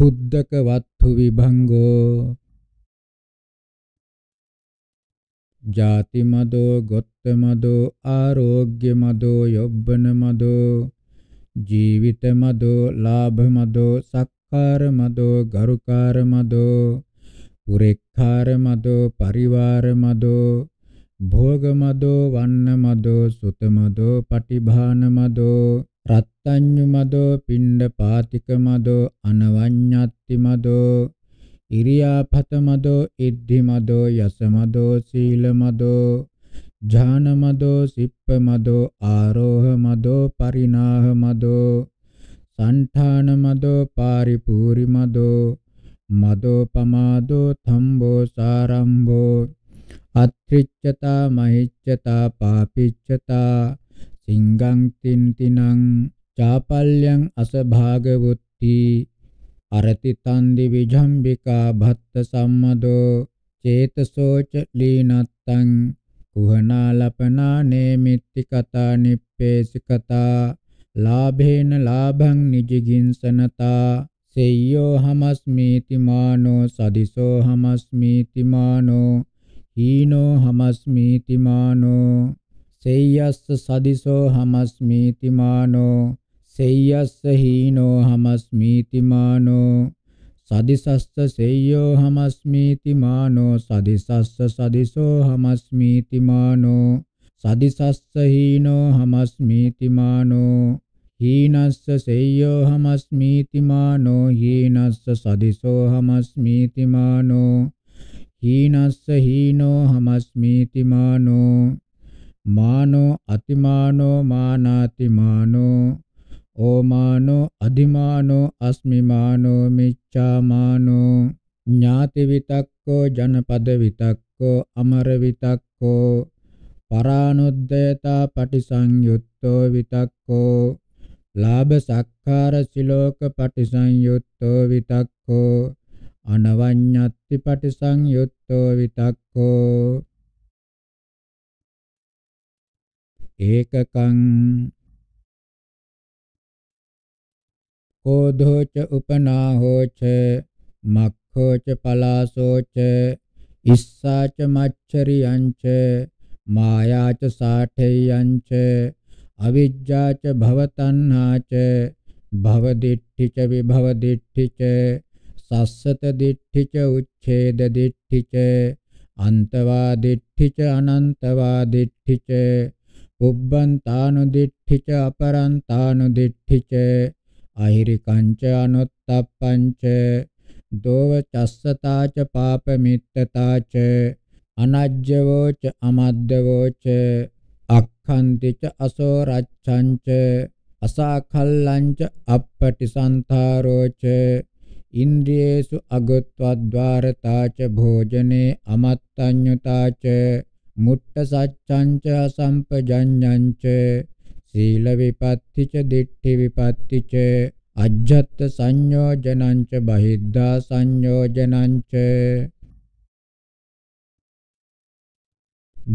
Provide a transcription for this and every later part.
පුද්දක වත්තු විභංගෝ ජාති මදෝ ගොත්ත මදෝ ආරෝග්‍ය මදෝ යොබ්බන මදෝ ජීවිත මදෝ ලාභ මදෝ සක්කාර මදෝ ගරුකාර මදෝ පුරේක්ඛාර මදෝ පරිවාර මදෝ භෝග මදෝ වන්න මදෝ සුත මදෝ පටිභාන මදෝ රත්ත්‍ඤ්ඤු මදෝ පිණ්ඩ පාතික මදෝ අනවඤ්ඤත්ති මදෝ ඉරියාපත මදෝ ඉද්ධි මදෝ යස මදෝ සීල මදෝ ඥාන මදෝ සිප්ප මදෝ ආරෝහ මදෝ පරිණාහ මදෝ සංඨාන මදෝ පාරිපූරි මදෝ මදෝ පමාදෝ තම්බෝ සාරම්භෝ අත්‍රිච්ඡතා මහිච්ඡතා පාපිච්ඡතා සිංගං තින්තිනං චාපල්‍යං අසභාගවුත්ති අරති තන්දි විජම්බිකා භත්ත සම්මදෝ චේතසෝච ලීනත්තං කුහනාලපනා නේමිත්‍ති කතා නිප්පේසිකතා ලාභේන ලාභං නිජිගින්සනතා සෙය්‍යෝ හමස්මීති මානෝ සදිසෝ හමස්මීති මානෝ හීනෝ හමස්මීති මානෝ සෙය්‍යස්ස සදිසෝ හමස්මීති මානෝ සෙය්‍යස්ස හීනෝ හමස්මීති මානෝ සදිසස්ස සෙය්‍යෝ හමස්මීති මානෝ සදිසස්ස සදිසෝ හමස්මීති මානෝ සදිසස්ස හීනෝ හමස්මීති මානෝ හීනස්ස සෙය්‍යෝ හමස්මීති මානෝ හීනස්ස සදිසෝ හමස්මීති මානෝ හීනස්ස හීනෝ හමස්මීති මානෝ මානෝ අතිමානෝ මානාති මානෝ ඕමානෝ අධිමානෝ අස්මිමානෝ මිච්ඡාමානෝ ඥාති විතක්කෝ ජනපද විතක්කෝ අමර විතක්කෝ පරානුද්යතා පටිසංයුත්තෝ විතක්කෝ ලාභ සක්කාර සිලෝක පටිසංයුත්තෝ විතක්කෝ අනවඤ්ඤත්ති පටිසංයුත්තෝ විතක්කෝ ඒකකං කෝධෝච උපනාහෝච මක්ඛෝච පලාසෝච ඉස්සාච මච්චරියංච මායාච සාඨේයංච අවිජ්ජාච භවතණ්හාච භවදිට්ඨිච විභවදිට්ඨිච සස්සත දිට්ඨිච උච්ඡේද දිට්ඨිච අන්තවා දිට්ඨිච අනන්තවා දිට්ඨිච පුබ්බන්තානුදිට්ඨිච අපරන්තානුදිට්ඨිච අහිරිකංච අනුත්තප්පංච දෝව චස්සතාච පාපමිත්තතාච අනජ්ජවෝච අමද්දවෝච අක්ඛන්තිච අසෝ රච්ඡංච අසාඛල්ලංච අපපටිසන්තරෝච ඉන්ද්‍රියේසු අගත්වද්වාරතාච භෝජනේ අමත්තඤ්ඤුතාච මුට්ට සච්ඡංච අසම්පජඤ්ඤංච සීල විපත්තිච දිට්ඨි විපත්තිච අජ්ජත් සංයෝජනංච බහිද්ධා සංයෝජනංච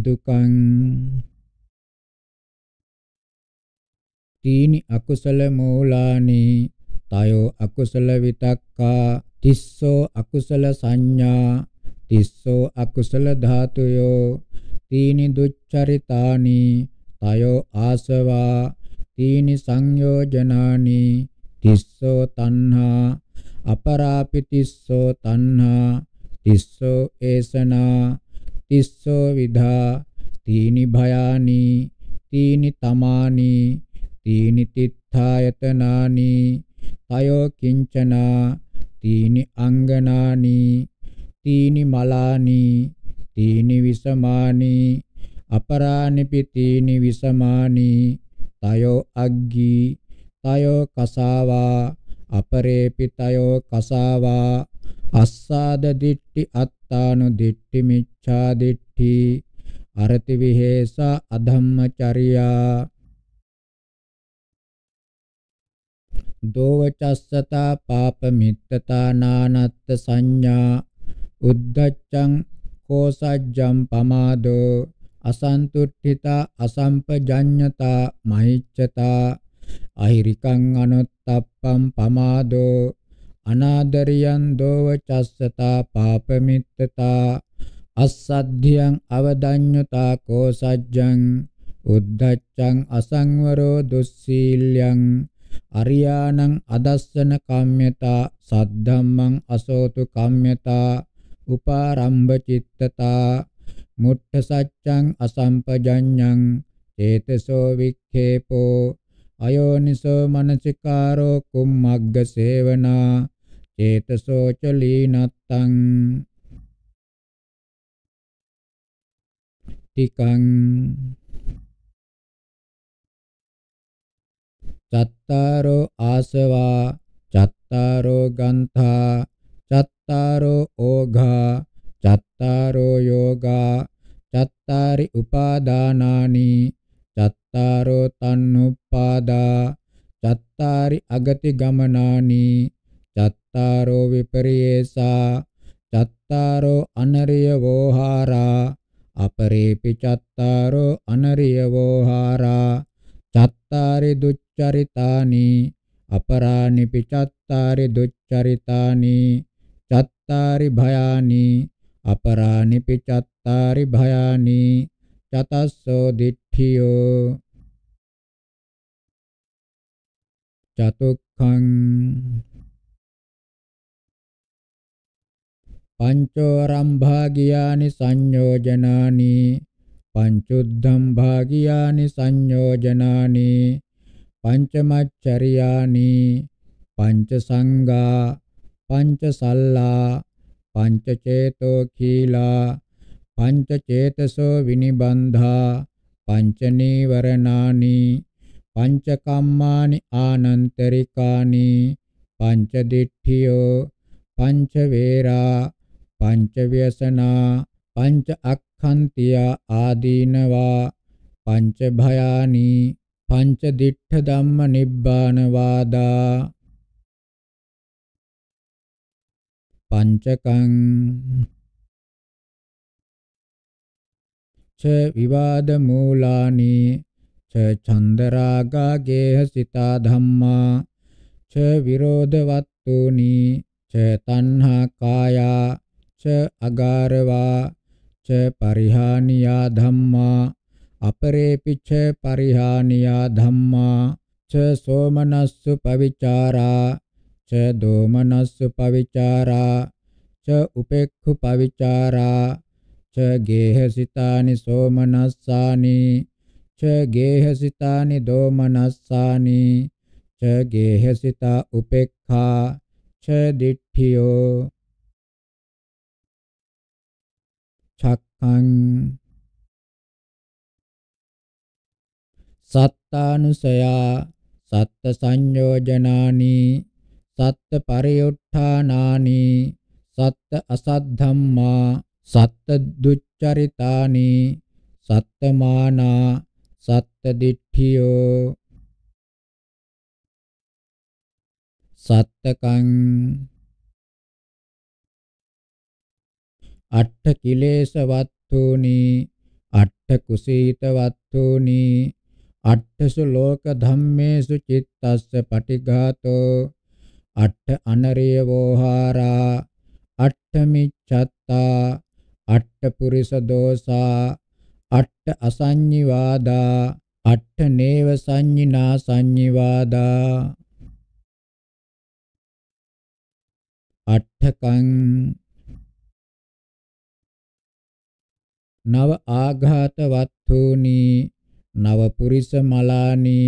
දුකං තීනි අකුසල මූලානි තයෝ අකුසල විතක්කා තිස්සෝ අකුසල සංඥා තිස්සෝ අකුසල ධාතුයෝ තීනි දුච්චරිතානි තයෝ ආසවා තීනි සංයෝජනානි තිස්සෝ තණ්හා අපරාපි තිස්සෝ තණ්හා තිස්සෝ ඒසනා තිස්සෝ විධා තීනි භයානි තීනි තමානි තීනි තිත්ථායතනානි තයෝ කිංචනා තීනි අංගනානි තීනි මලානි පිතීනි විසමානී අපරානි පිතීනි විසමානී තයෝ අග්ගී තයෝ කසාවා අපරේපි තයෝ කසාවා අස්සාද දිට්ටි අත්තානු දිට්ටි මිච්ඡා දිට්ටි අරති විහෙස අධම්මචර්යා දෝවචස්සතා පාපමිත්තතා නානත්ත් සංඥා උද්දච්චං කෝසජ්ජම් පමාදෝ අසන්තුට්ඨිතා අසම්පජඤ්ඤතා මහිච්ඡතා අහිරිකං අනුත්තප්පම් පමාදෝ අනාදරියන් දෝව චස්සතා පාපමිත්තතා අස්සද්ධියං අවදඤ්ඤතා කෝසජ්ජං උද්ධච්ඡං අසංවරෝ දුස්සීල්‍යං අරියාණං අදස්සන කම්මතා සද්ධම්මං අසෝතු කම්මතා uparambha cittata muṭṭha saccang asampajanyang ceteso vikkhepo අයෝනිසෝ මනසිකාරෝ කුම්මග්ග සේවනා චේතසෝ චලීනත්තං තිකං චත්තාරෝ ආසවා චත්තාරෝ ගන්ථා చత్తారో ఓఘా చత్తారో యోగా చత్తారి ఉపాదానాని చత్తారో తన్నుపాదా చత్తారి అగతి గమనాని చత్తారో విపర్యేస చత్తారో అనర్యవోహారా అపరేపి చత్తారో అనర్యవోహారా చత్తారి దుచ్చరితాని అపరానిపి చత్తారి దుచ్చరితాని චත්තාරි භයානි අපරානිපි චත්තාරි භයානි චතස්සෝ දිට්ඨියෝ චතුක්ඛං පංචෝ රම්භාගියානි සංයෝජනානි පංචුද්ධම් භාගියානි සංයෝජනානි පංචමච්චරියානි පංච සංගා පංච සල්ලා පංච චේතෝ කීලා පංච චේතසෝ විනිබන්ධා පංච නීවරණානි පංච කම්මානි ආනන්තරිකානි පංච දිට්ඨියෝ පංච වේරා පංච ව්‍යසනා පංච අක්ඛන්තිය ආදීනවා පංච භයානි පංච දිඨ ධම්ම නිබ්බාන වාදා පංචකං ච විවාද මූලානි ච චන්දරාගා ගේහසිතා ධම්මා ච විරෝධවත්තුනි ච තණ්හා කායා ච අගාරවා ච පරිහානියා ධම්මා අපරේපි ච පරිහානියා ධම්මා ච සෝමනස්සු පවිචාරා ච දෝමනස්ස පවිචාරා ච උපේක්ඛු පවිචාරා ච ගේහසිතානි සෝමනස්සානි ච ගේහසිතානි දෝමනස්සානි ච ගේහසිතා උපේක්ඛා ච දිට්ඨියෝ චක්ඛං සත්තානුසයා සත්ත සංයෝජනානි සත්ත පරියොට්ඨානානි සත්ත අසත් ධම්මා සත්ත දුච්චරිතානි සත්ත මානා සත්ත දිට්ඨියෝ සත්තකං අට්ඨ කිලේශ වත්තුනි අට්ඨ කුසීත වත්තුනි අට්ඨසු ලෝක ධම්මේසු චිත්තස්ස පටිඝාතෝ අට්ඨ අනරේ වෝහාරා අට්ඨ මිච්ඡත්තා අට්ඨ පුරිස දෝසා අට්ඨ අසඤ්ඤිවාදා අට්ඨ නේව සංඤිනා සංඤිවාදා අට්ඨකං නව ආඝාත වත්තුනි නව පුරිස මලානි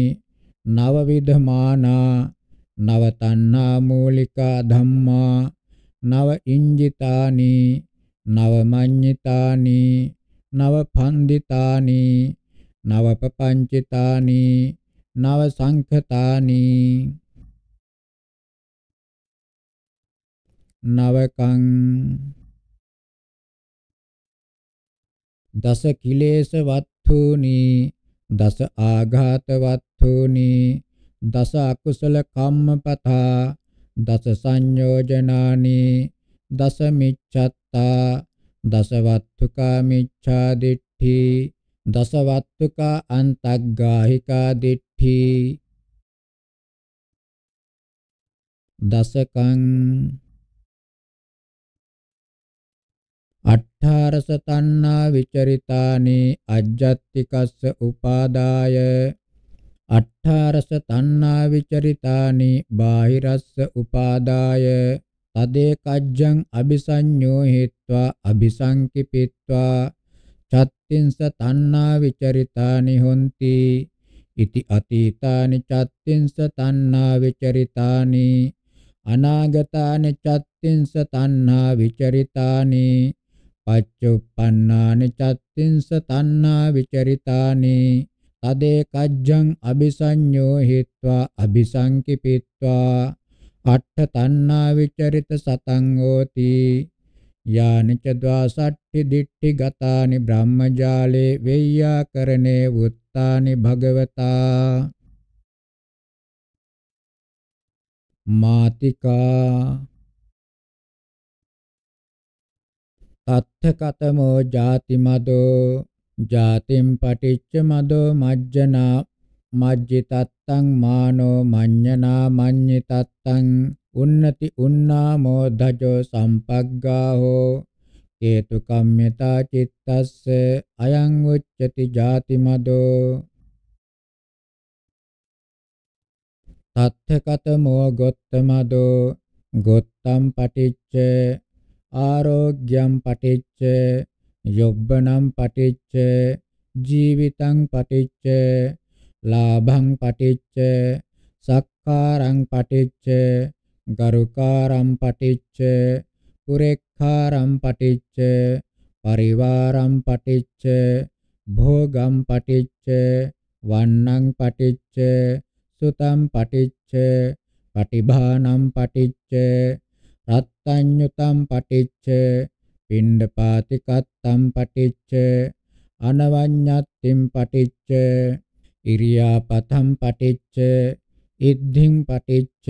නව විධමානා නව තණ්හා මූලිකා ධම්මා නව ඉංජිතානි නව මඤ්ඤිතානි නව පන්දිතානි නව පపంచిතානි නව සංඛතානි නවකං දස කිලේශ වත්තුනි දස ආඝාත වත්තුනි දස අකුසල කම්මපතා දස සංයෝජනානි දස මිච්ඡත්තා දස වත්තුකා මිච්ඡා දිට්ඨි දස වත්තුකා අන්තග්ගාහිකා දිට්ඨි දසකං අට්ඨාරස තණ්හා විචරිතානි අජ්ජත්තිකස්ස උපාදාය අට්ඨාරස තණ්හා විචරිතානි බාහිරස්ස උපාදාය තදේ කජ්ජං අபிසඤ්ඤෝ හේत्वा අபிසංකිපිත්වා චත්තින්ස තණ්හා විචරිතානි හොಂತಿ ඉති අතීතානි චත්තින්ස තණ්හා විචරිතානි අනාගතානි චත්තින්ස තණ්හා විචරිතානි පච්චුප්පන්නානි චත්තින්ස තණ්හා විචරිතානි තදේකජ්ජං අபிසඤ්ඤෝ හිත්වා අபிසංකිපිත්වා අට්ඨ තණ්හා විචරිත සතං හෝති යානච ද්වාසට්ටි දිට්ඨි ගතානි බ්‍රහ්මජාලේ වෙය්‍යාකරණේ වුත්තානි භගවතා මාතිකා අත්ථ කතමෝ ජාතිමදෝ ජාතිම් පටිච්ච මදෝ මජ්ජනා මජ්ජිතත්තං මානෝ මඤ්ඤනා මඤ්ඤිතත්තං උන්නති උන්නාමෝ දජෝ සම්පග්ගාහෝ හේතු කම්මතා චිත්තස්ස අයං උච්චති ජාති මදෝ තත්ථකතමෝ ගොත්තමදෝ ගොත්තම් පටිච්ච ආරෝග්‍යම් පටිච්ච යොබ්බනම් පටිච්ච ජීවිතං පටිච්ච ලාභං පටිච්ච සක්කාරං පටිච්ච ගරුකාරම් පටිච්ච පුරේක්ඛාරම් පටිච්ච පරිවාරම් පටිච්ච භෝගම් පටිච්ච වන්නං පටිච්ච සුතම් පටිච්ච පටිභානම් පටිච්ච රත්ත්‍ඤ්‍යුතම් පටිච්ච පිණ්ඩපාති කත්තම් පටිච්ච අනවඤ්ඤත්තිම් පටිච්ච ඉරියාපතම් පටිච්ච ඉද්ධින් පටිච්ච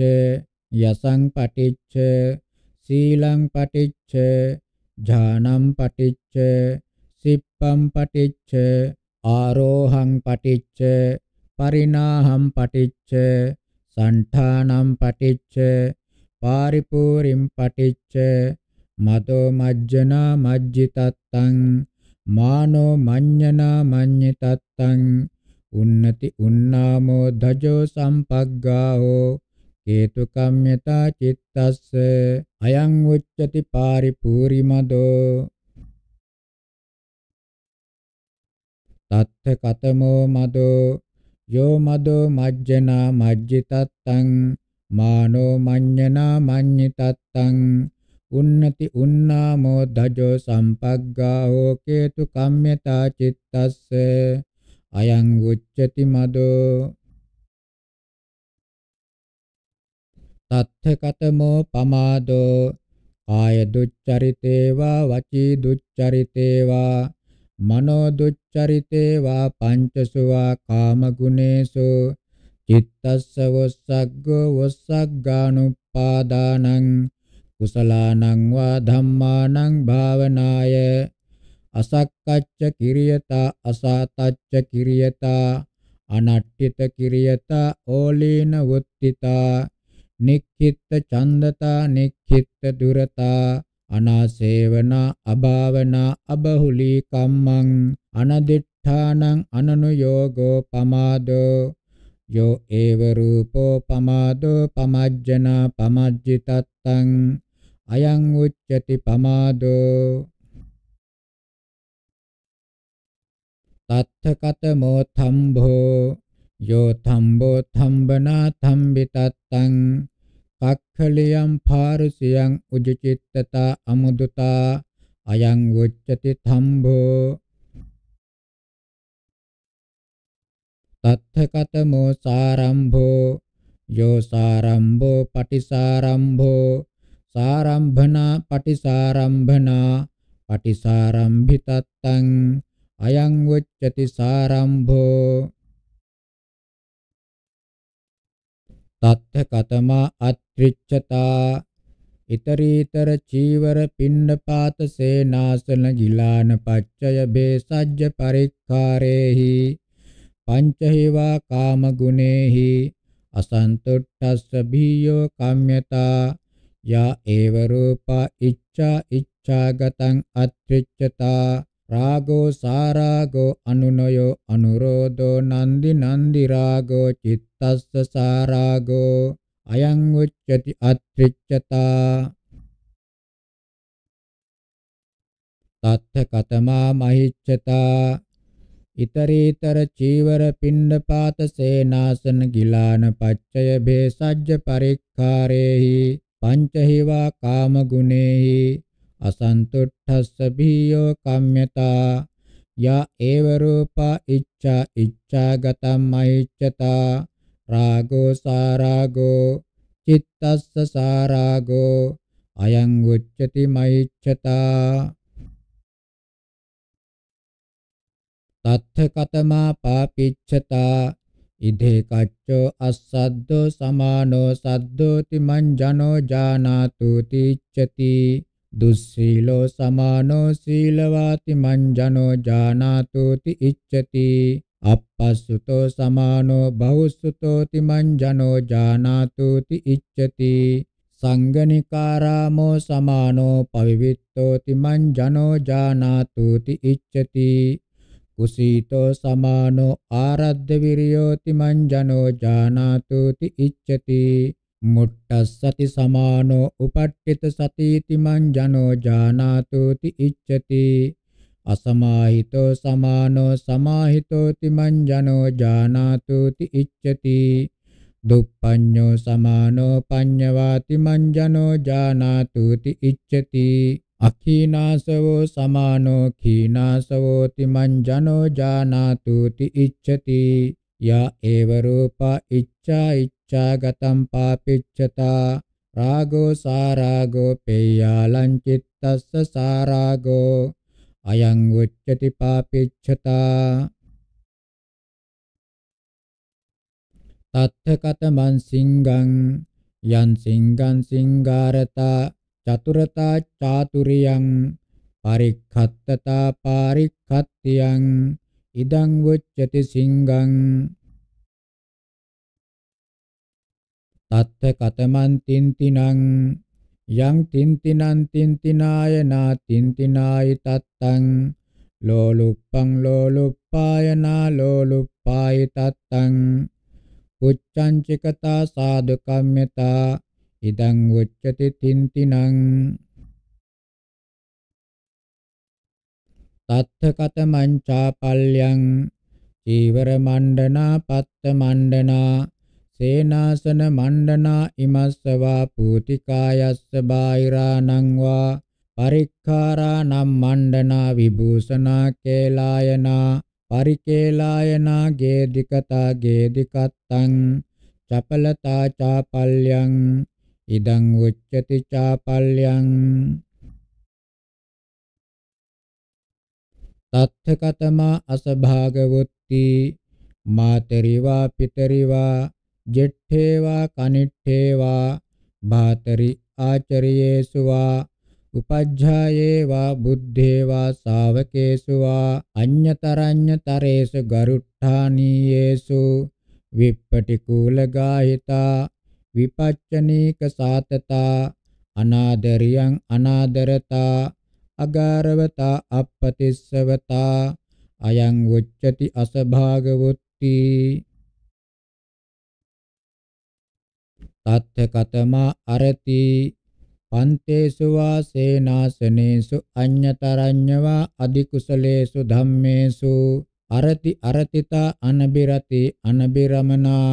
යසං පටිච්ච සීලං පටිච්ච ඥානං පටිච්ච සිප්පම් පටිච්ච ආරෝහං පටිච්ච පරිණාහං පටිච්ච සණ්ඨානම් පටිච්ච පාරිපූර්ණම් පටිච්ච මතෝ මජ්ජනා මජ්ජිතත්තං මානෝ මඤ්ඤනා මඤ්ඤිතත්තං උන්නති උන්නාමෝ ධජෝ සම්පග්ගාහෝ හේතුකම්මතා චිත්තස්ස අයං උච්චති පාරිපූරිමදෝ තත්ථ කතමෝ මදෝ යෝ මදෝ මජ්ජනා මජ්ජිතත්තං මානෝ මඤ්ඤනා මඤ්ඤිතත්තං උන්නති උන්නාමෝ ධජෝ සම්පග්ගා හෝකේතු කම්මතා චිත්තස්ස අයං උච්චති මදෝ තත්ථ කතමෝ පමාදෝ කාය දුච්චරිතේවා වචී දුච්චරිතේවා මනෝ දුච්චරිතේවා පංචසුවා කාම ගුණේසු චිත්තස්ස වස්සග්ගෝ වස්සග්ගානුපාදානං කුසලානං වා ධම්මානං භාවනාය අසක්කච්ච කිරියතා අසාතච්ච කිරියතා අනට්ඨිත කිරියතා ඕලීන වුත්තිතා නික්ඛිත්ත චන්දතා නික්ඛිත්ත දුරතා අනාසේවනා අභාවනා අබහුලී කම්මං අනදිඨානං අනනුയോഗෝ පමාදෝ යෝ ඒව රූපෝ පමාදෝ පමජ්ජනා පමජ්ජිතත්තං අයං උච්චති පමාදෝ තත්ථකත මොතම්භෝ යෝ තම්බෝ තම්බනා තම්බි තත්තං කක්ඛලියම් පාරුසියං උජචිත්තතා අමුදුතා අයං උච්චති තම්බෝ තත්ථකතමෝ සාරම්භෝ යෝ සාරම්භෝ පටිසාරම්භෝ සාරම්භනා පටිසාරම්භනා පටිසාරම්භිතත්තං අයං උච්චති සාරම්භෝ තත්ථ කතමා අත්‍රිච්ඡතා ඉතරීතර චීවර පින්නපාත සේනාසන ගිලාන පච්චය බේසජ්ජ පරික්කාරේහි පංචහිවා කාම ගුනේහි අසන්තුට්ඨස්ස බීයෝ කම්යතා या एव रूपा इच्छा इच्छागतं अत्रिच्यता रागो सारागो अनुनयो अनुरोधो नन्दि नन्दिरागो चित्तस्य सारागो अयं उच्यति अत्रिच्यता තත්ථ කතමා මහිච්ඡතා ඊතරීතර චීවර පිණ්ඩපාත සේනාසන ගිලාන පච්චය භේසජ්ජ පරික්ඛාරේහි පංචහිවා කාම ගුනේහි අසන්තුට්ඨස්ස භීයෝ කම්මතා යා ඒව රූපා ඉච්ඡා ඉච්ඡාගතම් මහිච්ඡතා රාගෝ සාරාගෝ චිත්තස්ස සාරාගෝ අයං උච්චති මහිච්ඡතා තත්ථ කතමා පාපිච්ඡතා ඉදේ කච්චෝ අස්සද්දෝ සමානෝ සද්දෝති මංජනෝ ජානාතු තිච්ඡති දුස්සීලෝ සමානෝ සීලවාති මංජනෝ ජානාතු තිච්ඡති අපස්සුතෝ සමානෝ බහුස්සුතෝ තිමංජනෝ ජානාතු තිච්ඡති සංගනිකාරාමෝ සමානෝ පවිවිත්තෝ තිමංජනෝ ජානාතු තිච්ඡති කුසීතෝ සමානෝ ආරද්ධ විරියෝති මංජනෝ ජානාතුති ඉච්ඡති මුට්ටස්සති සමානෝ උපට්ඨිත සතීති මංජනෝ ජානාතුති ඉච්ඡති අසමාහිතෝ සමානෝ සමාහිතෝති මංජනෝ ජානාතුති ඉච්ඡති දුප්පඤ්ඤෝ සමානෝ පඤ්ඤවාති මංජනෝ ජානාතුති ඉච්ඡති අඛීනාසවෝ සමානෝ khīnāsavo timanjano jānātu ti icchati ya eva rūpa icchā icchā gatam pāpicchata rāgo sārāgo peyyālañ cittassa sārāgo ayaṁ uccati pāpicchata tatthakataman siṅgaṁ yaṁ siṅgaṁ siṅgārata චතුරතා චාතුරියං පරික්ඛත්තතා පරික්ඛත්තියං ඉදං වොච්චති සිංගං තත්ත කතමන් තින්තිනං යං තින්තිනං තින්තිනාය නා තින්තිනායි තත්තං ලෝලුප්පං ලෝලුප්පාය නා ලෝලුප්පායි තත්තං පුච්ඡං චිකතා සාදු කම්මතා ඉදං උච්චති තින්තිනං තත්ථගත මංචා පල්යං චීවර මණ්ඩනා පත්ත මණ්ඩනා සේනාසන මණ්ඩනා ඉමස්සවා පූතිකායස්ස බාහිරාණං වා පරික්ඛාරාණං මණ්ඩනා විභූෂනා කේලායනා පරිකේලායනා ගේදිකතා ගේදිකත්තං චපලතා චාපල්යං ඉදං උච්චති චාපල්යං තත්ථකතමා අසභාගවොත්ති මාතරිවා පිතරිවා ජෙට්ඨේවා කනිට්ඨේවා භාතරි ආචරියේසුවා උපජ්ජායේවා බුද්ධේවා ශාවකේසුවා අඤ්ඤතරඤ්ඤතරේසු ගරුට්ඨානීයේසු විප්පටිකූල ගාහිතා විපච්චනීක සාතතා අනාදරියං අනාදරතා අගාරවතා අපපතිස්සවතා අයං උච්චති අසභාගවොත්ති තත්ථ කතමා අරති පන්තේසු වා සේනාසනේසු අඤ්ඤතරඤ්ඤවා අධිකුසලේසු ධම්මේසු අරති අරතිතා අනබිරති අනබිරමනා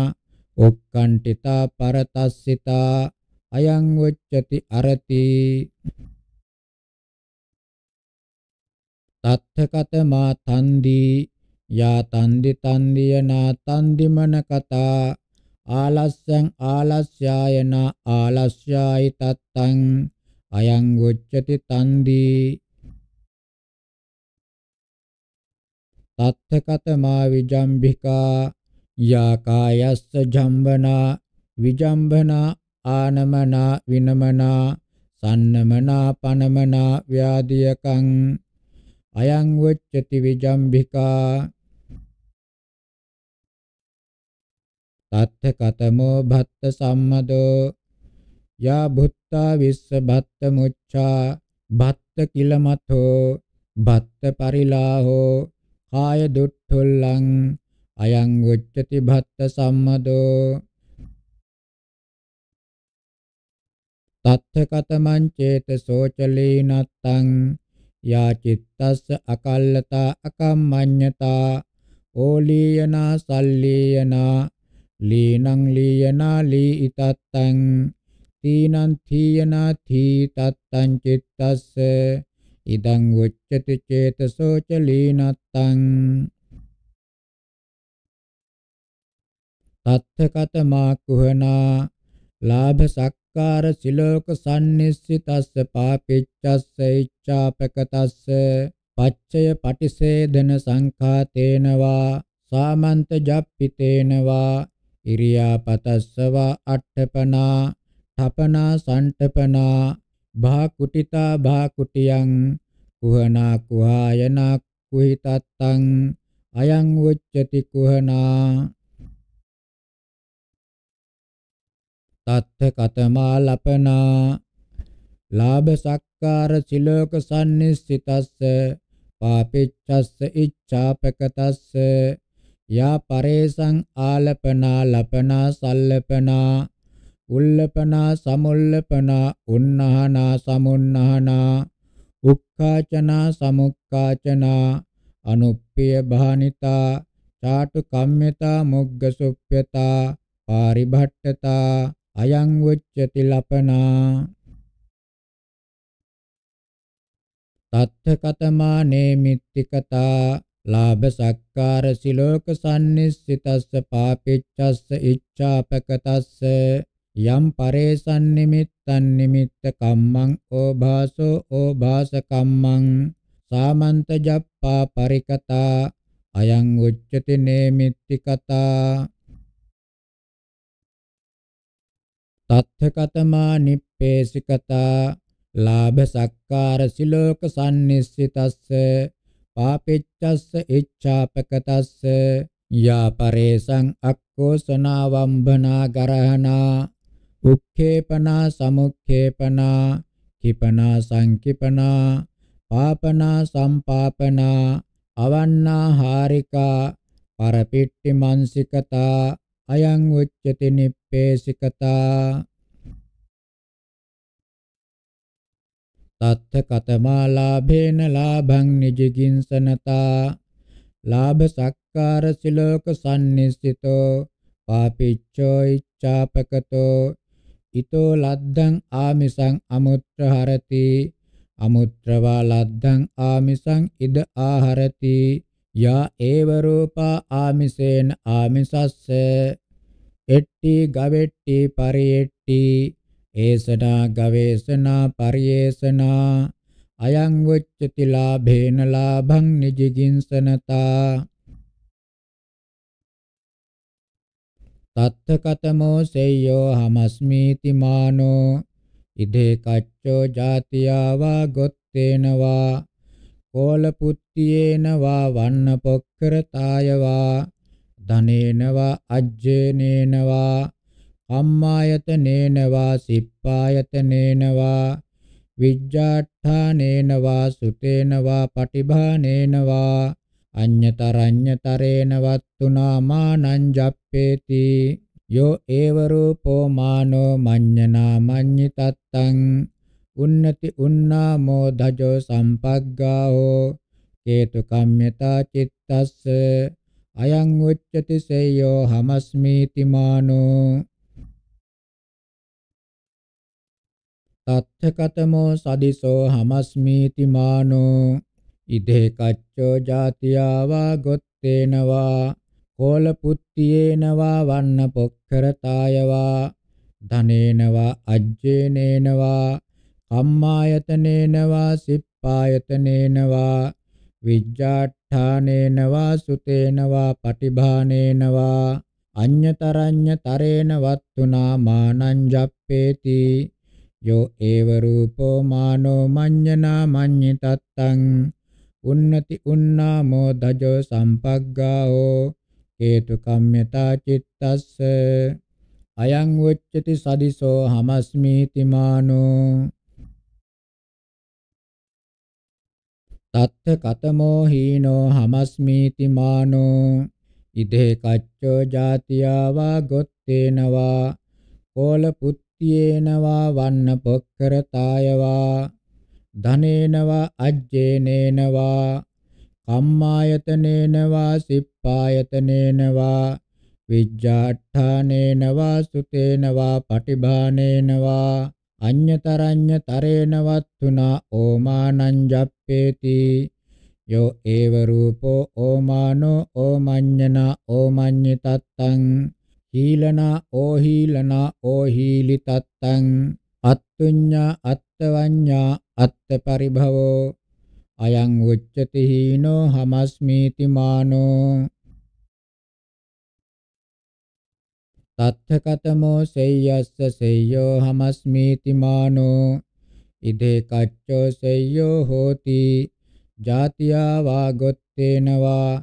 ඔක්කණ්ඨිතා පරතස්සිතා අයං වච්චති අරති තත්ථකතමා තන්දී යා තන්දි තන්දිය නා තන්දිමන කතා ආලස්සං ආලස්යායන ආලස්යායි තත්තං අයං වච්චති තන්දී තත්ථකතමා විජම්භිකා යා කායස්ස ජම්බනා විජම්බනා ආනමනා විනමනා සන්නමනා පනමනා ව්‍යාධියකං අයං වච්චති විජම්භිකා තත්ථ කතමෝ භත්ත සම්මදෝ යා භුත්තා විස්ස භත්ත මුච්ඡා භත්ත කිලමතෝ භත්ත පරිලාහෝ කාය දුට්ඨුල්ලං අයං උච්චති භත්ත සම්මදෝ තත්ථ කතමං චේතසෝ චලීනත්තං යා චිත්තස්ස අකල්ලතා අකම්මඤ්ඤතා ඕලීයනා සල්ලීයනා ලීනං ලීයනා ලීිතත්තං තීනං තීයනා තීතත්තං චිත්තස්ස ඉදං උච්චති චේතසෝ චලීනත්තං තත්ථගත මා කුහනා ලාභ සක්කාර සිලෝක sannissitස්ස පාපිච්ඡස්ස ඉච්ඡාපකතස්ස පච්චය පටිසේදන සංඛාතේනවා සාමන්ත ජප්පිතේනවා ඉරියාපතස්සවා අට්ඨපනා තපනා සම්ඨපනා භාකුටිතා භාකුටියං කුහනා කුහායනා කුහිතත්තං අයං උච්චති කුහනා තත්ථ කතමා ලපනා ලාභ සක්කාර සිලෝක සම්නිස්සිතස්ස පාපිච්ඡස්ස ඉච්ඡාපකතස්ස යා පරේසං ආලපනා ලපනා සල්ලපනා උල්ලපනා සමුල්ලපනා උන්නහනා සමුන්නහනා උක්කාචනා සමුක්කාචනා අනුප්පිය භානිතා චාටු කම්මිතා මොග්ගසුප්ප්‍යතා පාරිභට්ඨතා අයං උච්චති ලපනා තත්ථ කතමා නේමිත්තිකතා ලාභ සක්කාර සිලෝක සම්නිස්සිතස්ස පාපිච්ඡස්ස ඉච්ඡාපකතස්ස යම් පරේසන් නිමිත්තන් නිමිත්ත කම්මං ඕභාසෝ ඕභාස කම්මං සාමන්ත ජප්පා පරිකතා අයං උච්චති නේමිත්තිකතා තත්ථකතමා නිප්පේසිකතා ලාභ සක්කාර සිලෝක සම්නිස්සිතස්ස පාපෙච්චස්ස ඉච්ඡාපකතස්ස යාපරේසං අක්කෝසනා වම්බනා ගරහනා උක්ඛේපනා සමුක්ඛේපනා කිපනා සංකිපනා පාපනා සම්පාපනා අවන්නා හාරිකා පරපිට්ටි මන්සිකතා අයං උච්චති පේශිකතා තත්ථ කතමා ලාභේන ලාභං නිජගින්සනතා ලාභ සක්කාර සිලෝක සම්නිස්සිතෝ පාපිච්චෝ ඉච්ඡාපකතෝ ඊතෝ ලද්දං ආමිසං අමුත්‍ර හරති අමුත්‍රවා ලද්දං ආමිසං ඉද ආහරති යා ඒව රූපා ආමිසේන ආමිසස්ස එට්ටි ගවෙට්ටි පරිෙට්ටි ඒසනා ගවේෂනා පරිේෂනා අයං වච්චති ලාභේන ලාභං නිජිගින්සනතා තත්ථ කතමෝ සෙය්‍යෝ හමස්මීති මානෝ ඉදේ කච්චෝ ජාතියාවා ගොත්තේනවා කෝල පුත්තියේනවා වන්න පොක්කරතායවා ධනේනවා අජ්ජේනේනවා කම්මායතනේනවා සිප්පායතනේනවා විජ්ජාඨානේනවා සුතේනවා පටිභානේනවා අඤ්ඤතරඤ්ඤතරේන වත්තුනා මානං ජප්පේති යෝ ඒව රූපෝ මානෝ මඤ්ඤනා මඤ්ඤිතත්තං උන්නති උන්නාමෝ ධජෝ සම්පග්ගාෝ හේතු කම්මතා චිත්තස්ස අයං උච්චති සේයෝ හමස්මීති මානෝ තත්ථකතමෝ සදිසෝ හමස්මීති මානෝ ඉදේ කච්චෝ ජාතියාවා ගොත්තේනවා කෝල පුත්තියේනවා වන්න පොක්කරතායවා ධනේනවා අජ්ජේනේනවා කම්මායතනේනවා සිප්පායතනේනවා විජ්ජාට ධානේනවා සුතේනවා පටිභානේනවා අඤ්‍යතරඤ්‍ය තරේන වත්තුනා මානං ජප්පේති යෝ ඒව රූපෝ මානෝ මඤ්ඤනා මඤ්ඤිතත්තං උන්නති උන්නාමෝ දජෝ සම්පග්ගාෝ හේතු කම්මතා චිත්තස්ස අයං උච්චති සදිසෝ හමස්මීති මානෝ තත්ත කතමෝ හීනෝ හමස්මීති මානෝ ඉදේ කච්චෝ ජාතියාවා ගොත්තේනවා කෝල පුත්තියේනවා වන්න පොක්කරතායවා ධනේනවා අජ්ජේනේනවා කම්මායතනේනවා සිප්පායතනේනවා විජ්ජාඨානේනවා සුතේනවා පටිභානේනවා අඤ්‍යතරඤ්ඤ තරේන වත්තුනා ඕමානං ජප්පේති යෝ ඒව රූපෝ ඕමානෝ ඕමඤ්ඤනා ඕමඤ්ඤි තත්තං හීලනා ඕහීලනා ඕහීලි තත්තං අත්තුඤ්ඤා අත්තවඤ්ඤා අත්තපරිභවෝ අයං උච්චති හීනෝ හමස්මීති මානෝ තත්ථකතමෝ සෙය්‍යස්ස සෙය්‍යෝ හමස්මීති මානෝ ඉදේ කච්චෝ සෙය්‍යෝ හෝති ජාතියා වාගොත්තේනවා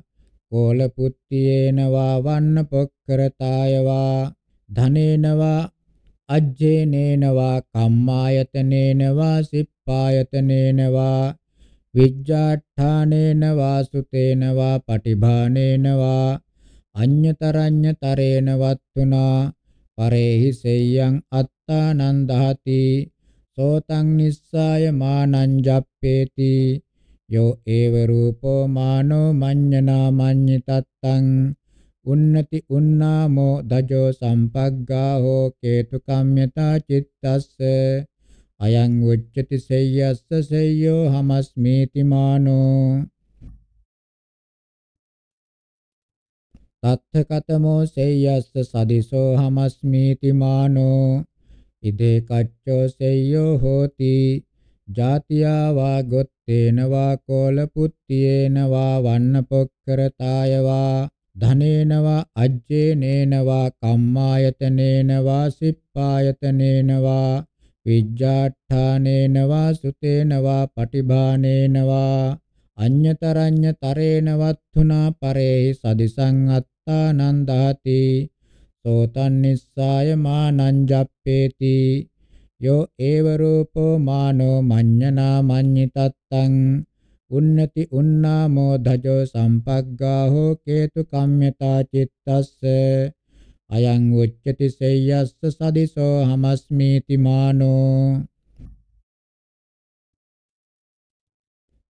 කෝල පුත්තියේනවා වන්න පොක්කරතායවා ධනේනවා අජ්ජේනේනවා කම්මායතනේනවා සිප්පායතනේනවා විජ්ජාඨානේනවා සුතේනවා පටිභානේනවා අඤ්‍යතරඤ්‍යතරේන වත්තුනා පරේහි සෙය්‍යං අත්තානං දහති සෝතං නිස්සාය මානං ජප්පේති යෝ ඒව රූපෝ මානෝ මඤ්ඤනා මඤ්ඤිතත්තං උන්නති උන්නාමෝ දජෝ සම්පග්ගා හෝ කේතු කම්යතා චිත්තස්ස අයං උච්චති සෙය්‍යස්ස සෙය්‍යෝ හමස්මීති මානෝ තත්ථකතමෝ සේයස්ස සදිසෝ හමස්මීති මානෝ ඉදේ කච්චෝ සේයෝ හෝති ජාතියා වා ගොත්තේන වා කෝල පුත්තියේන වා වන්න පොක්කරතාය වා ධනේන වා අජ්ජේනේන වා කම්මායතනේන වා සිප්පායතනේන වා විජ්ජාඨානේන වා සුතේන වා පටිභානේන වා අඤ්ඤතරඤ්ඤ තරේන වත්තුනා පරේහි සදිසං අත්තානං දහති සෝතන් නිස්සාය මානං ජප්පේති යෝ ඒව රූපෝ මානෝ මඤ්ඤනා මඤ්ඤිතත්තං උන්නති උන්නාමෝ ධජෝ සම්පග්ගා හෝ කේතු කම්මතා චිත්තස්ස අයං උච්චති සේයස්ස සදිසෝ හමස්මීති මානෝ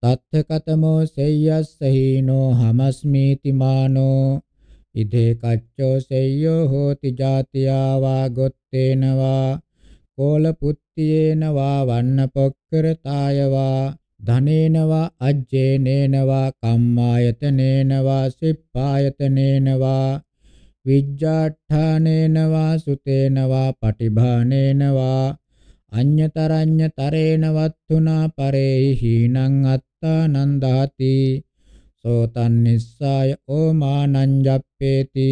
තත්ථකතමෝ සෙය්‍යස්සහීනෝ හමස්මීති මානෝ ඉදේ කච්චෝ සෙය්‍යෝ හෝති ජාතියා වා ගොත්තේනවා කෝල පුත්තියේන වා වන්න පොක්කරතාය වා ධනේන වා අජ්ජේනේන වා කම්මායතනේන වා සිප්පායතනේන වා විජ්ජාඨානේන වා සුතේන වා පටිභානේන වා අඤ්‍යතරඤ්‍යතරේන වත්තුනා පරේ හීනං අත් අත්තානං දහති සෝතං නිස්සාය ඕමානං ජප්පේති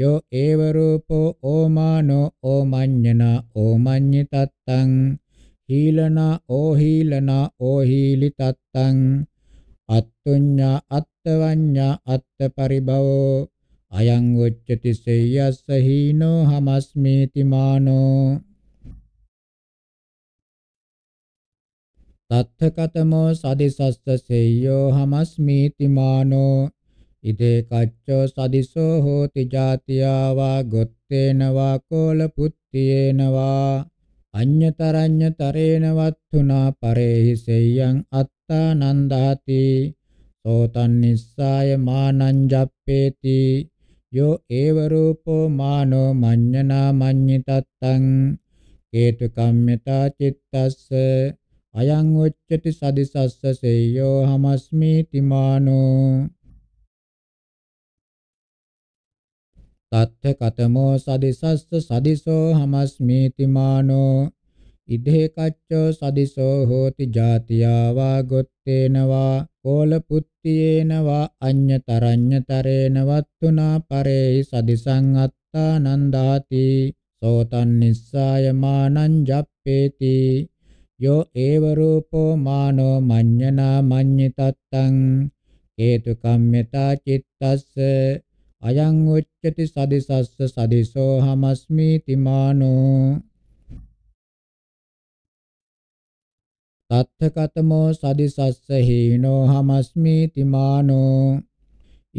යෝ ඒව රූපෝ ඕමානෝ ඕමඤ්ඤනා ඕමඤ්ඤි තත්තං හීලනා ඕහීලනා ඕහීලි තත්තං අත්තුඤ්ඤා අත්තවඤ්ඤා අත්තපරිභවෝ අයං උච්චති සේයස්ස හීනෝ හමස්මීති මානෝ තත්ථකතමෝ සදිසස්ස සෙය්‍යෝ හමස්මීති මානෝ ඉදේ කච්චෝ සදිසෝ හෝති ජාතියා වා ගොත්තේන වා කෝල පුත්තේන වා අඤ්‍යතරඤ්‍ය තරේන වත්තුනා පරේහි සෙය්‍යං අත්තා නන්දාති සෝතන් නිස්සාය මානං ජප්පේති යෝ ඒව රූපෝ මානෝ මඤ්ඤනා මඤ්ඤිතත්තං හේතු කම්මතා චිත්තස්ස අයං උච්චති සදිසස්ස සේයෝ හමස්මි තිමානෝ තත්ථ කතමෝ සදිසස්ස සදිසෝ හමස්මි තිමානෝ ඉදේ කච්චෝ සදිසෝ හෝති ජාතියාවා ගොත්තේනවා කෝල පුත්තියේනවා අඤ්ඤතරඤ්ඤතරේන වත්තුනා පරේහි සදිසං අත්තානන්දාති සෝතන් නිස්සාය මානං ජප්පේති යෝ ඒව රූපෝ මානෝ මඤ්ඤනා මඤ්ඤිතත්තං හේතු කම්මතා චිත්තස්ස අයං උච්චති සදිසස්ස සදිසෝ හමස්මි තිමානෝ තත්ථකතමෝ සදිසස්ස හීනෝ හමස්මි තිමානෝ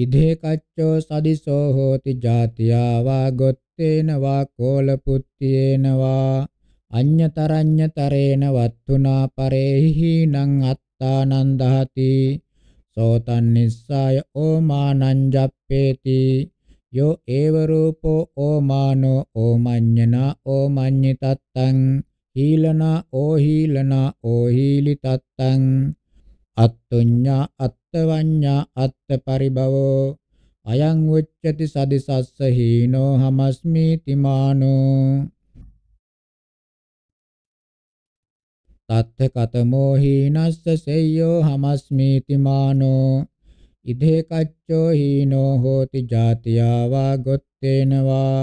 ඉදේ කච්චෝ සදිසෝ හෝති ජාතියා වා ගොත්තේන වා කෝල පුත්තේන වා අඤ්ඤතරඤ්ඤතරේන වත්තුනා පරේහි නං අත්තානං දහති සෝතන් නිස්සාය ඕමානං ජප්පේති යෝ ඒව රූපෝ ඕමානෝ ඕමඤ්ඤනා ඕමඤ්ඤි තත්තං හීලනා ඕහීලනා ඕහීලි තත්තං අත්තුඤ්ඤා අත්තවඤ්ඤා අත්තපරිභවෝ අයං උච්චති සදිසස්ස හීනෝ හමස්මි තිමානෝ තත්ත කතමෝ හීනස්ස සෙය්‍යෝ හමස්මීති මානෝ ඉදේ කච්චෝ හීනෝ හෝති ජාතියාවා ගොත්තේනවා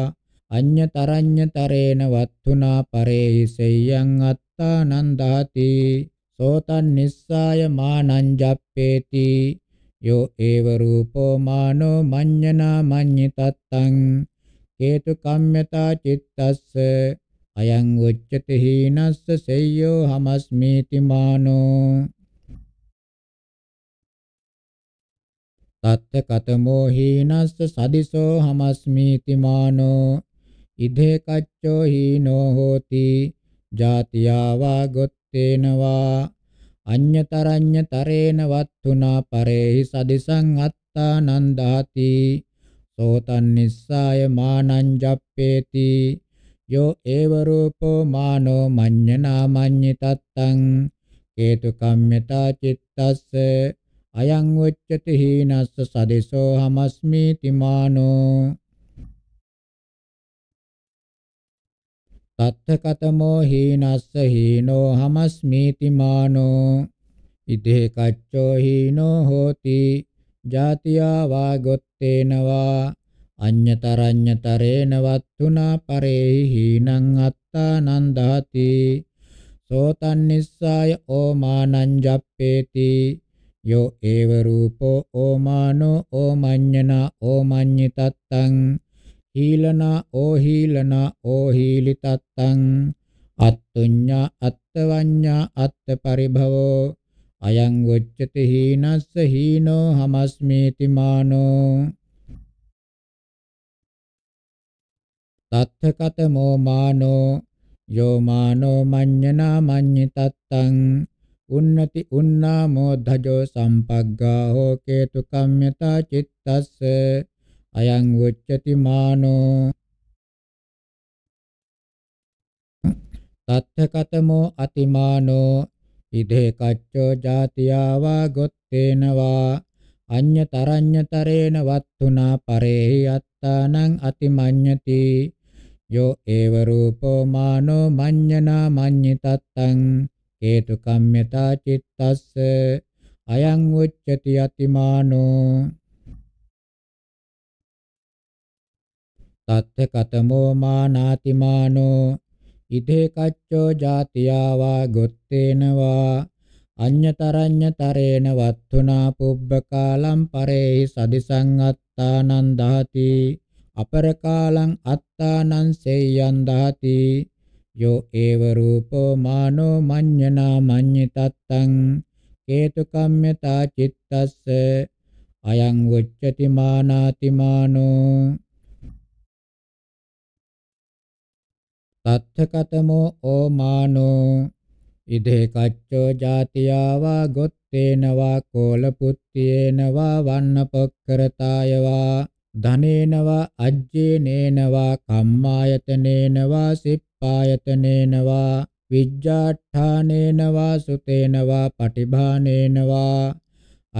අඤ්ඤතරඤ්ඤතරේන වත්තුනා පරේහි සෙය්‍යං අත්තානන්දාති සෝතන් නිස්සාය මානං ජප්පේති යෝ ඒව රූපෝ මානෝ මඤ්ඤනා මඤ්ඤිතත්තං හේතු කම්මතා චිත්තස්ස අයං උච්චති හීනස්ස සෙය්‍යෝ හමස්මීති මානෝ තත්ත කතමෝ හීනස්ස සදිසෝ හමස්මීති මානෝ ඉදේ කච්චෝ හීනෝ හෝති ජාතියාවා ගොත්තේනවා අඤ්‍යතරඤ්ඤ තරේන වත්තුනා පරේහි සදිසං අත්තානන්දාති සෝතන් නිස්සාය මානං ජප්පේති යෝ ඒව රූපෝ මානෝ මඤ්ඤනා මඤ්ඤි තත්තං හේතු කම්මතා චිත්තස්ස අයං උච්චති හීනස්ස සදේසෝ හමස්මි තිමානෝ තත්ථ කතමෝ හීනස්ස හීනෝ හමස්මි තිමානෝ ඉදේ කච්චෝ හීනෝ හෝති ජාතියා වා ගොත්තේනවා අඤ්ඤතරඤ්ඤතරේන වත්තුනා පරේහිනං අත්තානං දහති සෝතන් නිස්සාය ඕමානං ජප්පේති යෝ ඒව රූපෝ ඕමානෝ ඕමඤ්ඤනා ඕමඤ්ඤිතත්තං හීලනා ඕහීලනා ඕහීලිතත්තං අත්තුඤ්ඤා අත්තවඤ්ඤා අත්තපරිභවෝ අයං උච්චති හීනස්ස හීනෝ හමස්මීති මානෝ තත්ථකතමෝ මානෝ යෝ මානෝ මඤ්ඤනා මඤ්ඤි තත්තං උන්නති උන්නාමෝ ධජෝ සම්පග්ගා හෝ කේතු කම්මතා චිත්තස්ස අයං උච්චති මානෝ තත්ථකතමෝ අතිමානෝ ඉදේ කච්චෝ ජාතියාවා ගොත්තේනවා අඤ්‍යතරඤ්‍යතරේන වත්තුනා පරේහි අත්තානං අතිමඤ්ඤති යෝ ඒව රූපෝ මානෝ මඤ්ඤනා මඤ්ඤිතත්තං හේතු කම්මතා චිත්තස්ස අයං උච්චති අතිමානෝ තත්ථ කතමෝ මානාතිමානෝ ඉදේ කච්චෝ ජාතියාවා ගොත්තේනවා අඤ්ඤතරඤ්ඤතරේන වත්තුනා පුබ්බකාලම් පරේහි සදිසං අත්තානන්දාති අපරකාලං අත්තානං සේයං දහති යෝ ඒව රූපෝ මානෝ මඤ්ඤනා මඤ්ඤිතත්තං හේතුකම්මතා චිත්තස්ස අයං උච්චති මානාති මානෝ තත්ථකතමෝ ඕමානෝ ඉදේ කච්චෝ ජාතියාවා ගොත්තේනවා කෝලපුත්තේනවා වන්නපොක්කරතායවා ධනේනවා අජ්ජේනේනවා කම්මායතනේනවා සිප්පායතනේනවා විජ්ජාඨානේනවා සුතේනවා පටිභානේනවා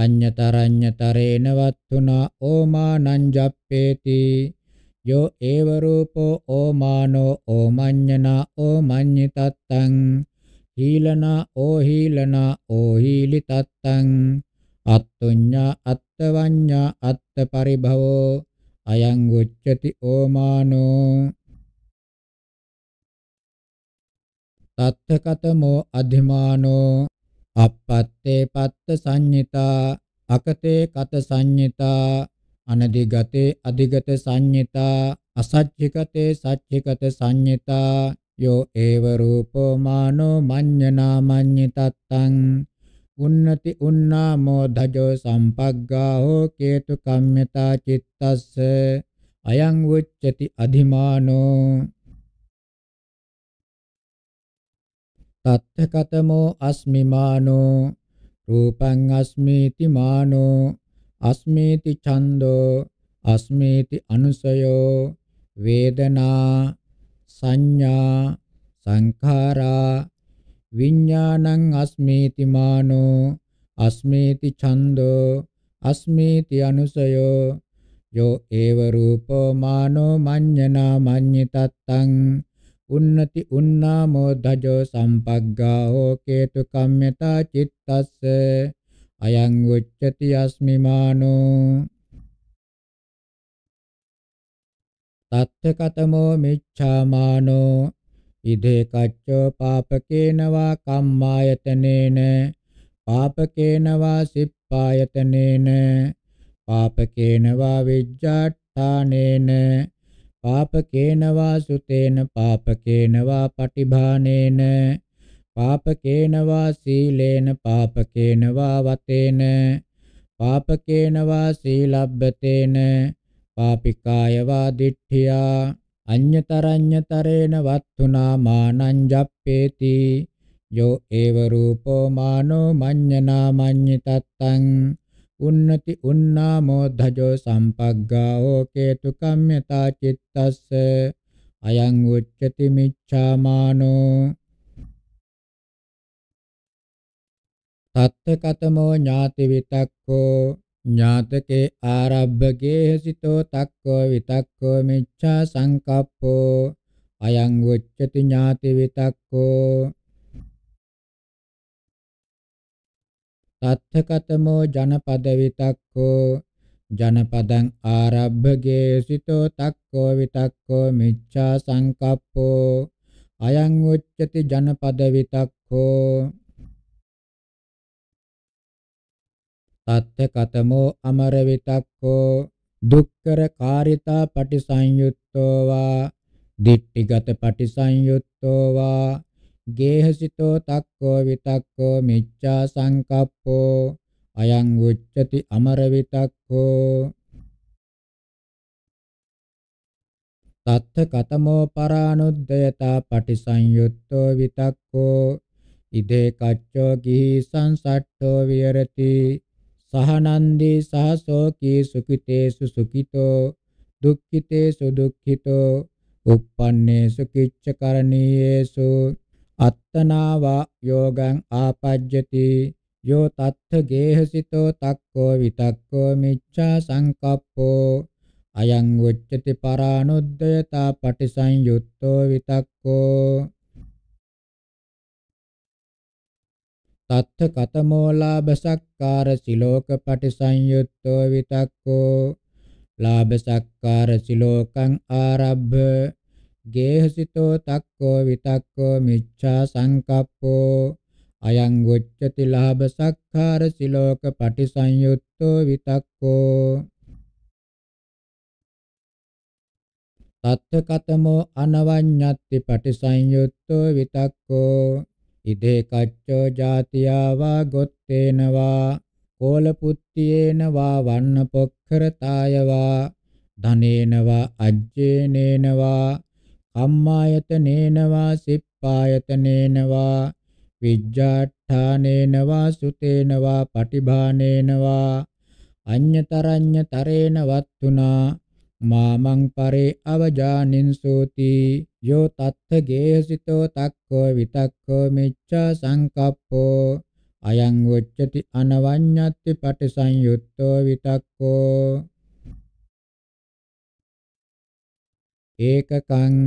අඤ්ඤතරඤ්ඤතරේන වත්තුනා ඕමානං ජප්පේති යෝ ඒව රූපෝ ඕමානෝ ඕමඤ්ඤනා ඕමඤ්ඤිතත්තං හීලනා ඕහීලනා ඕහීලි තත්තං අත්තුඤ්ඤා අත්තවඤ්ඤා අත්තපරිභවෝ අයං උච්චති ඕමානෝ තත්තකතමෝ අධිමානෝ අපත්තේ පත්ත සංඤිතා අකතේ කත සංඤිතා අනදිගතේ අධිගත සංඤිතා අසච්චිකතේ සච්චිකත සංඤිතා යෝ ඒව රූපෝ මානෝ මඤ්ඤනා මඤ්ඤිතත්තං උන්නති උන්නාමෝ ධජෝ සම්පග්ගා හෝ කේතු කම්මතා චිත්තස්ස අයං උච්චති අධිමානෝ තත්ථකතමෝ අස්මිමානෝ රූපං අස්මීති මානෝ අස්මීති ඡන්தோ අස්මීති අනුසයෝ වේදනා සංඥා සංඛාරා විඥානං අස්මේති මානෝ අස්මේති ඡන්தோ අස්මේති අනුසයෝ යෝ ඒව රූපෝ මානෝ මඤ්ඤනා මඤ්ඤිතත්තං උන්නති උන්නාමෝ ධජෝ සම්පග්ගා හෝ කේතු කම්මතා චිත්තස්ස අයං උච්චති අස්මිමානෝ තත්ථ කතමෝ මිච්ඡාමානෝ ඉදේ කච්චෝ පාපකේනවා කම්මායතනේන පාපකේනවා සිප්පායතනේන පාපකේනවා විජ්ජාට්ඨානේන පාපකේනවා සුතේන පාපකේනවා පටිභානේන පාපකේනවා සීලේන පාපකේනවා වතේන පාපකේනවා සීලබ්බතේන පාපිකායවා දිට්ඨියා අඤ්‍යතරඤ්‍යතරේන වත්තුනා මානං ජප්පේති යෝ ඒව රූපෝ මානෝ මඤ්ඤනා මඤ්ඤිතත්තං උන්නති උන්නාමෝ ධජෝ සම්පග්ගාෝ කේතු කම්මතා චිත්තස්ස අයං උච්චති මිච්ඡාමානෝ තත්ත කතමෝ ඥාති විතක්කෝ ඥාතකේ ආරබ්බකේ සිතෝ තක්කෝ විතක්කෝ මිච්ඡා සංකප්පෝ අයං උච්චති ඥාති විතක්කෝ තත්ථකතමෝ ජනපද විතක්කෝ ජනපදං ආරබ්බගේ සිතෝ තක්කෝ විතක්කෝ මිච්ඡා සංකප්පෝ අයං උච්චති ජනපද විතක්කෝ තත්ත කතමෝ අමර විතක්කෝ දුක්කර කාරිතා පටිසංයුත්තෝ වා දිට්ඨිගත පටිසංයුත්තෝ වා ගේහසිතෝ තක්කෝ විතක්කෝ මිච්ඡා සංකප්පෝ අයං උච්චති අමර විතක්කෝ තත්ත කතමෝ පරානුද්යතා පටිසංයුත්තෝ විතක්කෝ ඉදේ කච්චෝ ගිහි සංසට්ඨෝ විහෙරති සහනන්දී සහ ශෝකී සුඛිතේසු සුඛිතෝ දුක්ඛිතේසු දුක්ඛිතෝ uppannēsu kiccakaraniyesu attanāva yogaṃ āpajjati yo tattha gehasito takko vitakko micchā saṅkappo ayaṃ uccati paranuddayata patisanyutto vitakko තත්ථ කතමෝලාභ සක්කාර සිලෝක පටිසංයුත්තෝ විතක්කෝ ලාභ සක්කාර සිලෝකං ආරබ්බ ගේහසිතෝ තක්කෝ විතක්කෝ මිච්ඡා සංකප්පෝ අයං ගොච්ඡති ලාභ සක්කාර සිලෝක පටිසංයුත්තෝ විතක්කෝ තත්ථ කතමෝ අනවඤ්ඤත්ති පටිසංයුත්තෝ විතක්කෝ ඉදේ කච්චෝ ජාතියාවා ගොත්තේනවා කෝලපුත්තියේනවා වන්න පොක්කරතායවා ධනේනවා අජ්ජේනේනවා කම්මායතනේනවා සිප්පායතනේනවා විජ්ජාඨානේනවා සුතේනවා පටිභානේනවා අඤ්ඤතරඤ්ඤතරේන වත්තුනා මාමං පරේ අවජානින් සෝති යෝ තත්ථ ගේහසිතෝ තක්කෝ විතක්කෝ මිච්ඡා සංකප්පෝ අයං උච්චති අනවඤ්ඤත්ති පටිසංයුත්තෝ විතක්කෝ ඒකකං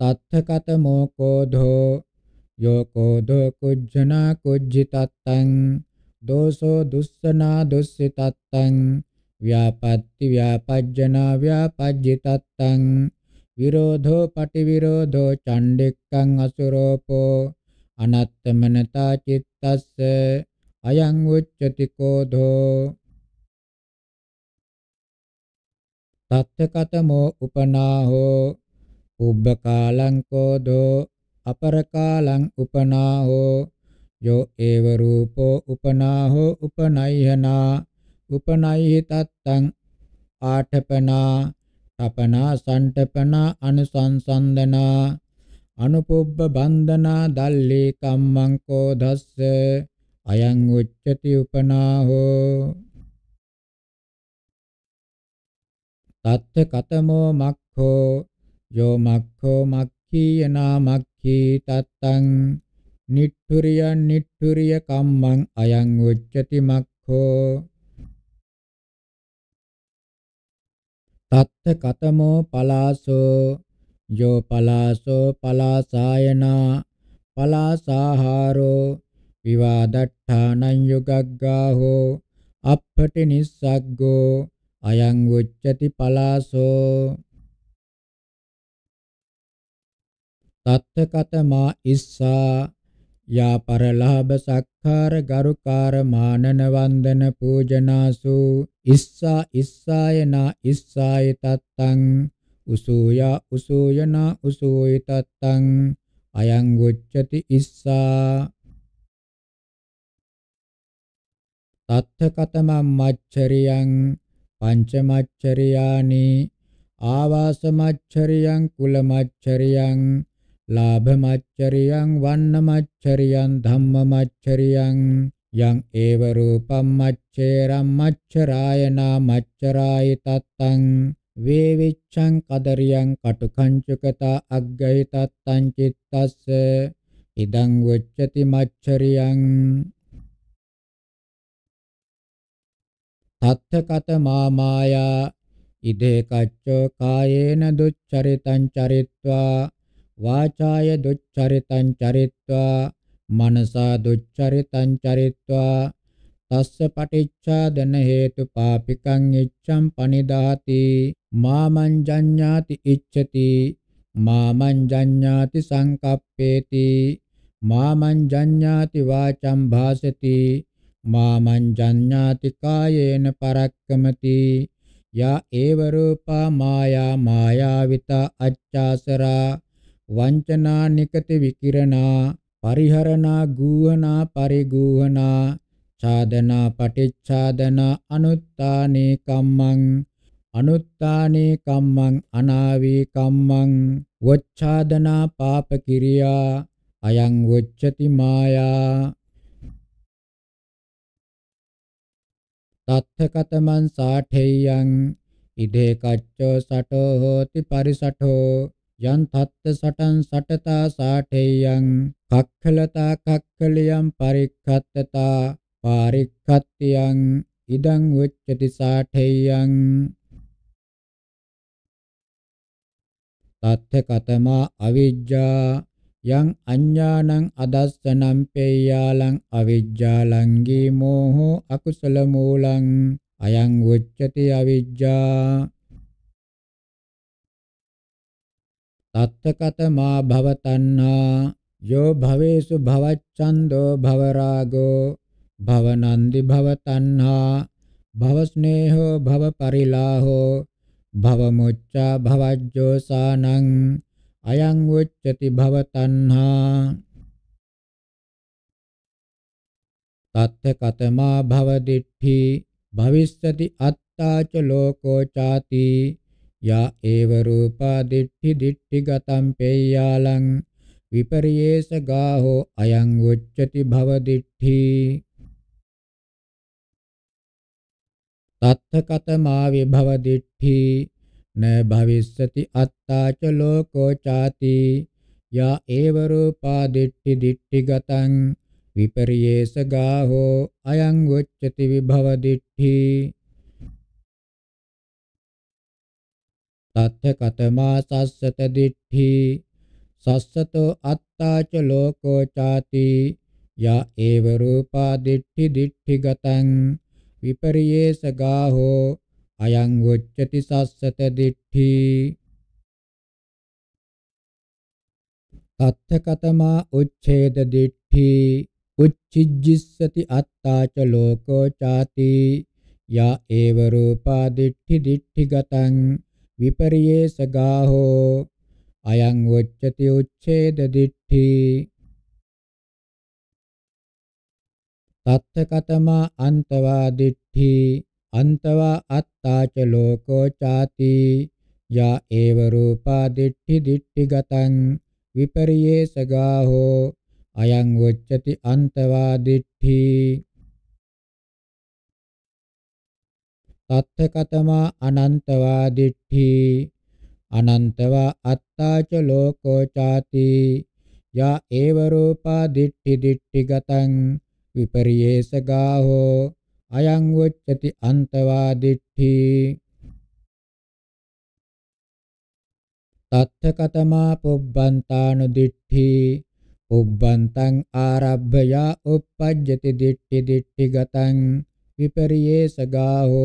තත්ථකත මොකෝධෝ යෝකෝධෝ කුජ්ජනා කුජ්ජිතත්තං දෝසෝ දුස්සනා දුස්සිතත්තං ව්‍යාපත්ති ව්යාපජ්ජනා ව්‍යාපජ්ජිතත්තං විරෝධෝ පටිවිරෝධෝ චණ්ඩෙක්ඛං අසුරෝපෝ අනත්තමනතා චිත්තස්ස අයං උච්චති කෝධෝ තත්තකතමෝ උපනාහෝ උබ්බකාලං කෝධෝ අපරකාලං උපනාහෝ යෝ ඒව රූපෝ උපනාහෝ උපනයනා උපනයිහි තත්තං ආඨපනා තපනා සණ්ඨපනා අනුසංසන්දනා අනුපොබ්බ බන්ධනා දල්ලේ කම්මං කෝ දස්ස අයං උච්චති උපනාහෝ තත්ත කතමෝ මක්ඛෝ යෝ මක්ඛෝ මක්ඛීය නාමක්ඛී තත්තං නිට්ඨුරිය නිට්ඨුරිය කම්මං අයං උච්චති මක්ඛෝ තත්ත කතමෝ පලාසෝ යෝ පලාසෝ පලාසායනා පලාසාහාරෝ විවාදට්ඨානං යුගග්ගාහෝ අප්පටි නිස්සග්ගෝ අයං උච්චති පලාසෝ තත්ත කතමා ඉස්සා යා පරලාභ සක්කාර ගරුකාර මානන වන්දන පූජනාසු ඉස්සා ඉස්සායනා ඉස්සාය තත්තං උසූයා උසූයනා උසූය තත්තං අයං උච්චති ඉස්සා තත්ථ කතමං මච්චරියං පංච මච්චරියානි ආවාස මච්චරියං කුල මච්චරියං ලාභ මච්චරියං වන්න මච්චරියං ධම්ම මච්චරියං යං ඒව රූපම් මච්චේරම් මච්චරායනා මච්චරායි තත්තං වේවිච්ඡං කදරියං කටුකංචකතා අග්ගයි තත්තං චිත්තස්ස ඉදං වච්චති මච්චරියං තත්තකත මාමායා ඉදේ කච්චෝ කායේන දුච්චරිතං චරිත්වා වාචාය දුච්චරිතං චරිත්වා මනසා දුච්චරිතං චරිත්වා තස්ස පටිච්ඡාදන හේතු පාපිකං ඉච්ඡම් පනිදාති මාමං ජඤ්ඤාති ඉච්ඡති මාමං ජඤ්ඤාති සංකප්පේති මාමං ජඤ්ඤාති වාචං භාසති මාමං ජඤ්ඤාති කායේන පරක්කමති යා ඒව රූපා මායා මායාවිතා අච්ඡාසරා වංචනා නිකති විකිරණා පරිහරණා ගූහනා පරිගූහනා ඡාදනා පටිච්ඡාදනා අනුත්තානේ කම්මං අනුත්තානේ කම්මං අනාවේ කම්මං වොච්ඡාදනා පාප කිරියා අයං වොච්චති මායා තත්ථකතමන් සාඨේයං ඉදේ කච්චෝ සටෝ හෝති පරිසටෝ යන් තත්ත සටන් සටතා සාඨේයන් කක්ඛලතා කක්ඛලියම් පරික්ඛත්තතා පාරික්ඛත්තියන් ඉදං උච්චති සාඨේයන් තත්ථ කතමා අවිජ්ජා යං අඤ්ඤාණං අදස්සනම් පේයාලං අවිජ්ජාලං ගී මෝහෝ අකුසල මූලං අයං උච්චති අවිජ්ජා තත්තකත මා භවතණ්හා යෝ භවේසු භවච්ඡන්தோ භවරාගෝ භවනන්දි භවතණ්හා භවස්නේහෝ භවපරිලාහෝ භවමුච්ඡා භවජ්ජෝසානං අයං උච්චති භවතණ්හා තත්තකතමා භවදිත්‍ති භවිස්සති අත්තාච ලෝකෝ ചാති යා ඒව රූපා දිට්ඨි දිට්ඨි ගතම් පේයාලං විපරියේස ගාහෝ අයං උච්චති භව දිට්ඨි තත්ථ කතමා විභව දිට්ඨි න භවිස්සති අත්තා ච ලෝකෝ ചാති යා ඒව රූපා දිට්ඨි දිට්ඨි ගතං විපරියේස ගාහෝ අයං උච්චති විභව දිට්ඨි තත්ථ කතමා සස්සත දිට්ඨි සස්සතෝ අත්තාච ලෝකෝ ചാති යා ඒව රූපා දිට්ඨි දිට්ඨි ගතං විපරියේස ගාහෝ අයං වොච්චති සස්සත දිට්ඨි තත්ථ කතමා උච්ඡේද දිට්ඨි උච්චිජ්ජිස්සති අත්තාච ලෝකෝ ചാති යා ඒව රූපා දිට්ඨි දිට්ඨි ගතං විපරියේසගාහෝ අයං වොච්චති උච්ඡේද දිට්ඨි තත්ත කතමා අන්තවා දිට්ඨි අන්තවා අත්තාච ලෝකෝ ചാති යා ඒව රූපා දිට්ඨි දිට්ඨිගතං විපරියේසගාහෝ අයං වොච්චති අන්තවා දිට්ඨි तत्थकतमा अनंतवा दिट्ठी अनंतवा अत्ता च लोको चाति या एव रूपा दिट्ठी दिट्ठि गतं विपर्येस गाहो अयं अंतवा दिट्ठि दिट्ठी तत्थकतमा दिट्ठि पुब्बन्तं आरभ्य या उपपद्यति दिट्ठि दिट्ठि गतं विपर्येस गाहो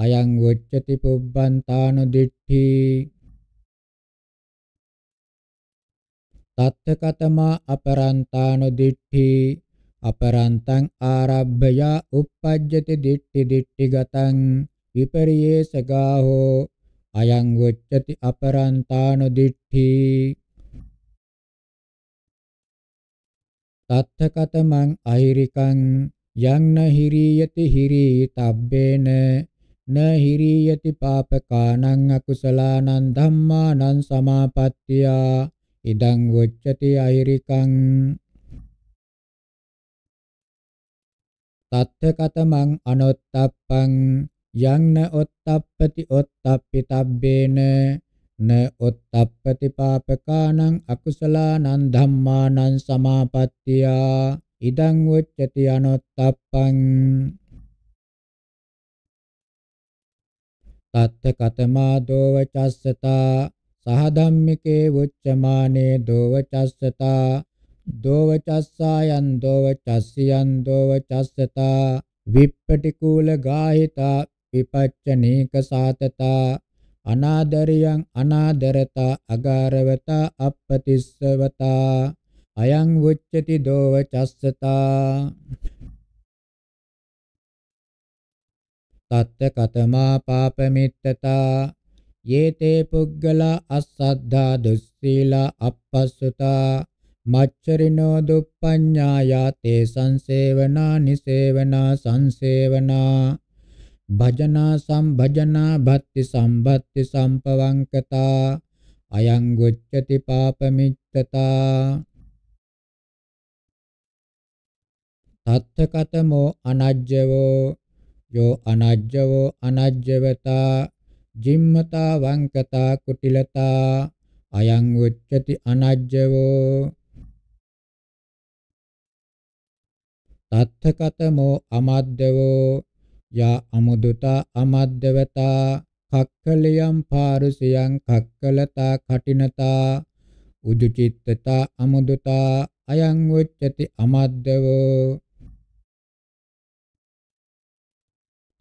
අයං උච්චති පුබ්බන්තානු දිට්ඨි තත්ත කතමා අපරන්තානු දිට්ඨි අපරන්තං ආරබ්භයා uppajjati diṭṭhi diṭṭhi gataṃ විපරියේසගාහෝ අයං උච්චති අපරන්තානු දිට්ඨි තත්ත කතමං අහිරිකං යං නහිරියති හිරී තබ්බේන න හිරියති පාපකානං අකුසලානං ධම්මානං සමාපත්තියා ඉදං වොච්චති අහිරිකං තත්ථ කතමං අනොත්තප්පං යං න ඔත්තප්පති ඔත්තප්පිතබ්බේන න ඔත්තප්පති පාපකානං අකුසලානං ධම්මානං සමාපත්තියා ඉදං වොච්චති අනොත්තප්පං තත්ත කතමා දෝව චස්සතා සහ ධම්මිකේ උච්චමානේ දෝව චස්සතා දෝව චස්සායන් දෝව චස්සියන් දෝව චස්සතා විප්පටිකූල ගාහිතා විපච්චනීක සාතතා අනාදරියං අනාදරතා අගාරවතා අපපතිස්සවතා අයං උච්චති දෝව චස්සතා තත්ත කතමා පාපමිත්තතා යේතේ පුග්ගලා අස්සද්ධා දුස්සීලා අපස්සුතා මච්චරිනෝ දුප්පඤ්ඤායා තේ සංසේවනා නිසේවනා සංසේවනා භජනා සම්භජනා භත්ති සම්භත්ති සම්පවංකතා අයං ගොච්ඡති පාපමිච්ඡතා තත්ථ කතමෝ අනජ්ජවෝ යෝ අනජ්ජවෝ අනජ්ජවතා ජිම්මතා වංකතා කුටිලතා අයං උච්චති අනජ්ජවෝ තත්ථකතමෝ අමද්දවෝ යා අමුදුතා අමද්දවතා කක්කලියම් පාරුසියං කක්කලතා කටිනතා උජුචිත්තතා අමුදුතා අයං උච්චති අමද්දවෝ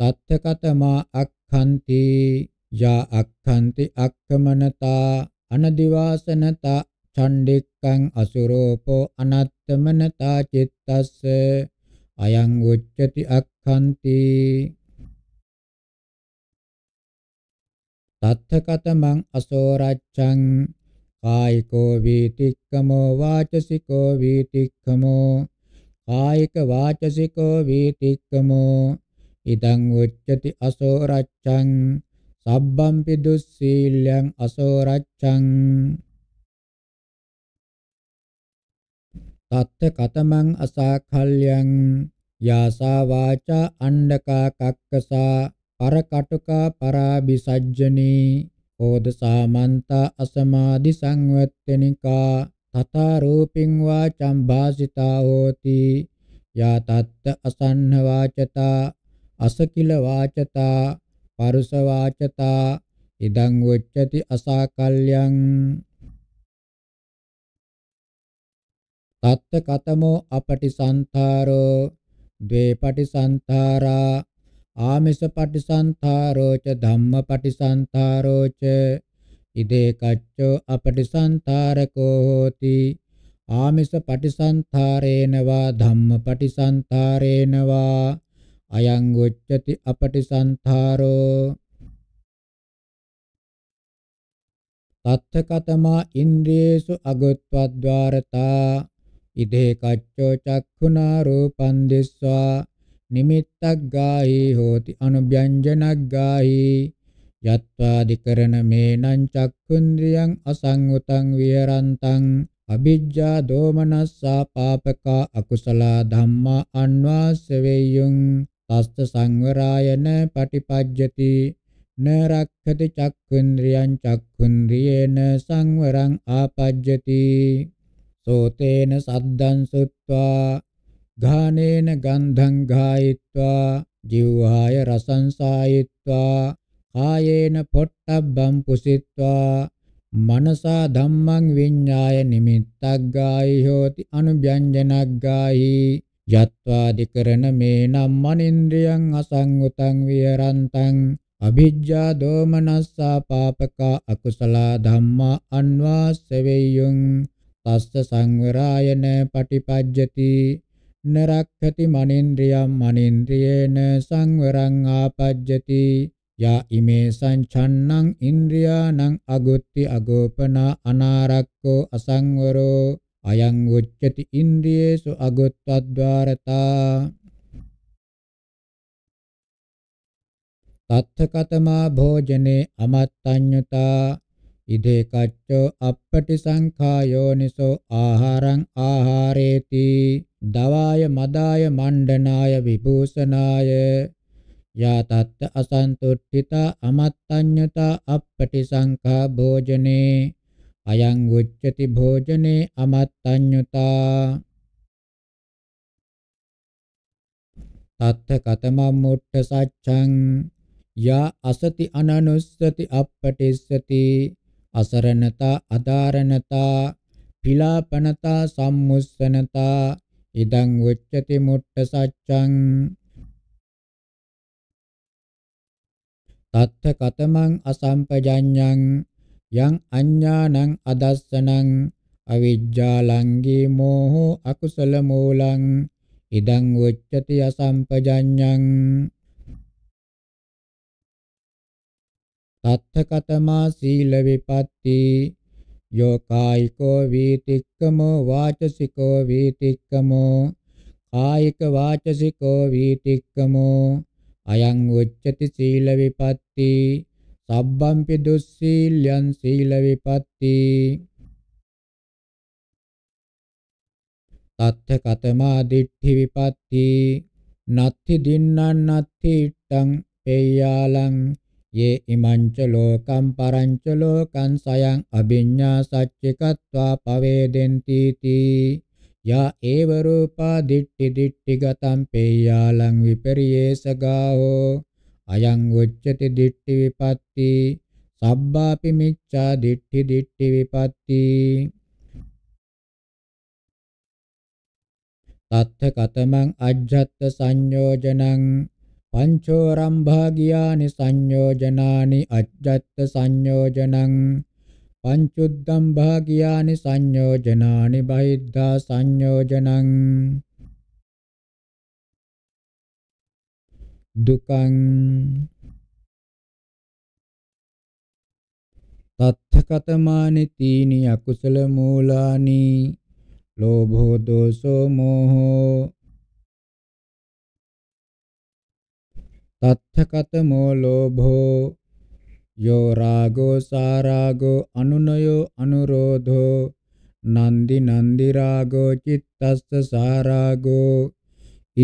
තත්තකතමා අක්ඛන්ති යා අක්ඛන්ති අක්ඛමනතා අනදිවාසනතා ඡණ්ඩික්කං අසුරෝපෝ අනත්තමනතා චිත්තස්ස අයං උච්චති අක්ඛන්ති තත්තකතමං අසෝරච්ඡං කායිකෝ වීතික්කමෝ වාචසිකෝ වීතික්කමෝ කායික වාචසිකෝ වීතික්කමෝ ඉදං උච්චති අසෝ රච්ඡං සබ්බම්පි දුස්සීලං අසෝ රච්ඡං තත්ත කතමං අසාඛල්යං යාසා වාචා අණ්ඩකා කක්කසා පරකටුකා පරාබිසජ්ජනේ ඕද සාමන්ත අසමාදි සංවත්තනිකා තථා රූපින් වාචම් භාසිතා හෝති යා තත්ත අසන්න වාචතා අසකිල වාචතා පරුස වාචතා ඉදං උච්චති අසාකල්යං තත්ත කතමෝ අපටිසන්තරෝ ද්වේපටිසන්තරා ආමිස පටිසන්තරෝ ච ධම්ම පටිසන්තරෝ ච ඉදේ කච්චෝ අපටිසන්තරකෝ හෝති ආමිස පටිසන්තරේන වා ධම්ම පටිසන්තරේන වා අයං උච්චති අපටිසන්තරෝ තත්ථ කතමා ඉන්ද්‍රේසු අගොත්වද්වාරතා ඉදේ කච්චෝ චක්ඛුනා රූපං දිස්වා නිමිත්තක් ගාහි හෝති අනුභ්‍යංජනක් ගාහි යත්වාදිකරණ මේනං චක්ඛුන්ද්‍රියං අසංගතං විහරන්තං අවිජ්ජා දෝමනස්සා පාපකා අකුසල ධම්මා අන්වාස වේයුං තස්ස සංවරායන පටිපජ්ජති න රක්ඛති චක්ඛුන්ද්‍රියං චක්ඛුන්ද්‍රියේන සංවරං ආපජ්ජති සෝතේන සද්දං සුත්වා ඝානේන ගන්ධං ගායිत्वा ජීවහාය රසං සායිत्वा කායේන පොට්ටබ්බං පුසිत्वा මනසා ධම්මං විඤ්ඤාය නිමිත්තක් ගායි හෝති අනුභ්‍යංජනක් ගායි යත්වාදිකරණ මේ නම් මනින්ද්‍රියං අසංගතං විහරන්තං අභිජ්ජා දෝමනස්සා පාපකා අකුසල ධම්මා අන්වාසෙවියුං තස්ස සංවරායන පටිපජ්ජති නරක්ඛති මනින්ද්‍රියම් මනින්ද්‍රියේන සංවරං ආපජ්ජති යා ඉමේ සංචන්නං ඉන්ද්‍රියානං අගුත්ති අගෝපනා අනාරක්කෝ අසංවරෝ අයං උච්චති ඉන්ද්‍රියේසු අගොත්ත්වාද්වාරතා තත්ථකතමා භෝජනේ අමත්තඤ්ඤුතා ඉදේ කච්චෝ අපපටි සංඛායෝනිසෝ ආහාරං ආහාරේති දවාය මදාය මණ්ඩනාය විභූෂනාය යාතත් අසන්තුට්ඨිතා අමත්තඤ්ඤතා අපපටි සංඛා භෝජනේ අයං උච්චති භෝජනේ අමත්තඤ්ඤුතා තත්ථ කතමම් මුට්ඨ සච්ඡං යා අසති අනනුස්සති අප්පටිස්සති අසරණතා අදාරණතා පිලාපනතා සම්මුස්සනතා ඉදං උච්චති මුට්ඨ සච්ඡං තත්ථ කතමං අසම්පජඤ්ඤං යං අඥානං අදස්සනං අවිජ්ජාලංගේ මෝහෝ අකුසල මූලං ඉදං උච්චති අසම්පජඤ්ඤං තත්තකතමා සීල විපත්ති යෝ කායිකෝ වීතික්කමෝ වාචසිකෝ වීතික්කමෝ කායික වාචසිකෝ වීතික්කමෝ අයං උච්චති සීල විපත්ති සබ්බම්පි දුස්සීල්යන් සීල විපත්ති තත්ථ කතමා දිට්ඨි විපත්ති නත්ථි දින්නම් නත්ථි ට්ටං පේයාලං යේ ඉමංච ලෝකම් පරංච ලෝකං සයං අභිඤ්ඤා සච්චිකत्वा පවේදෙන්ති තී යා ඒව රූපා දිට්ඨි දිට්ඨිගතම් පේයාලං විපරියේසගාෝ අයං උච්චති දිට්ඨි විපatti සබ්බාපි මිච්ඡා දිට්ඨි දිට්ඨි විපatti තත්ථ කතමං අජ්ජත්ත සංයෝජනං පංචෝ රම්භාගියානි සංයෝජනානි අජ්ජත්ත සංයෝජනං පංචුද්දම් භාගියානි සංයෝජනානි බහිද්ධා සංයෝජනං දුකං තත්ථකතමානි තීනි අකුසල මූලානි ලෝභෝ දෝසෝ මෝහෝ තත්ථකතමෝ ලෝභෝ යෝ රාගෝ සාරාගෝ අනුනයෝ අනුරෝධෝ නන්දි නන්දි රාගෝ චිත්තස්ස සාරාගෝ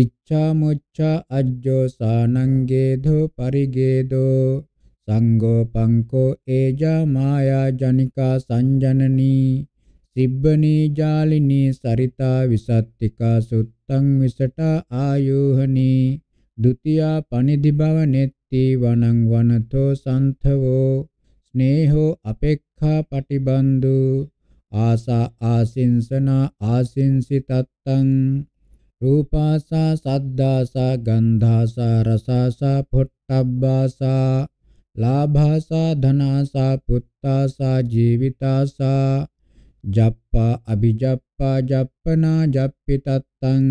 ඉච්ඡා මොච්ඡා අජ්ජෝ සානංගේධෝ පරිගේධෝ සංඝෝ පංකෝ ඒජා මායා ජනිකා සංජනනී තිබ්බනී ජාලිනී සරිතා විසත්තිකා සුත්තං විසටා ආයෝහනී ဒ ුතියා පනිදි භව නෙත්ති වනං වනතෝ සන්තවෝ ස්නේහෝ අපේක්ඛා පටිබන්දු ආසා ආසින්සනා ආසින්සි තත්තං රූපාසා සද්දාසා ගන්ධාසා රසාසා පොට්ටබ්බාසා ලාභාසා ධනාසා පුත්තාසා ජීවිතාසා ජප්පා අභිජප්පා ජප්පනා ජප්පිතත්තං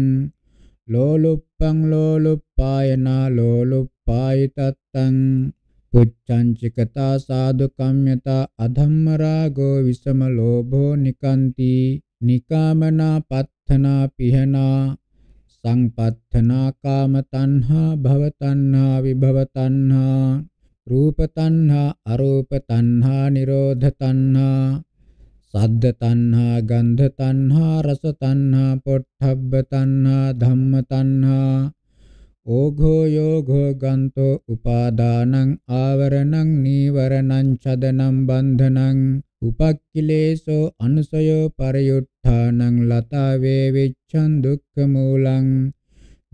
ලෝලුප්පං ලෝලුප්පායනා ලෝලුප්පායිතත්තං පුච්ඡංචිකතා සාදු කම්යතා අධම්ම රාගෝ විසම ලෝභෝ නිකන්ති නිකාමනා පත්තනා පිහනා සංපත්තනා කාම තණ්හා භව තණ්හා විභව තණ්හා රූප තණ්හා අරූප තණ්හා නිරෝධ තණ්හා සද්ද තණ්හා ගන්ධ තණ්හා රස තණ්හා පොට්ඨබ්බ තණ්හා ධම්ම තණ්හා ඕඝෝ යෝඝෝ ගන්තෝ උපාදානං ආවරණං නීවරණං චදනං බන්ධනං උපක්ඛිලේසෝ අනුසයෝ පරියුට්ඨානං ලතා වේවිච්ඡන් දුක්ඛ මූලං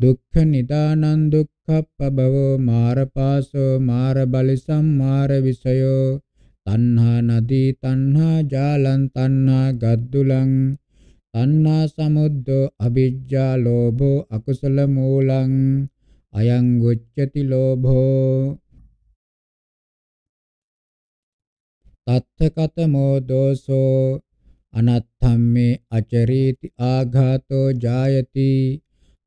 දුක්ඛ නිදානං දුක්ඛප්පබවෝ මාරපාසෝ මාර බලිසම් මාර විසයෝ තණ්හා නදී තණ්හා ජාලං තණ්හා ගද්දුලං තණ්හා සමුද්දෝ අවිජ්ජා ලෝභෝ අකුසල මූලං අයං උච්චති ලෝභෝ තත්ථකත මෝදෝසෝ අනත්තම්මේ අචරීති ආඝාතෝ ජායති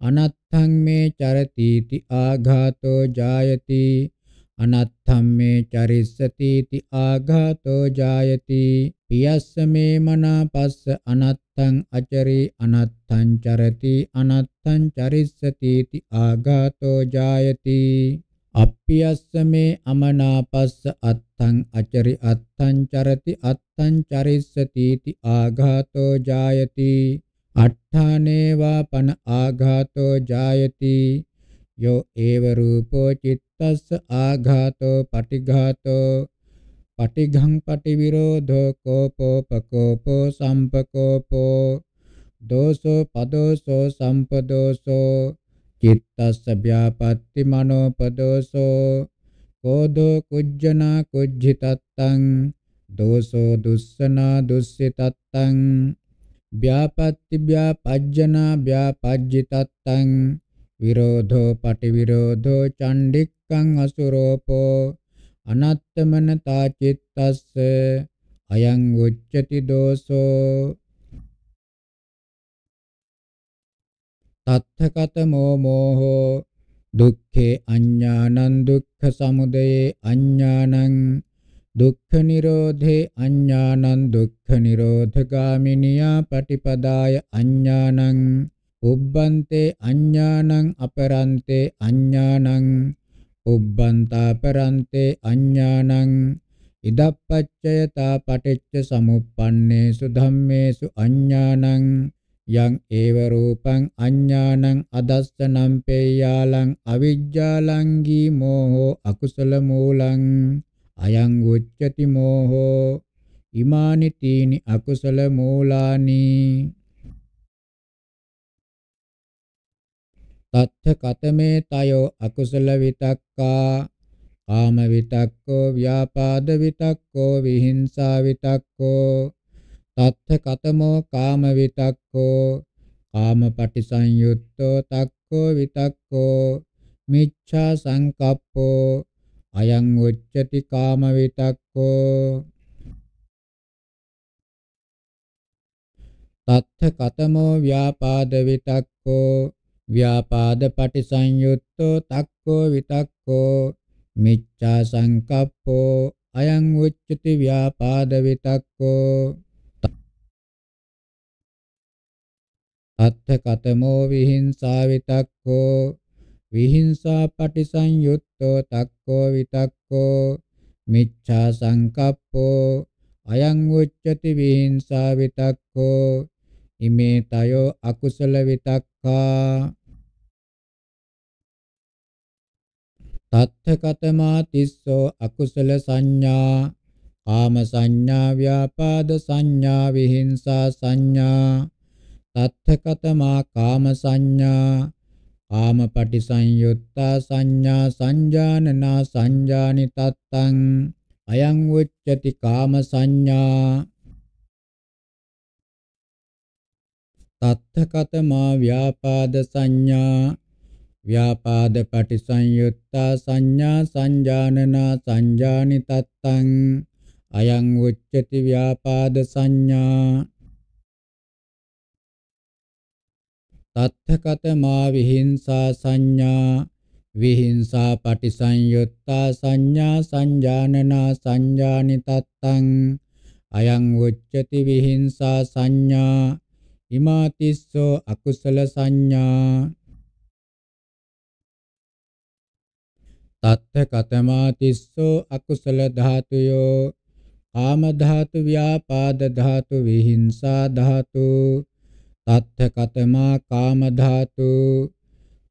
අනත්තං මේ චරතිති ආඝාතෝ ජායති අනත්තම් මේ චරිස්සතිති ආඝාතෝ ජායති පියස්ස මේ මනාපස්ස අනත්තං අචරි අනත්තං චරති අනත්තං චරිස්සතිති ආඝාතෝ ජායති අප්පියස්ස මේ අමනාපස්ස අත් අත්තං අචරි අත්තං චරති අත්තං චරිස්සතිති ආඝාතෝ ජායති අට්ඨානේවා පන ආඝාතෝ ජායති යෝ ඒව රූපෝ චිත්තස්ස ආඝාතෝ පටිඝාතෝ පටිඝං පටිවිරෝධෝ කෝපෝ පකෝපෝ සම්පකෝපෝ දෝසෝ පදෝසෝ සම්පදෝසෝ චිත්තස්ස ව්‍යාපatti මනෝපදෝසෝ කෝදෝ කුජ්ජනා කුජ්ජිතත්තං දෝසෝ දුස්සනා දුස්සිතත්තං ව්‍යාපත්ති ව්‍යාපජ්ජනා ව්‍යාපජ්ජිතත්තං විරෝධෝ පටිවිරෝධෝ චණ්ඩික්කං අසුරෝපෝ අනත්තමනතා චිත්තස්ස අයං උච්චති දෝසෝ තත්ථකතමෝ මෝහෝ දුක්ඛේ අඥානං දුක්ඛ සමුදයේ අඥානං දුක්ඛ නිරෝධේ අඥානං දුක්ඛ නිරෝධගාමිනියා පටිපදාය අඥානං උබ්බන්තේ අඥානං අපරන්තේ අඥානං උබ්බන්තා පරන්තේ අඥානං ඉදප්පච්චයතා පටිච්ච සමුප්පන්නේසු ධම්මේසු අඥානං යං ඒව රූපං අඥානං අදස්සනම් පේයාලං අවිජ්ජාලං ගී මෝහෝ අකුසල මූලං අයං උච්චති මෝහෝ ඉමානි තීනි අකුසල මූලානි තත්ථ කතමේ තයෝ අකුසල විතක්කා කාම විතක්කෝ ව්‍යාපාද විතක්කෝ විහිංසා විතක්කෝ තත්ථ කතමෝ කාම විතක්කෝ කාම පටිසංයුත්තෝ තක්කෝ විතක්කෝ මිච්ඡා සංකප්පෝ අයං උච්චති කාම විතක්කෝ තත්ථ කතමෝ ව්‍යාපාද විතක්කෝ ව්‍යාපාද පටිසංයුත්තෝ තක්කෝ විතක්කෝ මිච්ඡා සංකප්පෝ අයං උච්චති ව්‍යාපාද විතක්කෝ අත්ථ කතමෝ විහිංසා විතක්කෝ විහිංසා පටිසංයුත්තෝ තක්කෝ විතක්කෝ මිච්ඡා සංකප්පෝ අයං උච්චති විහිංසා විතක්කෝ ඉමේ තයෝ අකුසල විතක්කා තත්ථ කතමා තිස්සෝ අකුසල සංඥා කාම සංඥා ව්‍යාපාද සංඥා විහිංසා සංඥා තත්ථකතමා කාම සංඥා කාමපටි සංයුත්තා සංඥා සංජානනා සංජානි තත්තං අයං උච්චති කාම සංඥා තත්ථකතමා ව්‍යාපාද සංඥා ව්‍යාපාද පටි සංයුත්තා සංඥා සංජානනා සංජානි තත්තං අයං උච්චති ව්‍යාපාද සංඥා තත්ථකත මා විහිංසා සංඥා විහිංසා පටිසංයුත්තා සංඥා සංජානනා සංජානි තත්තං අයං උච්චති විහිංසා සංඥා ඉමාතිස්සෝ අකුසල සංඥා තත්ථ කතමාතිස්සෝ අකුසල ධාතුයෝ කාම ධාතු ව්‍යාපාද ධාතු විහිංසා ධාතු තත්ථ කතමා කාම ධාතු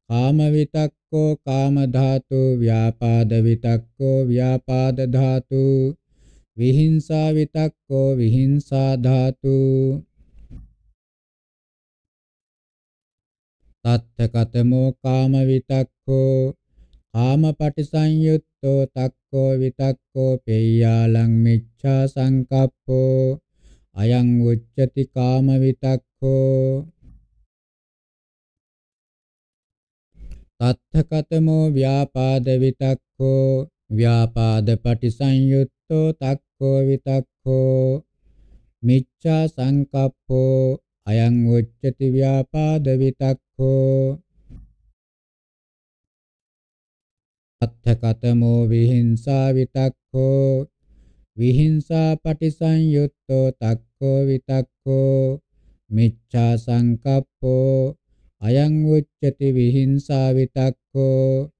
කාම විතක්කෝ කාම ධාතු ව්‍යාපාද විතක්කෝ ව්‍යාපාද ධාතු විහිංසා විතක්කෝ විහිංසා ධාතු තත්ථ කතමෝ කාම විතක්කෝ කාම පටිසංයුත්තෝ තක්කෝ විතක්කෝ පෙය්‍යාලං මිච්ඡා සංකප්පෝ අයං උච්චති කාම විතක් තත්ථකතමෝ ව්‍යාපාද විතක්ඛෝ ව්‍යාපාද පටිසංයුත්තෝ තක්ඛෝ විතක්ඛෝ මිච්ඡා සංකප්පෝ අයං උච්චති ව්‍යාපාද විතක්ඛෝ අත්ථකතමෝ විහිංසා විතක්ඛෝ විහිංසා පටිසංයුත්තෝ තක්ඛෝ විතක්ඛෝ මිච්ඡා සංකප්පෝ අයං උච්චති විහිංසා විතක්කෝ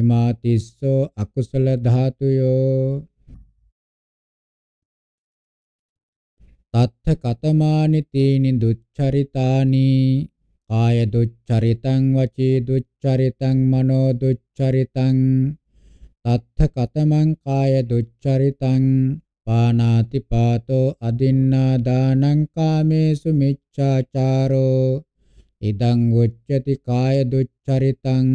ඉමාතිස්සෝ අකුසල ධාතුයෝ තත්ථ කතමානි තීනි දුච්චරිතානි කාය දුච්චරිතං වචී දුච්චරිතං මනෝ දුච්චරිතං තත්ථ කතමං කාය දුච්චරිතං පානාති පාතෝ අදින්නා දානං කාමේසු මිච්ඡ මිච්ඡාචාරෝ ඉදං උච්චති කාය දුච්චරිතං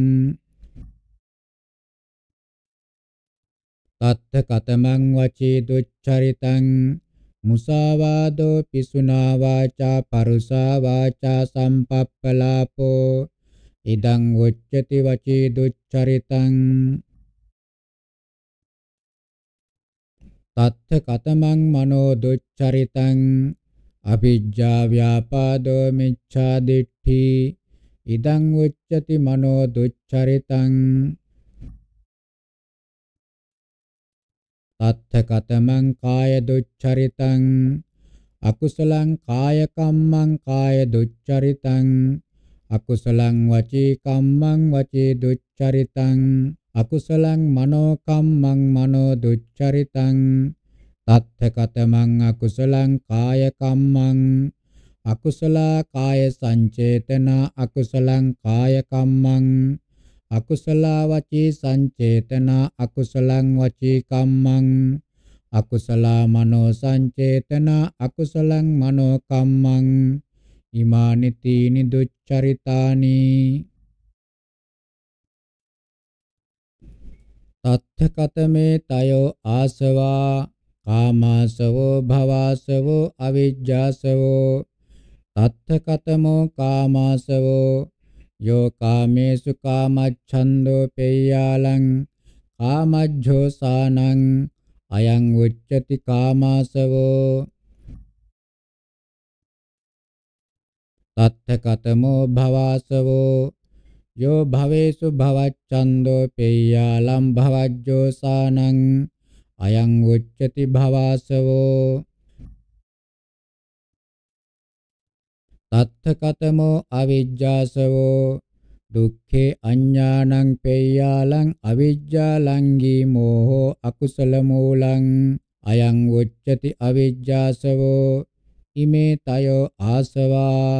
තත්ත කතමං වචී දුච්චරිතං මුසාවාදෝ පිසුනා වාචා පරුසා වාචා සම්පප්පලාපෝ ඉදං උච්චති වචී දුච්චරිතං තත්ත කතමං මනෝ දුච්චරිතං අවිජ්ජා ව්‍යාපාදෝ මිච්ඡා දිට්ඨි ඉදං උච්චති මනෝ දුච්චරිතං තත්ථගතමං කාය දුච්චරිතං අකුසලං කාය කම්මං කාය දුච්චරිතං අකුසලං වචී කම්මං වචී දුච්චරිතං අකුසලං මනෝ කම්මං මනෝ දුච්චරිතං තත්ථකතමං අකුසලං කාය කම්මං අකුසල කාය සංචේතන අකුසලං කාය කම්මං අකුසල වචී සංචේතන අකුසලං වචී කම්මං අකුසල මනෝ සංචේතන අකුසලං මනෝ කම්මං ඉමානි තීනි දුච්චරිතානි තත්ථකතමේ තයෝ ආසවා කාමාසවෝ භවාසවෝ අවිජ්ජාසවෝ තත්ථ කතමෝ කාමාසවෝ යෝ කාමේසු කාමච්ඡන්தோ පෙය්‍යාලං කාමජ්ජෝ සානං අයං උච්චති කාමාසවෝ තත්ථ කතමෝ භවාසවෝ යෝ භවේසු භවච්ඡන්தோ පෙය්‍යාලං භවජ්ජෝ සානං අයං උච්චති භවාසවෝ තත්ථ කතමෝ අවිජ්ජාසවෝ දුක්ඛේ අඥානං පේයාලං අවිජ්ජාලංගී මෝහෝ අකුසල මූලං අයං උච්චති අවිජ්ජාසවෝ ඉමේ තයෝ ආසවා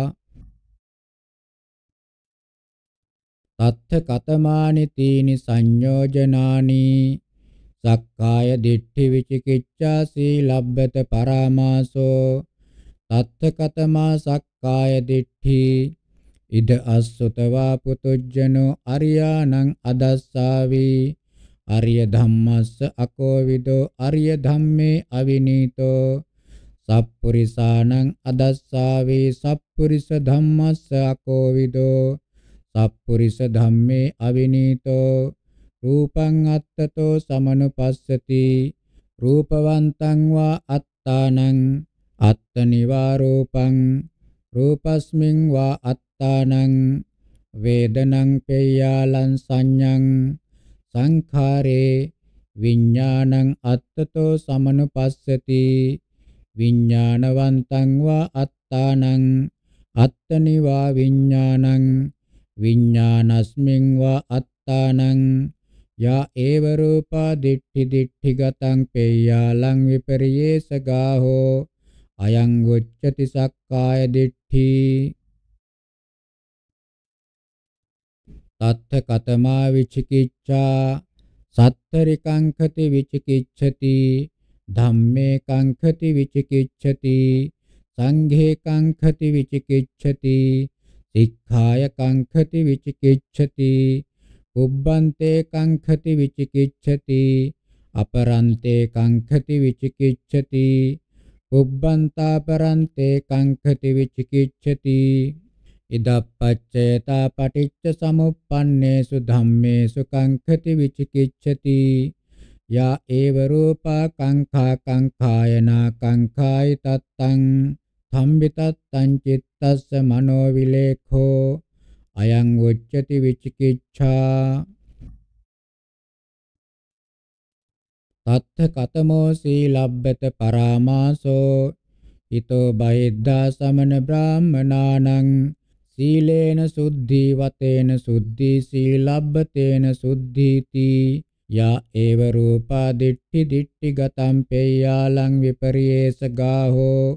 තත්ථ කතමානි තීනි සංයෝජනානි සක්කාය දිට්ඨි විචිකිච්ඡා සීලබ්බත පරාමාසෝ තත්තකතමා සක්කාය දිට්ඨි ඉද අස්සතවා පුතුජ්ජනෝ අරියාණං අදස්සාවි අරිය ධම්මස්ස අකෝවිදෝ අරිය ධම්මේ අවිනීතෝ සප්පුරිසානං අදස්සාවි සප්පුරිස ධම්මස්ස අකෝවිදෝ සප්පුරිස ධම්මේ අවිනීතෝ රූපං අත්තතෝ සමනුපස්සති රූපවන්තං වා අත්තානං අත්තනිවාරූපං රූපස්මින් වා අත්තානං වේදනං පේයාලං සංඤං සංඛාරේ විඥානං අත්තතෝ සමනුපස්සති විඥානවන්තං වා අත්තානං අත්තනිවා විඥානං විඥානස්මින් වා අත්තානං යා ඒව රූපා දිට්ඨි දිට්ඨි ගතං පේයාලං විපරියේස ගාහෝ අයං උච්චති සක්කාය දිට්ඨි තත්ථ කතමා විචිකිච්ඡා සත්තරිකංකති විචිකිච්ඡති ධම්මේ කංකති විචිකිච්ඡති සංඝේ කංකති විචිකිච්ඡති සික්ඛාය කංකති විචිකිච්ඡති උබ්බන්තේ කංඛති විචිකිච්ඡති අපරන්තේ කංඛති විචිකිච්ඡති උබ්බන්තාපරන්තේ කංඛති විචිකිච්ඡති ඉදප්පච්චයතා පටිච්ච සමුප්පන්නේසු ධම්මේසු කංඛති විචිකිච්ඡති යා ඒව රූපා කංඛා කංඛායනා කංඛායි තත්තං සම්බිතත්තං චිත්තස්ස මනෝ විලේඛෝ අයං උච්චති විචිකිච්ඡා තත්ථ කතමෝ සීලබ්බත පරාමාසෝ හිතෝ බහිද්ධා සමන බ්‍රාහමනානං සීලේන සුද්ධි වතේන සුද්ධි සීලබ්බතේන සුද්ධීති යා ඒව රූපා දිට්ඨි දිට්ඨි ගතම් පේයාලං විපරියේස ගාහෝ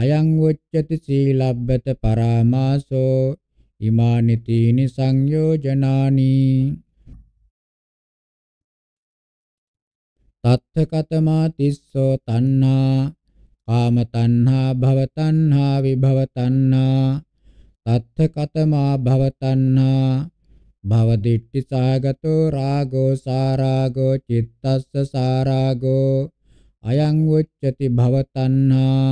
අයං උච්චති සීලබ්බත පරාමාසෝ ඉමානිතීනි සංයෝජනානි තත්ථකතමා තිස්සෝ තණ්හා කාම තණ්හා භව තණ්හා විභව තණ්හා තත්ථකතමා භව තණ්හා භව දිට්ඨි සාගතෝ රාගෝ සාරාගෝ චිත්තස්ස සාරාගෝ අයං උච්චති භව තණ්හා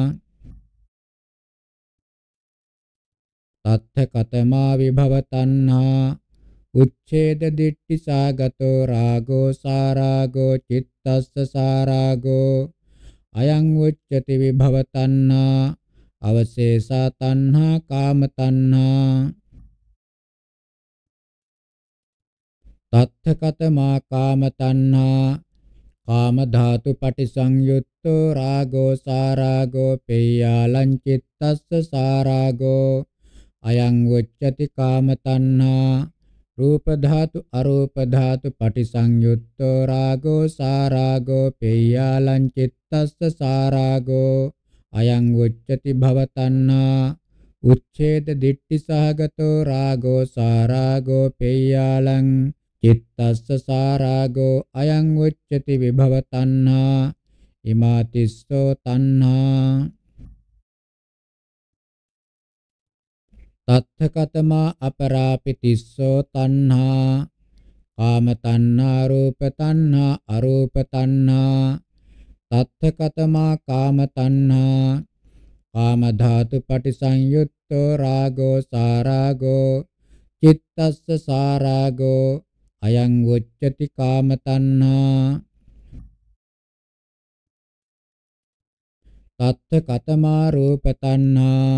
තත්ථ කතමා විභව තණ්හා උච්ඡේද දිට්ඨි සාගතෝ රාගෝ සාරාගෝ චිත්තස්ස සාරාගෝ අයං උච්චති විභව තණ්හා අවශේෂා තණ්හා කාම තණ්හා තත්ථකතමා කාම තණ්හා කාම ධාතු පටිසංයුක්තෝ රාගෝ සාරාගෝ පේයාලං චිත්තස්ස සාරාගෝ අයං වොච්චති කාම තණ්හා රූප ධාතු අරූප ධාතු පටිසංයුත්තෝ රාගෝ සාරාගෝ පේයාලං චිත්තස්ස සාරාගෝ අයං වොච්චති භව තණ්හා උච්ඡේද දිට්ඨි සහගතෝ රාගෝ සාරාගෝ පේයාලං චිත්තස්ස සාරාගෝ අයං උච්චති විභව තණ්හා ඉමාතිස්සෝ තණ්හා තත්ථකතමා අපරාපිතිස්සෝ තණ්හා කාම තණ්හා රූප තණ්හා අරූප තණ්හා තත්ථකතමා කාම තණ්හා කාම ධාතු පටිසංයුක්තෝ රාගෝ සාරාගෝ චිත්තස්ස සාරාගෝ අයං වොච්චති කාම තණ්හා තත්ථ කතමා රූප තණ්හා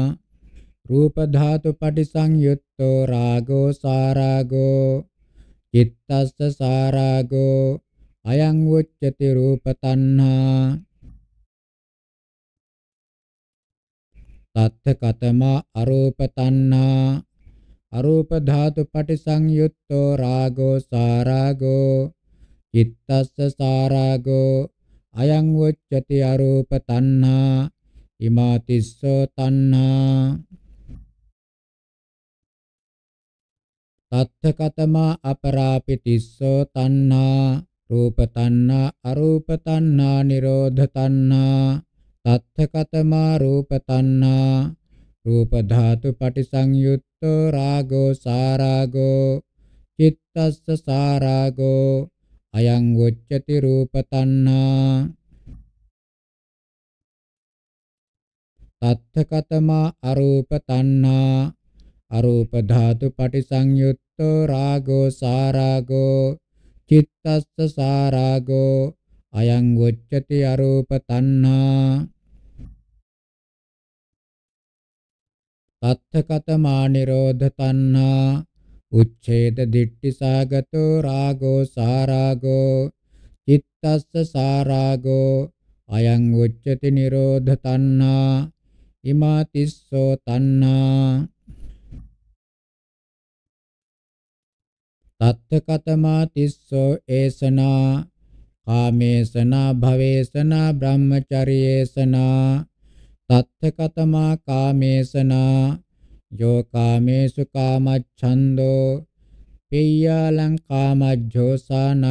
රූප ධාතු පටිසංයුත්තෝ රාගෝ සාරාගෝ චිත්තස්ස සාරාගෝ අයං උච්චති රූප තණ්හා තත්ථ කතමා අරූප තණ්හා අරූප ධාතු පටිසංයුත්තෝ රාගෝ සාරාගෝ චිත්තස්ස සාරාගෝ අයං උච්චති අරූප තණ්හා ඉමාතිස්සෝ තණ්හා තත්ථකතමා අපරාපිතිස්සෝ තණ්හා රූප තණ්හා අරූප තණ්හා නිරෝධ තණ්හා තත්ථකතමා රූප තණ්හා රූප ධාතු පටිසංයුත්තෝ රාගෝ සාරාගෝ චිත්තස්ස සාරාගෝ අයං උච්චති රූප තණ්හා තත්ථකතමා අරූප තණ්හා අරූප ධාතු පටිසංයුක්තෝ රාගෝ සාරාගෝ චිත්තස්ස සාරාගෝ අයං වොච්චති අරූප තණ්හා තත්ථකතමා නිරෝධ තණ්හා උච්ඡේද දිට්ඨි සාගතෝ රාගෝ සාරාගෝ චිත්තස්ස සාරාගෝ අයං උච්චති නිරෝධ තණ්හා ඉමාතිස්සෝ තණ්හා තත්තකතමා තිස්සෝ ඒසනා කාමේසනා භවේසනා බ්‍රහ්මචරියේසනා තත්තකතමා කාමේසනා යෝ කාමේසු කාමච්ඡන්தோ පෙය්‍යාලං කාමජ්ජෝසානං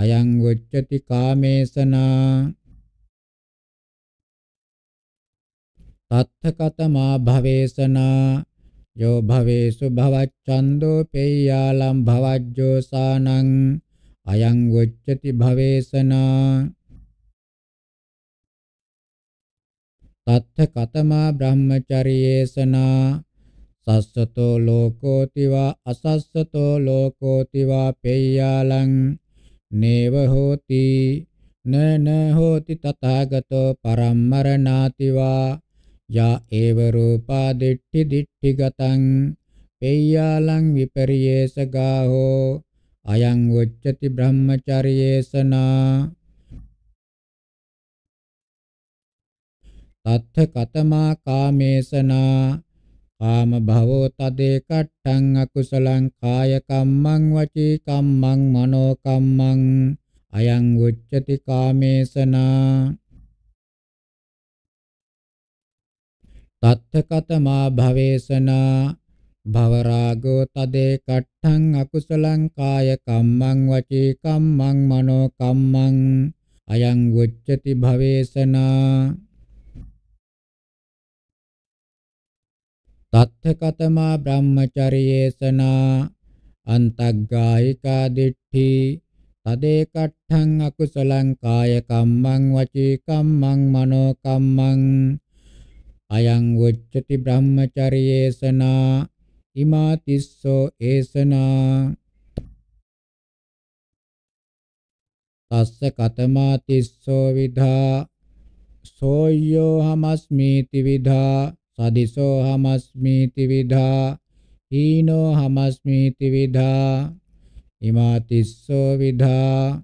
අයං උච්චති කාමේසනා තත්තකතමා භවේසනා යෝ භවේසු භවච්ඡන්தோ පේයාලම් භවජ්ජෝසානං අයං උච්චති භවේසනා තත්ථ කතමා බ්‍රහ්මචරියේසනා සස්සතෝ ලෝකෝති වා අසස්සතෝ ලෝකෝති වා පේයාලං නේව හෝති නන හෝති තථාගතෝ පරම්මරණාති වා යා ඒව රූපා දිට්ඨි දිට්ඨි ගතං පේයාලං විපරියේස ගාහෝ අයං උච්චති බ්‍රහ්මචර්යේසනා තත්ථ කතමා කාමේසනා කාම භවෝ තදේ කට්ඨං අකුසලං කාය කම්මං වචී කම්මං මනෝ කම්මං අයං උච්චති කාමේසනා තත්තකතමා භවේසනා භවරාගෝ තදේ කට්ඨං අකුසලං කාය කම්මං වචී කම්මං මනෝ කම්මං අයං උච්චති භවේසනා තත්තකතමා බ්‍රහ්මචරියේසනා අන්තග්ගායිකා දිට්ඨි තදේ කට්ඨං අකුසලං කාය කම්මං වචී කම්මං මනෝ කම්මං අයං වොච්චති බ්‍රහ්මචර්යේසනා ඉමාතිස්සෝ ඒසනා තස්ස කතමාතිස්සෝ විධා සෝයෝ හමස්මීති විධා සදිසෝ හමස්මීති විධා හීනෝ හමස්මීති විධා ඉමාතිස්සෝ විධා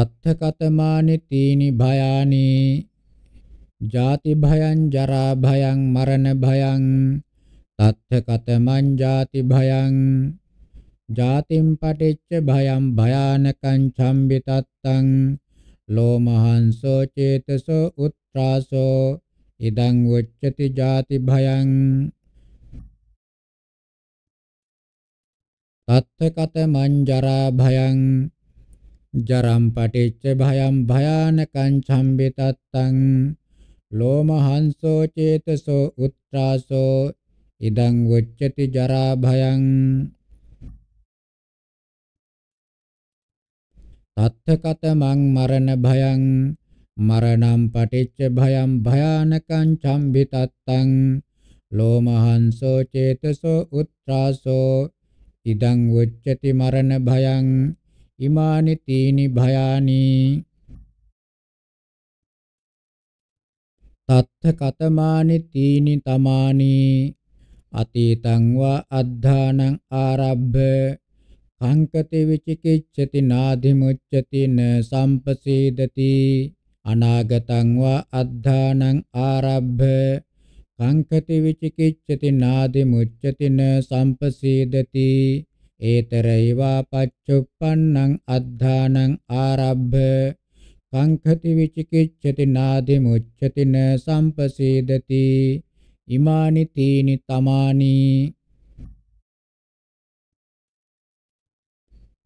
තත්ථකතමානි තීනි භයානි ජාති භයං ජරා භයං මරණ භයං තත්ථකතමං ජාති භයං ජාතිම් පටිච්ච භයං භයානකං චම්බි තත්තං ලෝමහංසෝ චේතසෝ උත්‍රාසෝ ඉදං උච්චති ජාති භයං තත්ථකතමං ජරා භයං ජරම් පටිච්ච භයම් භයානකං චම්බිතත්තං ලෝමහංසෝ චේතසෝ උත්‍රාසෝ ඉදං උච්චති ජරා භයං තත්තකතමං මරණ භයං මරණම් පටිච්ච භයම් භයානකං චම්බිතත්තං ලෝමහංසෝ චේතසෝ උත්‍රාසෝ ඉදං උච්චති මරණ භයං ඉමානි තීනි භයානි තත්ථ කතමානි තීනි තමානි අතීතං වා අද්ධානං ආරබ්බ සංකති විචිකිච්ඡති නාධිමුච්ඡති න සම්පසීදති අනාගතං වා අද්ධානං ආරබ්බ සංකති විචිකිච්ඡති නාධිමුච්ඡති න සම්පසීදති ඒතරේවා පච්චුප්පන්නං අද්ධානං ආරබ්බ සංඛති විචිකිච්ඡති නාදි මුච්ඡති න සම්පසීදති ඉමානි තීනි තමානි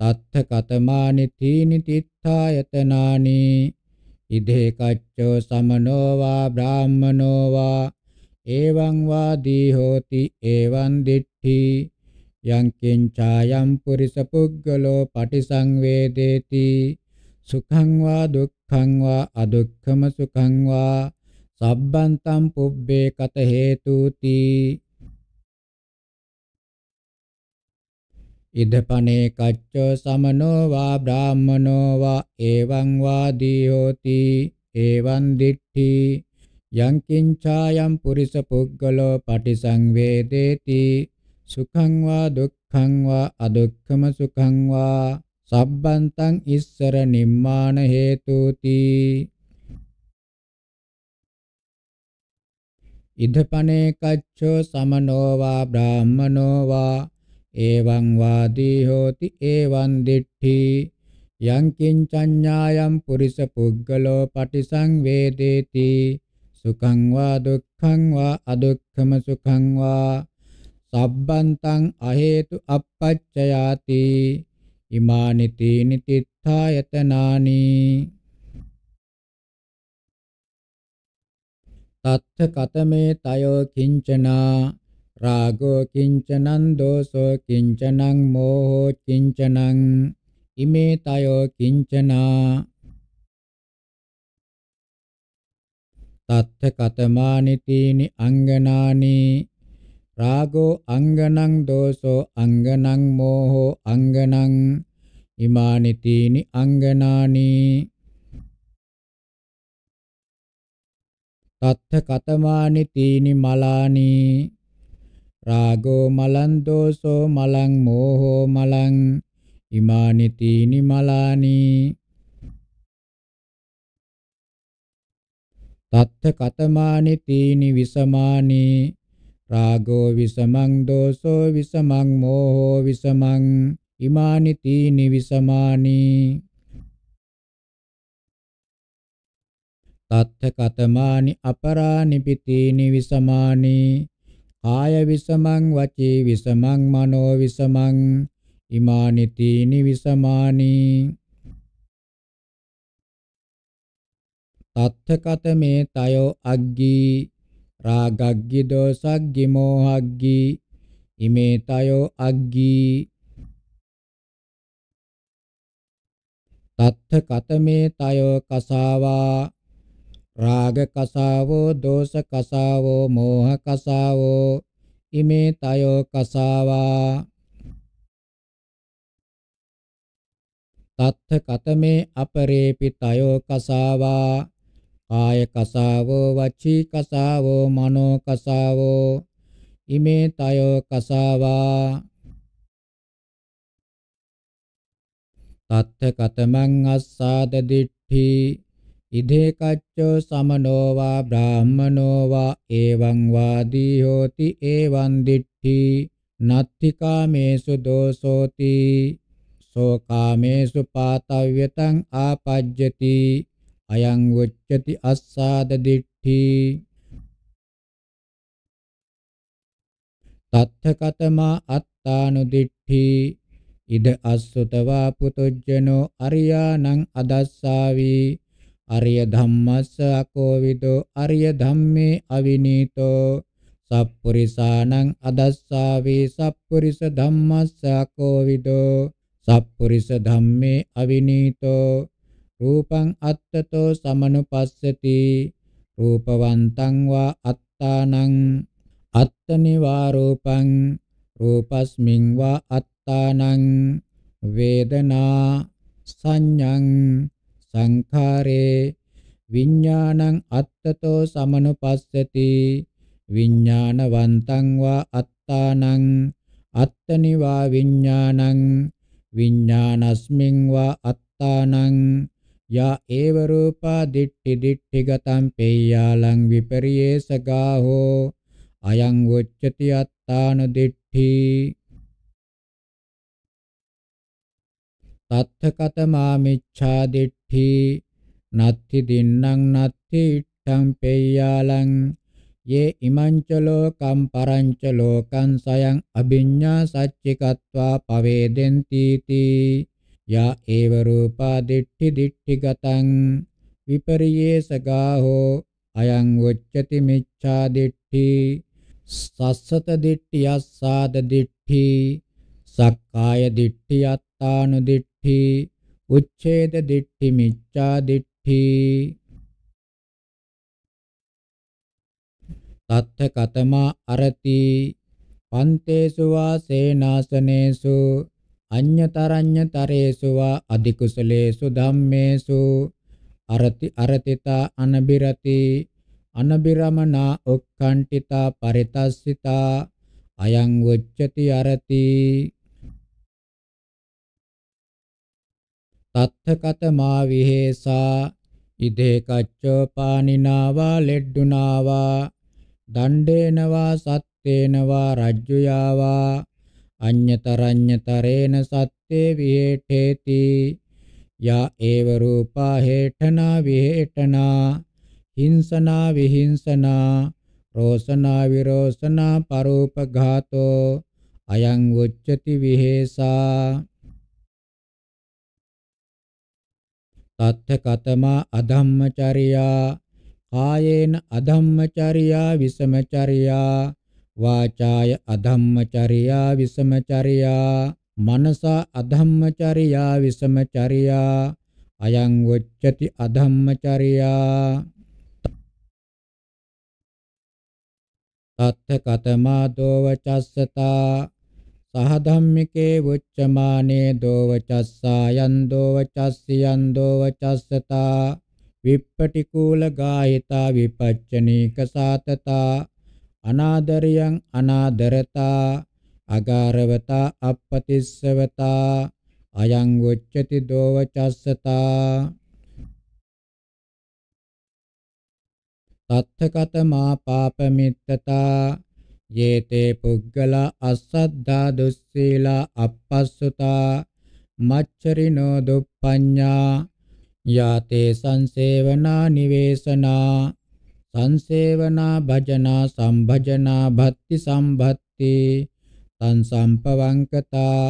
තත්ථ කතමානි තීනි තිත්ථායතනානි ඉදේ කච්චෝ සමනෝ වා බ්‍රාහ්මනෝ වා එවං වාදී හෝති එවං දිට්ඨි යං කිංචායම් පුරිස පුග්ගලෝ පටිසංවේදේති සුඛං වා දුක්ඛං වා අදුක්ඛම සුඛං වා සබ්බන්තම් පුබ්බේ කත හේතුති ඉදපනේ කච්චෝ සමනෝ වා බ්‍රාහමනෝ වා එවං වාදී හෝති එවං දිට්ඨි යං කිංචායම් පුරිස පුග්ගලෝ පටිසංවේදේති සුඛං වා දුක්ඛං වා අදුක්ඛම සුඛං වා සබ්බන්තං ඉස්සර නිම්මාන හේතුති ඉදපනේ කච්චෝ සමනෝ වා බ්‍රාහමනෝ වා එවං වාදී හෝති එවං දිට්ඨි යං කිංචඤ්ඤායම් පුරිස පුග්ගලෝ පටිසංවේදේති සුඛං වා දුක්ඛං වා අදුක්ඛම සුඛං වා සබ්බන්තං අහේතු අපච්චයාති ඉමානි තීනි තිත්ථායතනානි තත්ථ කතමේ තයෝ කිංචනා රාගෝ කිංචනං දෝසෝ කිංචනං මෝහෝ කිංචනං ඉමේ තයෝ කිංචනා තත්ථ කතමානි තීනි අංගනානි රාගෝ අංගනං දෝසෝ අංගනං මෝහෝ අංගනං ඉමානි තීනි අංගනානි තත්ථ කතමානි තීනි මලානි රාගෝ මලං දෝසෝ මලං මෝහෝ මලං ඉමානි තීනි මලානි තත්ථ කතමානි තීනි විසමානි රාගෝ විසමං දෝසෝ විසමං මෝහෝ විසමං ඉමානි තීනි විසමානි තත්ථ කතමානි අපරානි පිතීනි විසමානි කාය විසමං වචී විසමං මනෝ විසමං ඉමානි තීනි විසමානි තත්ථ කතමේ තයෝ අග්ගී රාගග්ගි දෝසග්ගි මෝහග්ගි ඉමේ තයෝ අග්ගි තත්ථ කතමේ තයෝ කසාවා රාග කසාවෝ දෝෂ කසාවෝ මෝහ කසාවෝ ඉමේ තයෝ කසාවා තත්ථ කතමේ අපරේපි තයෝ කසාවා කාය කසාවෝ වචී කසාවෝ මනෝ කසාවෝ ඉමේ තයෝ කසාවා තත්ථ කතමං අස්සාද දිට්ඨි ඉදේ කච්චෝ සමනෝ වා බ්‍රාහමනෝ වා එවං වාදී හෝති එවං දිට්ඨි නත්ති කාමේසු දෝසෝති සෝ කාමේසු පාතව්‍යතං ආපජ්ජති අයං වොච්චති අස්සාද දිට්ඨි තත්ථකතමා අත්තානුදිට්ඨි ඉද අස්සුතවා පුතුජ්ජනෝ අරියානං අදස්සාවි අරිය ධම්මස්ස අකෝවිදෝ අරිය ධම්මේ අවිනීතෝ සප්පුරිසානං අදස්සාවි සප්පුරිස ධම්මස්ස අකෝවිදෝ සප්පුරිස ධම්මේ අවිනීතෝ රූපං අත්තතෝ සමනුපස්සති රූපවන්තං වා අත්තානං අත්තනිවා රූපං රූපස්මින් වා අත්තානං වේදනා සංඤං සංඛාරේ විඥානං අත්තතෝ සමනුපස්සති විඥානවන්තං වා අත්තානං අත්තනිවා විඥානං විඥානස්මින් වා අත්තානං යා ඒව රූපා දිට්ඨි දිට්ඨිගතම් පේයාලං විපරියේසගාහෝ අයං උච්චති අත්තාන දිට්ඨි තත්ථකතමා මිච්ඡා දිට්ඨි නත්ති දින්නම් නත්ති ඉට්ඨං පේයාලං යේ ඉමංච ලෝකම් පරංච ලෝකං සයං අභිඤ්ඤා සච්චිකत्वा පවේදෙන්ති තී යා ඒව රූපා දිට්ඨි දිට්ඨි ගතං විපරියේසගාහෝ අයං උච්චති මිච්ඡා දිට්ඨි සස්සත දිට්ඨි අස්සාද දිට්ඨි සක්කාය දිට්ඨි අත්තානු දිට්ඨි උච්ඡේද දිට්ඨි මිච්ඡා දිට්ඨි තත්ථ කතමා අරති පන්තේසු වාසේනාසනේසු අඤ්ඤතරඤ්ඤතරේසුවා අධිකුසලේසු ධම්මේසු අරති අරතිතා අනබිරති අනබිරමනා ඔක්ඛණ්ඨිතා පරිතස්සිතා අයං උච්චති අරති තත්ථකතමා විහෙසා ඉදේ කච්චෝපානිනාවා ලෙඩ්ඩුනාවා දණ්ඩේනවා සත්තේනවා රජ්ජුයාවා අඤ්‍යතරඤ්‍යතරේන සත්‍යේ විහෙඨේති යා ඒව රූපා හේඨනා විහෙඨනා හිංසනා විහිංසනා රෝසනා විරෝසනා පරූපඝාතෝ අයං උච්චති විහෙසා තත්ථ කතමා අධම්මචර්යා කායේන අධම්මචර්යා විසමචර්යා වාචාය අධම්මචරියා විසමචරියා මනසා අධම්මචරියා විසමචරියා අයං වච්චති අධම්මචරියා තත්ථ කතමා දෝවචස්සතා සහධම්මිකේ වුච්චමානේ දෝවචස්සායන් දෝවචස්සියන් දෝවචස්සතා විප්පටිකූල ගායිතා විපච්චනීක සාතතා අනාදරයන් අනාදරතා අගාරවතා අපපතිස්සවතා අයං උච්චති දෝවචස්සතා තත්තකතමා පාපමිත්තතා යේතේ පුග්ගල අසද්ධා දුස්සීලා අපස්සුතා මච්චරිනෝ දුප්පඤ්ඤා යාතේ සංසේවනා නිවේසනා සංසේවනා භජනා සම්භජනා භත්ති සම්භත්ති තං සම්පවංකතා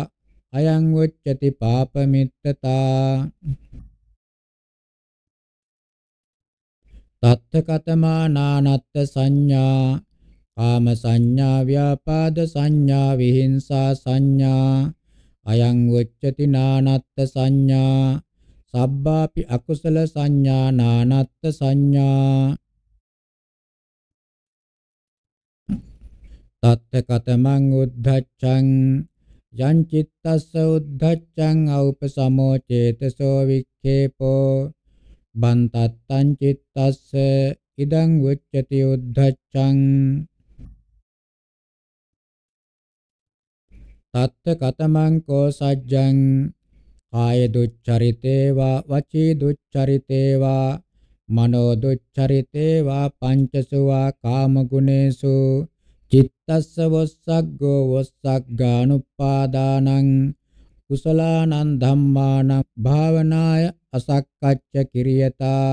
අයං උච්චති පාපමිත්තතා තත්තකතමා නානත්ත් සංඥා කාම සංඥා ව්‍යාපාද සංඥා විහිංසා සංඥා අයං උච්චති නානත්ත් සංඥා සබ්බාපි අකුසල සංඥා නානත්ත් සංඥා තත්ත කතමං උද්ධච්ඡං යං චිත්තස්ස උද්ධච්ඡං අවපසමෝ චේතසෝ වික්ඛේපෝ බන්තත්තං චිත්තස්ස ඉදං උච්චති උද්ධච්ඡං තත්ත කතමං කෝ සජ්ජං කාය දුච්චරිතේවා වචී දුච්චරිතේවා මනෝ දුච්චරිතේවා පංචසුවා කාම ගුණේසු තස්ස වොස්සග්ගෝ වොස්සග්ගානුපාදානං කුසලානං ධම්මානං භාවනාය අසක්කච්ච කිරියතා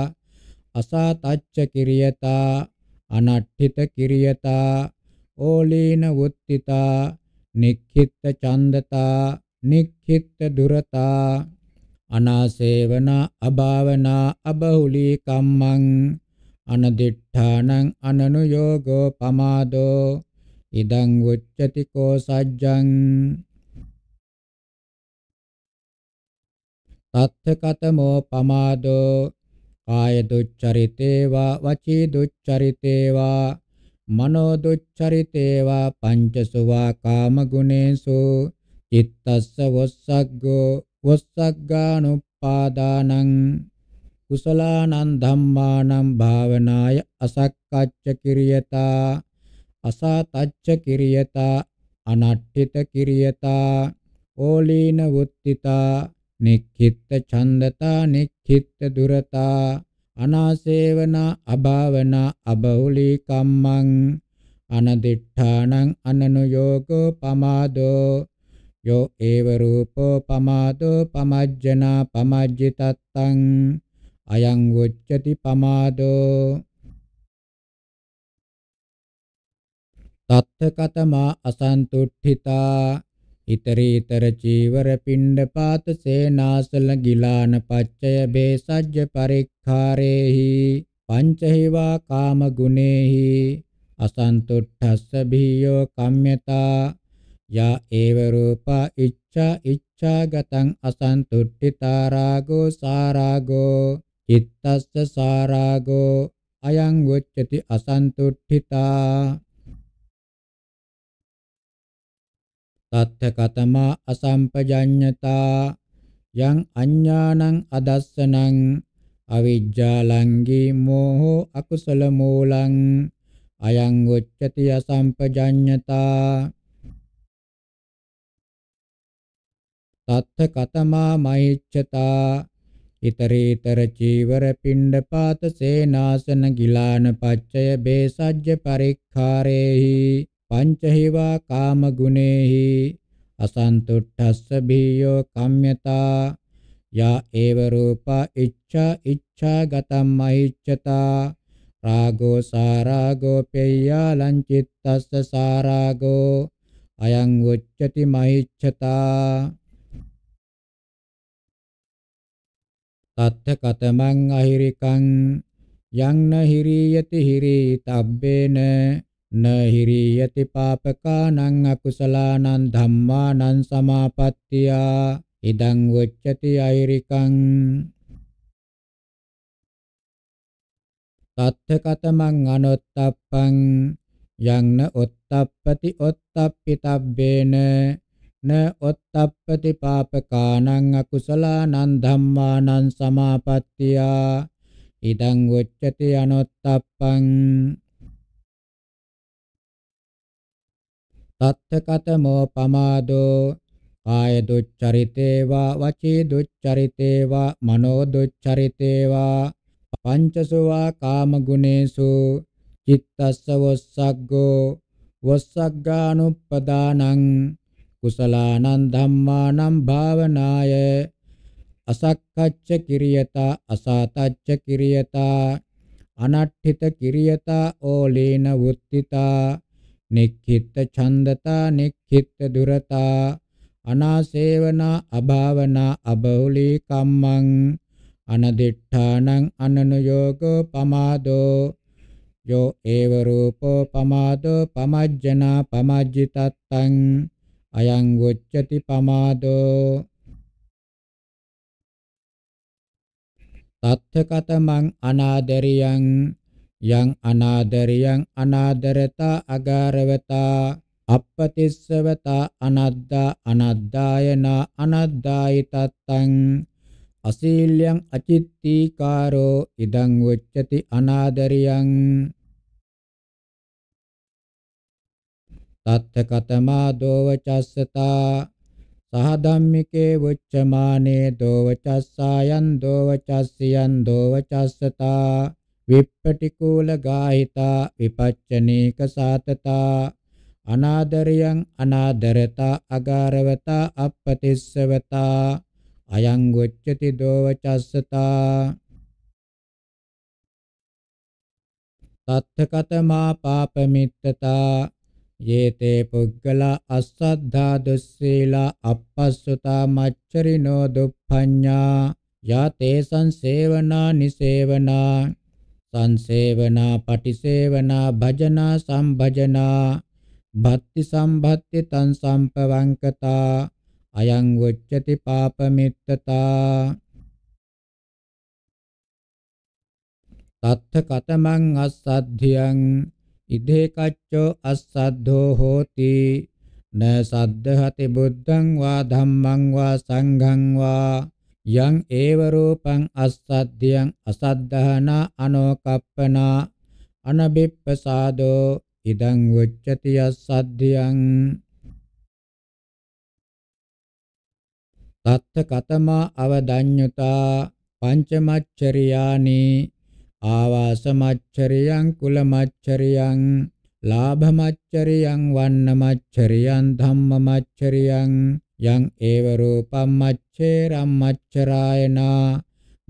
අසාතච්ච කිරියතා අනට්ඨිත කිරියතා ඕලීන වුත්තිතා නික්ඛිත්ත චන්දතා නික්ඛිත්ත දුරතා අනාසේවන අභාවනා අබහුලී කම්මං අනදිඨානං අනනුയോഗෝ පමාදෝ ඉදං උච්චති කෝ සජ්ජං තත්ථ කතමෝ පමාදෝ කාය දුච්චරිතේවා වචී දුච්චරිතේවා මනෝ දුච්චරිතේවා පංචසුවා කාම ගුණේසු චිත්තස්ස වස්සග්ගෝ වස්සග්ගානුපාදානං කුසලානං ධම්මානං භාවනාය අසක්කච්ච කිරියතා අසාතච්ච කිරියතා අනට්ඨිත කිරියතා ඕලීන වුත්තිතා නික්ඛිත්ත ඡන්දතා නික්ඛිත්ත දුරතා අනාසේවන අභාවන අබහුලී කම්මං අනදිඨානං අනනුയോഗෝ පමාදෝ යෝ ඒව රූපෝ පමාදෝ පමජ්ජනා පමජ්ජිතත්තං අයං වොච්චති පමාදෝ තත්තකතමා අසන්තුට්ඨිතා ඉතරීතර චීවර පිණ්ඩ පාත සේනාසල ගිලාන පච්චය බේසජ්ජ පරික්ඛාරේහි පංචහිවා කාම ගුනේහි අසන්තුට්ඨස්ස භීයෝ කම්යතා යා ඒව රූපා ඉච්ඡා ඉච්ඡාගතං අසන්තුට්ඨිතා රාගෝ සාරාගෝ චිත්තස්ස සාරාගෝ අයං වොච්චති අසන්තුට්ඨිතා තත්ථකතමා අසම්පජඤ්ඤතා යං අඥානං අදස්සනං අවිජ්ජාලංගී මෝහෝ අකුසල මූලං අයං උච්චති අසම්පජඤ්ඤතා තත්ථකතමා මහිච්ඡතා ඉතරීතර චීවර පිණ්ඩ පාත සේනාසන ගිලාන පච්චය බේසජ්ජ පරික්ඛාරේහි පංචහිවා කාම ගුනේහි අසන්තුට්ඨස්ස භීයෝ කම්යතා යා ඒව රූපා ඉච්ඡා ඉච්ඡා ගතම් මහිච්ඡතා රාගෝ සාරාගෝ පෙය්‍යා ලංචිත්තස්ස සාරාගෝ අයං උච්චති මහිච්ඡතා තත්ථ කතමං අහිරිකං යං නහිරියති හිරිතබ්බේන න හිරියති පාපකානං අකුසලානං ධම්මානං සමාපත්තියා ඉදං වොච්චති අයිරිකං තත්ථ කතමං අනොත්තප්පං යංන ඔත්තප්පති ඔත්තප්පිතබ්බේන න ඔත්තප්පති පාපකානං අකුසලානං ධම්මානං සමාපත්තියා ඉදං වොච්චති අනොත්තප්පං අත්තකතමෝ පමාදෝ කාය දුච්චරිතේවා වචී දුච්චරිතේවා මනෝ දුච්චරිතේවා පංචසුවා කාම ගුණේසු චිත්තස්ස වස්සග්ගෝ වස්සග්ගානුප්පදානං කුසලානං ධම්මානං භාවනාය අසක්ඛච්ච කිරියතා අසාතච්ච කිරියතා අනට්ඨිත කිරියතා ඕලේන වුත්තිතා නෙක්ඛිත්ත ඡන්දතා නෙක්ඛිත්ත දුරතා අනාසේවනා අභාවනා අබෞලී කම්මං අනදිඨානං අනනුയോഗෝ පමාදෝ යෝ ඒව රූපෝ පමාදෝ පමජ්ජනා පමජ්ජිතත්තං අයං උච්චති පමාදෝ තත්ථ කතමං අනාදරියං යං අනාදරියං අනාදරතා අගාරවතා අපපතිස්සවතා අනද්දා අනද්දායන අනද්දායි තත්තං අසීල්‍යං අචිත්තීකාරෝ ඉදං උච්චති අනාදරියං තත්ත කතමා දෝවචස්සතා සහ ධම්මිකේ උච්චමානේ දෝවචස්සායන් දෝවචස්සියන් දෝවචස්සතා විප්පටිකූල ගාහිතා විපච්චනේක සාතතා අනාදරයන් අනාදරතා අගාරවතා අපපතිස්සවතා අයං ගොච්ඡති දෝවචස්සතා තත්තකතමා පාපමිත්තතා යේතේ පුග්ගල අස්සද්ධා දුස්සීලා අපස්සුතා මච්චරිනෝ දුප්පඤ්ඤා යතේ සංසේවනා නිසේවනා සංසේවනා පටිසේවනා භජනා සම්භජනා භත්ති සම්භත්ති තං සම්පවංකතා අයං වොච්චති පාපමිත්තතා තත්ථ කතමං අස්සද්ධියං ඉදේ කච්චෝ අස්සද්ධෝ හෝති න සද්ධහති බුද්ධං වා ධම්මං වා සංඝං වා යං ඒව රූපං අස්සද්ධියං අසද්ධානා අනෝකප්පනා අනබිප්පසාදෝ ඉදං උච්චති අස්සද්ධියං තත්ත කතමා අවදඤ්ඤුතා පංචමච්චරියානි ආවාසමච්චරියං කුලමච්චරියං ලාභමච්චරියං වන්නමච්චරියං ධම්මමච්චරියං යං ඒව රූපම් මච්චේරම් මච්චරායනා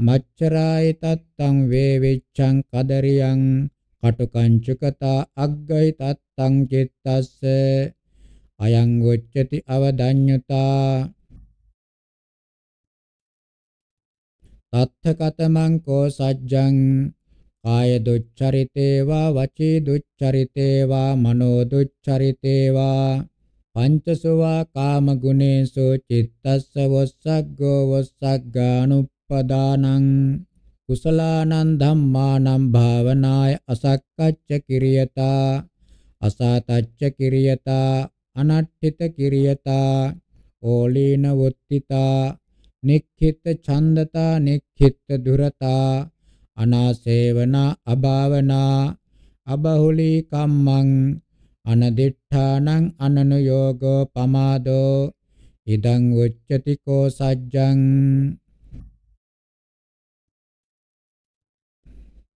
මච්චරාය තත්තං වේවිච්ඡං කදරියං කටුකංචකතා අග්ගයි තත්තං චිත්තස්ස අයං වොච්චති අවදඤ්ඤතා තත්ථ කතමං කෝ සජ්ජං කාය දුච්චරිතේවා වචී දුච්චරිතේවා මනෝ දුච්චරිතේවා පංචසවා කාම ගුණේසු චිත්තස්ස වස්සග්ගෝ වස්සග්ගානුප්පදානං කුසලානං ධම්මානං භාවනාය අසක්කච්ච කිරියතා අසාතච්ච කිරියතා අනට්ඨිත කිරියතා ඕලීන වොත්තිතා නික්ඛිත ඡන්දතා නික්ඛිත දුරතා අනාසේවන අභාවනා අබහුලී කම්මං අනදිඨානං අනනුയോഗෝ පමාදෝ ඉදං උච්චති කෝ සජ්ජං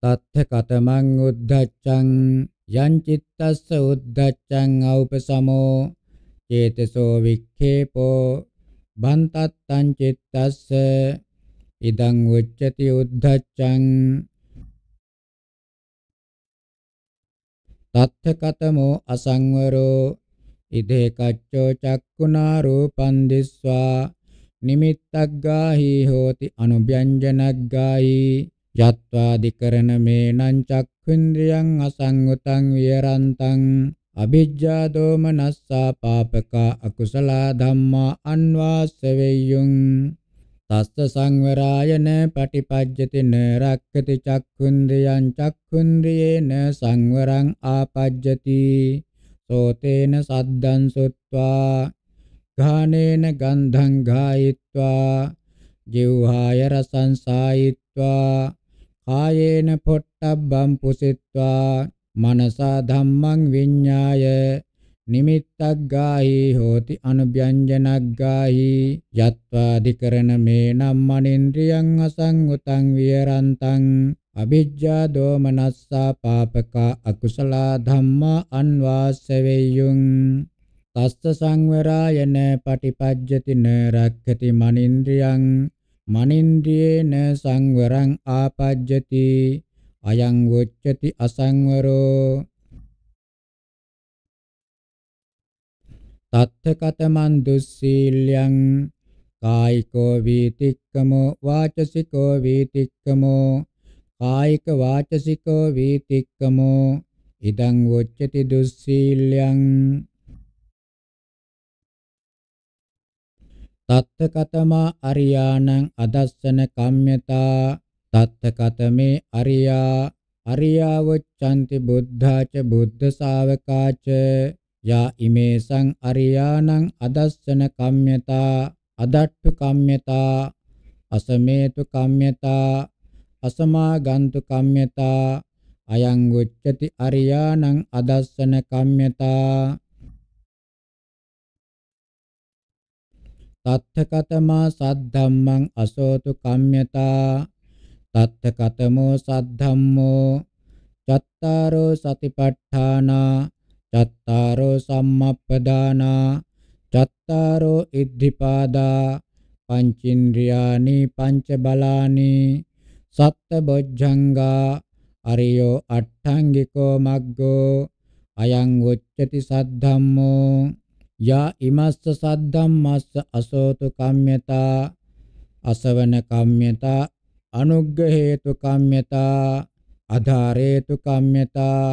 තත්ථ කතමං උද්ධච්ඡං යං චිත්තස්ස උද්ධච්ඡං අවපසමෝ චේතසෝ වික්ඛේපෝ බන්තත්තං චිත්තස්ස ඉදං උච්චති උද්ධච්ඡං තත්ථකතමෝ අසංවරෝ ඉදේ කච්චෝ චක්කුණා රූපං දිස්වා නිමිත්තග්ගාහි හෝති අනුභ්‍යංජනග්ගාහි යත්වාදිකරණ මේනං චක්ඛුන්ද්‍රියං අසංගතං විහරන්තං අභිජ්ජා දෝමනස්සා පාපකා අකුසල ධම්මා අන්වාස්ස වෙය්‍යුං තස්ස සංවරායන පටිපජ්ජතින රක්කති චක්ඛුන්ද්‍රියං චක්ඛුන්ද්‍රියේන සංවරං ආපජ්ජති සෝතේන සද්දං සුත්වා ඝානේන ගන්ධං ගායित्वा ජීවහාය රසං සායිत्वा කායේන පොට්ටබ්බං පුසිत्वा මනසා ධම්මං විඤ්ඤාය නිමිත්තග්ගාහි හෝති අනුභ්‍යංජනග්ගාහි යත්වාධිකරණ මේ නම් මනින්ද්‍රියං අසංගතං විහරන්තං අවිජ්ජා දෝමනස්සා පාපකා අකුසලා ධම්මා අන්වාසවෙය්‍යුං තස්ස සංවරායන පටිපජ්ජති න රක්ඛති මනින්ද්‍රියං මනින්ද්‍රියේන සංවරං ආපජ්ජති අයං වොච්චති අසංවරෝ තත්ථකතමන් දුස්සීල්‍යං කායිකෝ වීතික්කමෝ වාචසිකෝ වීතික්කමෝ කායික වාචසිකෝ වීතික්කමෝ ඉදං වොච්චති දුස්සීල්‍යං තත්ථකතමා අරියාණං අදස්සන කම්මතා තත්ථකතමේ අරියා අරියාවොච්ඡන්ති බුද්ධාච බුද්ධ ශාවකාච යා ඉමේසං අරියානං අදස්සන කම්මතා අදට්ඨ කම්මතා අසමේතු කම්මතා අසමාගන්තු කම්මතා අයං උච්චති අරියානං අදස්සන කම්මතා තත්ථකතමා සද්ධම්මං අසෝතු කම්මතා තත්ථකතමෝ සද්ධම්මෝ චත්තාරෝ සතිපට්ඨානා චත්තාරෝ සම්මප්පදානා චත්තාරෝ ඉද්ධිපාදා පංචින්ද්‍රියානි පංච බලානි සත්ත බොජ්ජංගා අරියෝ අට්ඨංගිකෝ මග්ගෝ අයං උච්චති සද්ධම්මෝ යා ඉමස්ස සද්ධම්මස්ස අසෝතු කම්මතා අසවන කම්මතා අනුග්ග හේතු කම්මතා අධාරේතු කම්මතා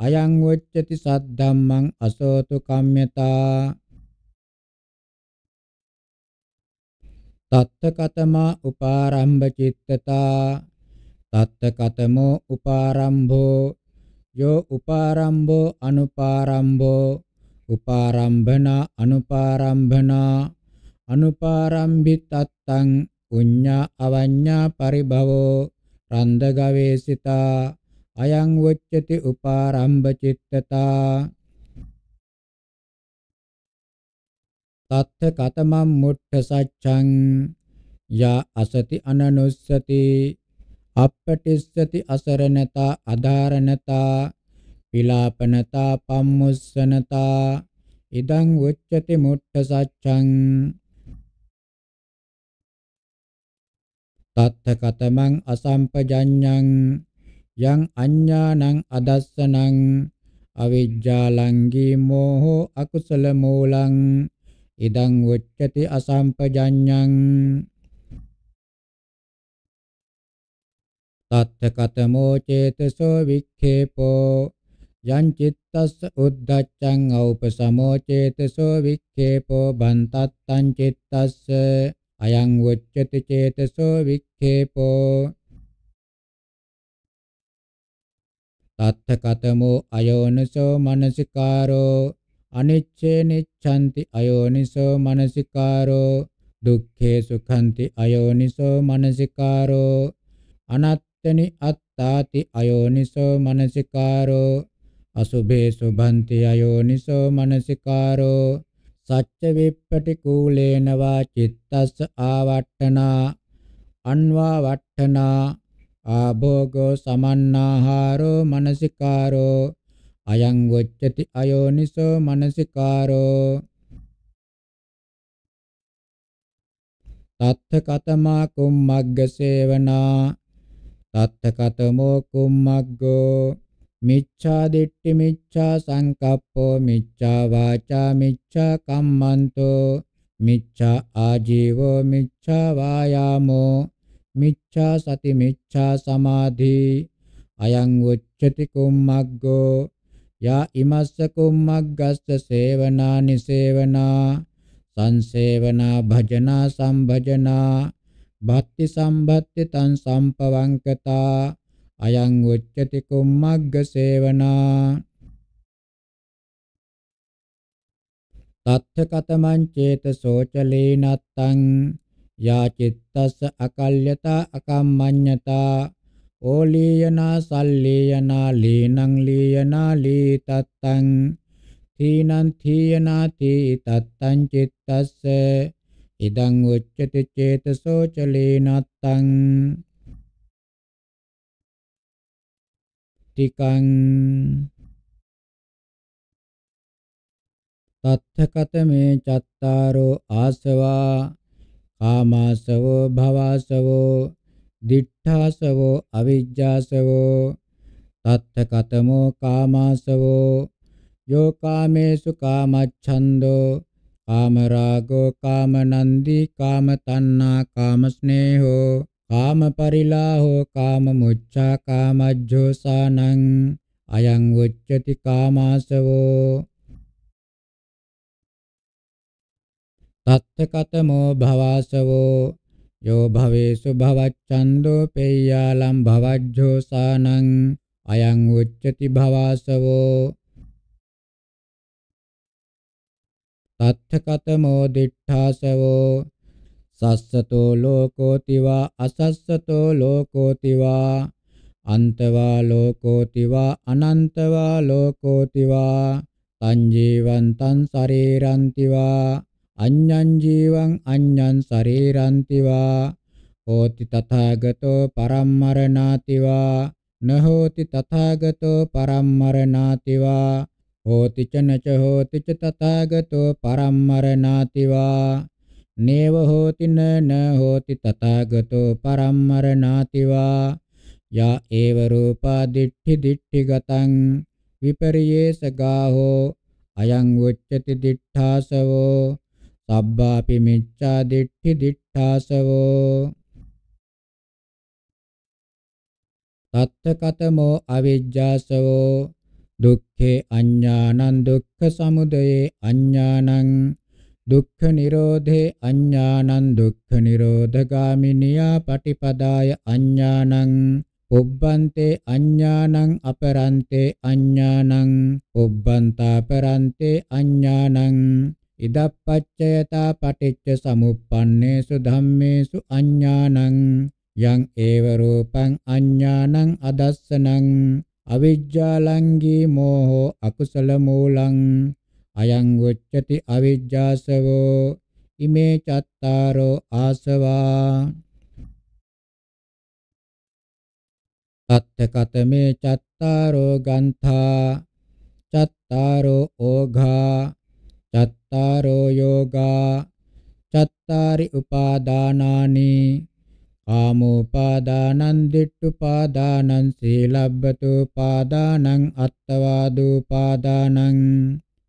අයං උච්චති සද්ධම්මං අසෝතු කම්මතා තත්ත කතමා උපාරම්භ චිත්තතා තත්ත කතමෝ උපාරම්භෝ යෝ උපාරම්භෝ අනුපාරම්භෝ උපාරම්භනා අනුපාරම්භනා අනුපාරම්භි තත්තං උඤ්ඤා අවඤ්ඤා පරිභවෝ රන්ද ගවේසිතා අයං වොච්චති උපාරම්භ චිත්තතා තත්ථ කතමම් මුට්ඨ සච්ඡං යා අසති අනනුස්සති අප්පටිස්සති අසරණතා අධාරණතා පිලාපනතා පම්මුස්සනතා ඉදං උච්චති මුට්ඨ සච්ඡං තත්ථ කතමං අසම්පජඤ්ඤං yang අඤ්ඤානං අදස්සනං අවිජ්ජාලංගී මෝහෝ අකුසල මූලං ඉදං උච්චති අසම්පජඤ්ඤං තත්තකතමෝ චේතසෝ වික්ඛේපෝ යං චිත්තස්ස උද්ධච්ඡං ඖපසමෝ චේතසෝ වික්ඛේපෝ බන්තත්තං චිත්තස්ස අයං උච්චති චේතසෝ වික්ඛේපෝ තත්තකතමෝ අයෝනිසෝ මනසිකාරෝ අනිච්චේ නිච්ඡන්ති අයෝනිසෝ මනසිකාරෝ දුක්ඛේ සුඛන්ති අයෝනිසෝ මනසිකාරෝ අනත්තනි අත්තාති අයෝනිසෝ මනසිකාරෝ අසුභේ සුභන්ති අයෝනිසෝ මනසිකාරෝ සච්ච විප්පටි කූලේනවා චිත්තස්ස ආවට්ඨනා අන්වා වට්ඨනා ආභෝගෝ සමන්නාහාරෝ මනසිකාරෝ අයං වොච්චති අයෝනිසෝ මනසිකාරෝ තත්ථ කතමා කුම්මග්ග සේවනා තත්ථ කතමෝ කුම්මග්ගෝ මිච්ඡා දිට්ඨි මිච්ඡා සංකප්පෝ මිච්ඡා වාචා මිච්ඡා කම්මන්තෝ මිච්ඡා ආජීවෝ මිච්ඡා වායාමෝ මිච්ඡා සති මිච්ඡා සමාධි අයං උච්චති කුම්මග්ගෝ යා ඉමස්ස කුම්මග්ගස්ස සේවනා නිසේවනා සංසේවනා භජනා සම්භජනා භක්ති සම්භත්ති තං සම්පවංකතා අයං උච්චති කුම්මග්ග සේවනා තත්ථ කතමං චේතසෝ චලේනත්තං යා චිත්තස්ස අකල්යතා අකම්මඤ්ඤතා ඕලීයනා සල්ලීයනා ලීනං ලීයනා ලීතත්තං තීනං තීයනා තීතත්තං චිත්තස්ස ඉදං උච්චති චේතසෝ චලීනත්තං ටිකං තත්ථකතමේ චත්තාරෝ ආසවා කාමාසවෝ භවසවෝ දිඨාසවෝ අවිජ්ජාසවෝ තත්ත කතමෝ කාමාසවෝ යෝ කාමේසු කාමච්ඡන්தோ කාමරාගෝ කාමනන්දි කාමතණ්හා කාමස්නේහෝ කාමපරිලාහෝ කාමමුච්ඡා කාමජ්ජෝසානං අයං උච්චති කාමාසවෝ අත්තකතමෝ භවාසවෝ යෝ භවේසු භවච්ඡන්தோ පේයාලම් භවජ්ජෝසානං අයං උච්චති භවාසවෝ තත්තකතමෝ දිඨාසවෝ සස්සතෝ ලෝකෝතිවා අසස්සතෝ ලෝකෝතිවා අන්තවා ලෝකෝතිවා අනන්තවා ලෝකෝතිවා තං ජීවන්තං ශරීරන්තිවා අඤ්ඤං ජීවං අඤ්ඤං ශරීරන්ති වා හෝති තථාගතෝ පරම්මරණාති වා නහෝති තථාගතෝ පරම්මරණාති වා හෝති ච නච හෝති ච තථාගතෝ පරම්මරණාති වා නේව හෝති න න හෝති තථාගතෝ පරම්මරණාති වා යා ඒව රූපා දිට්ඨි දිට්ඨි ගතං විපරියේසගාහෝ අයං උච්චති දිඨාසවෝ තබ්බාපි මිච්ඡා දිට්ඨි දිට්ඨාසවෝ තත්තකතමෝ අවිජ්ජාසවෝ දුක්ඛේ අඥානං දුක්ඛ සමුදයේ අඥානං දුක්ඛ නිරෝධේ අඥානං දුක්ඛ නිරෝධගාමිනියා පටිපදාය අඥානං උබ්බන්තේ අඥානං අපරන්තේ අඥානං උබ්බන්තාපරන්තේ අඥානං ඉදප්පච්චයතා පටිච්ච සමුප්පන්නේසු ධම්මේසු අඥානං යං ඒව රූපං අඥානං අදස්සනං අවිජ්ජාලංගී මෝහෝ අකුසල මූලං අයං උච්චති අවිජ්ජාසවෝ ඉමේ චත්තාරෝ ආසවා අත්තකතමේ චත්තාරෝ ගන්ථා චත්තාරෝ ඕඝා චත්තාරෝ යෝගා චත්තාරි උපාදානානි කාමෝපාදානං දිට්ඨුපාදානං සීලබ්බතුපාදානං අත්තවාදුපාදානං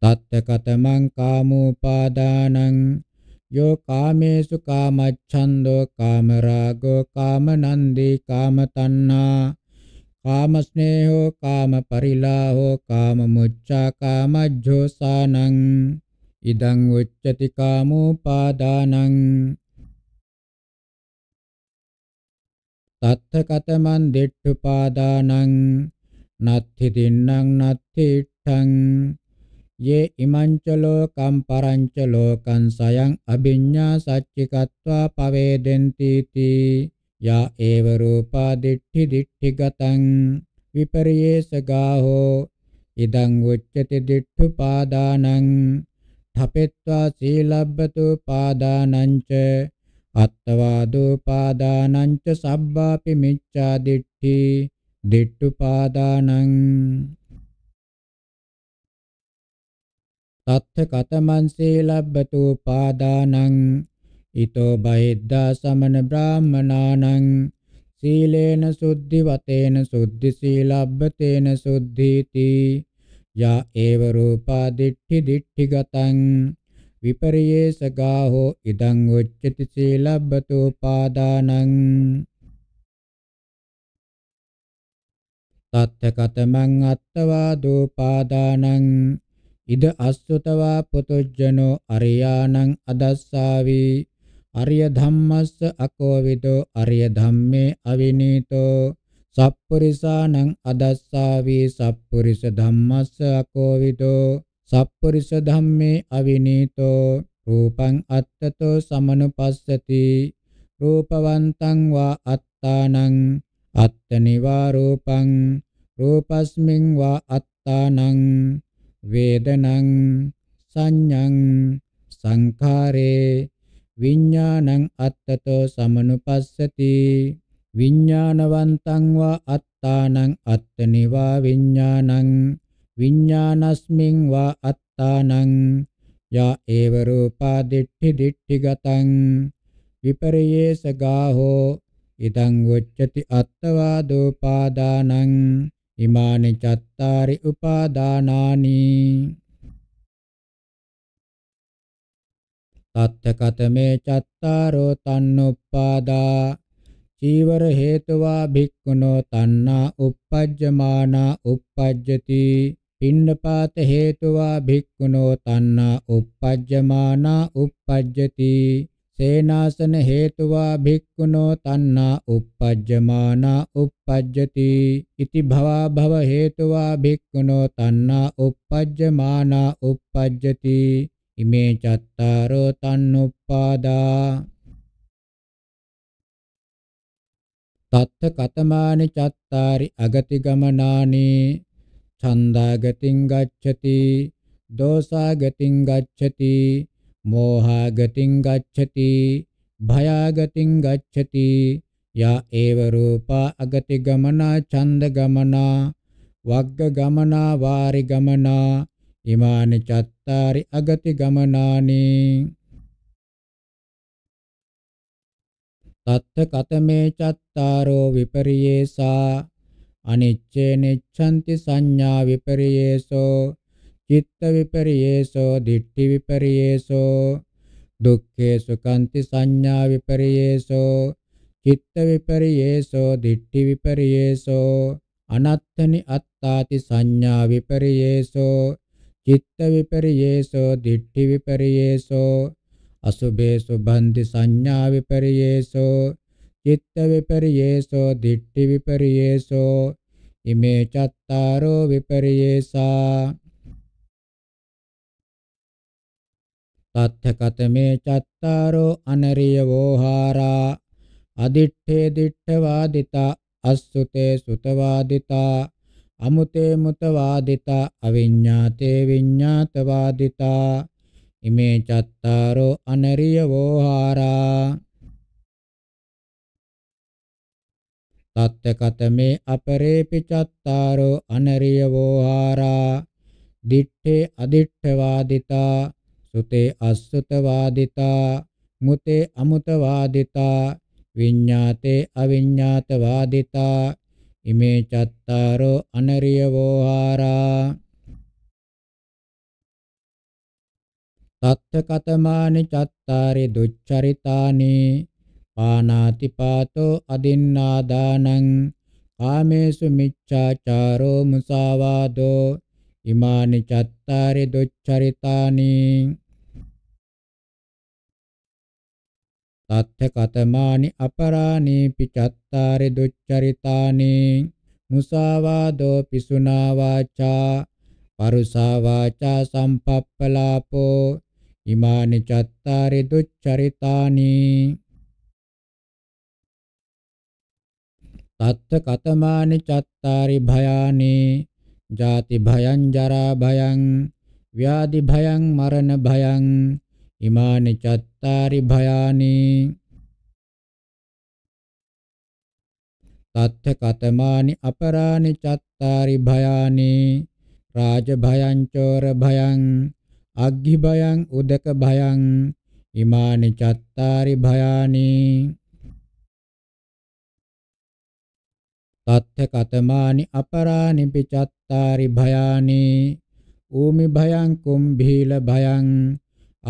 තත්ත කතමං කාමෝපාදානං යෝ කාමේසු කාමච්ඡන්தோ කාමරාගෝ කාමනන්දී කාමතණ්හා කාමස්නේහෝ කාමපරිලාහෝ කාමමුච්ඡා කාමජ්ජෝසානං ඉදං උච්චති කාමෝපාදානං තත්ථ කතමන් දෙට්ඨපාදානං නත්ථි දින්නම් නත්ථි ඨං යේ ඉමංච ලෝකම් පරංච ලෝකං සයං අභිඤ්ඤා සච්චිකत्वा පවේදෙන්ති තී යා ඒව රූපා දිට්ඨි දිට්ඨි ගතං විපරියේසගාහෝ ඉදං උච්චති දිට්ඨුපාදානං තපෙත්වා සීලබ්බතු පාදානංච අත්තවාදෝ පාදානංච සබ්බාපි මිච්ඡා දිට්ඨි දිට්ඨුපාදානං තත්ථ කතමන් සීලබ්බතු පාදානං ඊතෝ බහිද්දා සමන බ්‍රාහමනානං සීලේන සුද්ධිවතේන සුද්ධි සීලබ්බතේන සුද්ධීති යා ඒව රූපා දිට්ඨි දිට්ඨි ගතං විපරියේසගා හෝ ඉදං උච්චති සීලබ්බතෝ පාදානං තත්ථකතමං අත්තවාදෝ පාදානං ඉද අස්සුතවා පුතුජ්ජනෝ අරියානං අදස්සාවි අරිය ධම්මස්ස අකෝවිදෝ අරිය ධම්මේ අවිනීතෝ සප්පුරිසානං අදස්සාවී සප්පුරිස ධම්මස්ස අකෝවිතෝ සප්පුරිස ධම්මේ අවිනීතෝ රූපං අත්තතෝ සමනුපස්සති රූපවන්තං වා අත්තානං අත්තනිවා රූපං රූපස්මින් වා අත්තානං වේදනං සංඤං සංඛාරේ විඤ්ඤාණං අත්තතෝ සමනුපස්සති විඥානවන්තං වා අත්තානං අත්තනිවා විඥානං විඥානස්මින් වා අත්තානං යා ඒව රූපා දිට්ඨි දිට්ඨිගතං විපරියේසගාහෝ ඉදං උච්චති අත්තවාදෝපාදානං ඉමානි චත්තාරි උපාදානානි තත්ත කතමේ චත්තාරෝ තන්නුප්පාදා චීවර හේතුවා භික්ඛුනෝ තණ්හා uppajjamana uppajjati පින්නපාත හේතුවා භික්ඛුනෝ තණ්හා uppajjamana uppajjati සේනාසන හේතුවා භික්ඛුනෝ තණ්හා uppajjamana uppajjati ඉති භවා භව හේතුවා භික්ඛුනෝ තණ්හා uppajjamana uppajjati ඉමේ චත්තාරෝ තණ්හුප්පාදා තත්ත කතමානි චත්තාරි අගති ගමනානි ඡන්දාගතින් ගච්ඡති දෝසාගතින් ගච්ඡති මෝහාගතින් ගච්ඡති භයාගතින් ගච්ඡති යා ඒව රූපා අගති ගමනා ඡන්ද ගමනා වග්ග ගමනා වාරි ගමනා ඉමානි චත්තාරි අගති ගමනානි තත්ත කතමේ චත්තාරෝ විපරියේසා අනිච්චේ නිච්ඡන්ති සංඥා විපරියේසෝ චිත්ත විපරියේසෝ දිට්ඨි විපරියේසෝ දුක්ඛේ සුඛන්ති සංඥා විපරියේසෝ චිත්ත විපරියේසෝ දිට්ඨි විපරියේසෝ අනත්තනි අත්තාති සංඥා විපරියේසෝ චිත්ත විපරියේසෝ දිට්ඨි විපරියේසෝ අසුභේ සුභන්ති සංඥා විපරියේසෝ චිත්ත විපරියේසෝ දිට්ඨි විපරියේසෝ ඉමේ චත්තාරෝ විපරියේසා තත්ථකතමේ චත්තාරෝ අනරිය වෝහාරා අදිට්ඨේ දිට්ඨවාදිතා අස්සුතේ සුතවාදිතා අමුතේ මුතවාදිතා අවිඤ්ඤාතේ විඤ්ඤාතවාදිතා ඉමේ චත්තාරෝ අනරිය වෝහාරා තත්තකතමේ අපරේපි චත්තාරෝ අනරිය වෝහාරා දිත්තේ අදිත්තවාදිතා සුතේ අසුතවාදිතා මුතේ අමුතවාදිතා විඤ්ඤාතේ අවිඤ්ඤාතවාදිතා ඉමේ චත්තාරෝ අනරිය වෝහාරා තත්ථකතමානි චත්තාරි දුච්චරිතානි පානාති පාතෝ අදින්නාදානං කාමේසු මිච්ඡාචාරෝ මුසාවාදෝ ඉමානි චත්තාරි දුච්චරිතානි තත්ථකතමානි අපරාණි පිචත්තාරි දුච්චරිතානි මුසාවාදෝ පිසුනා වාචා පරුසා වාචා සම්පප්පලාපෝ ඉමානි චත්තාරි දුච්චරිතානි තත්ත කතමානි චත්තාරි භයානි ජාති භයං ජරා භයං ව්‍යාධි භයං මරණ භයං ඉමානි චත්තාරි භයානි තත්ත කතමානි අපරානි චත්තාරි භයානි රාජ භයං චෝර භයං අග්ගි භයං උදක භයං ඉමානි චත්තාරි භයානි තත්ථ කතමානි අපරානි පිචත්තාරි භයානි ඌමි භයං කුම්භීල භයං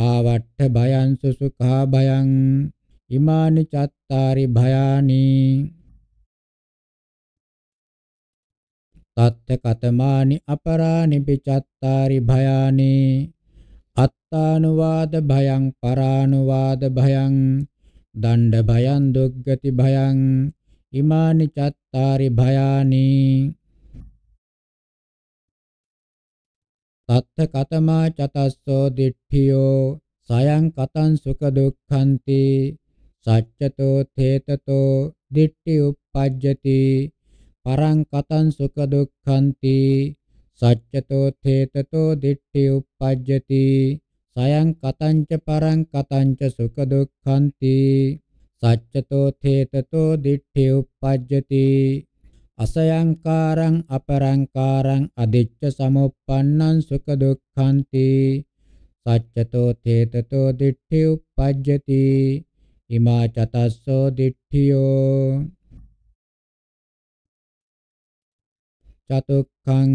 ආවට්ඨ භයං සුසුඛා භයං ඉමානි චත්තාරි භයානි තත්ථ කතමානි අපරානි පිචත්තාරි භයානි අත්තානුවාද භයං පරානුවාද භයං දණ්ඩ භයං දුක්ගති භයං ඉමානි චත්තාරි භයානි තත්ත කතමා චතස්සෝ දිට්ඨියෝ සයං කතං සුඛ දුක්ඛන්ති සච්චතෝ තේතතෝ දිට්ඨි uppajjati පරං කතං සුඛ දුක්ඛන්ති සච්චතෝ තේතතෝ දිට්ඨි uppajjati සයං කතංච පරං කතංච සුඛ දුක්ඛන්ති සච්චතෝ තේතතෝ දිට්ඨි uppajjati අසයංකාරං අපරංකාරං අදිච්ච සමුප්පන්නං සුඛ දුක්ඛන්ති සච්චතෝ තේතතෝ දිට්ඨි uppajjati ඉමා චතස්සෝ දිට්ඨියෝ චතුක්ඛං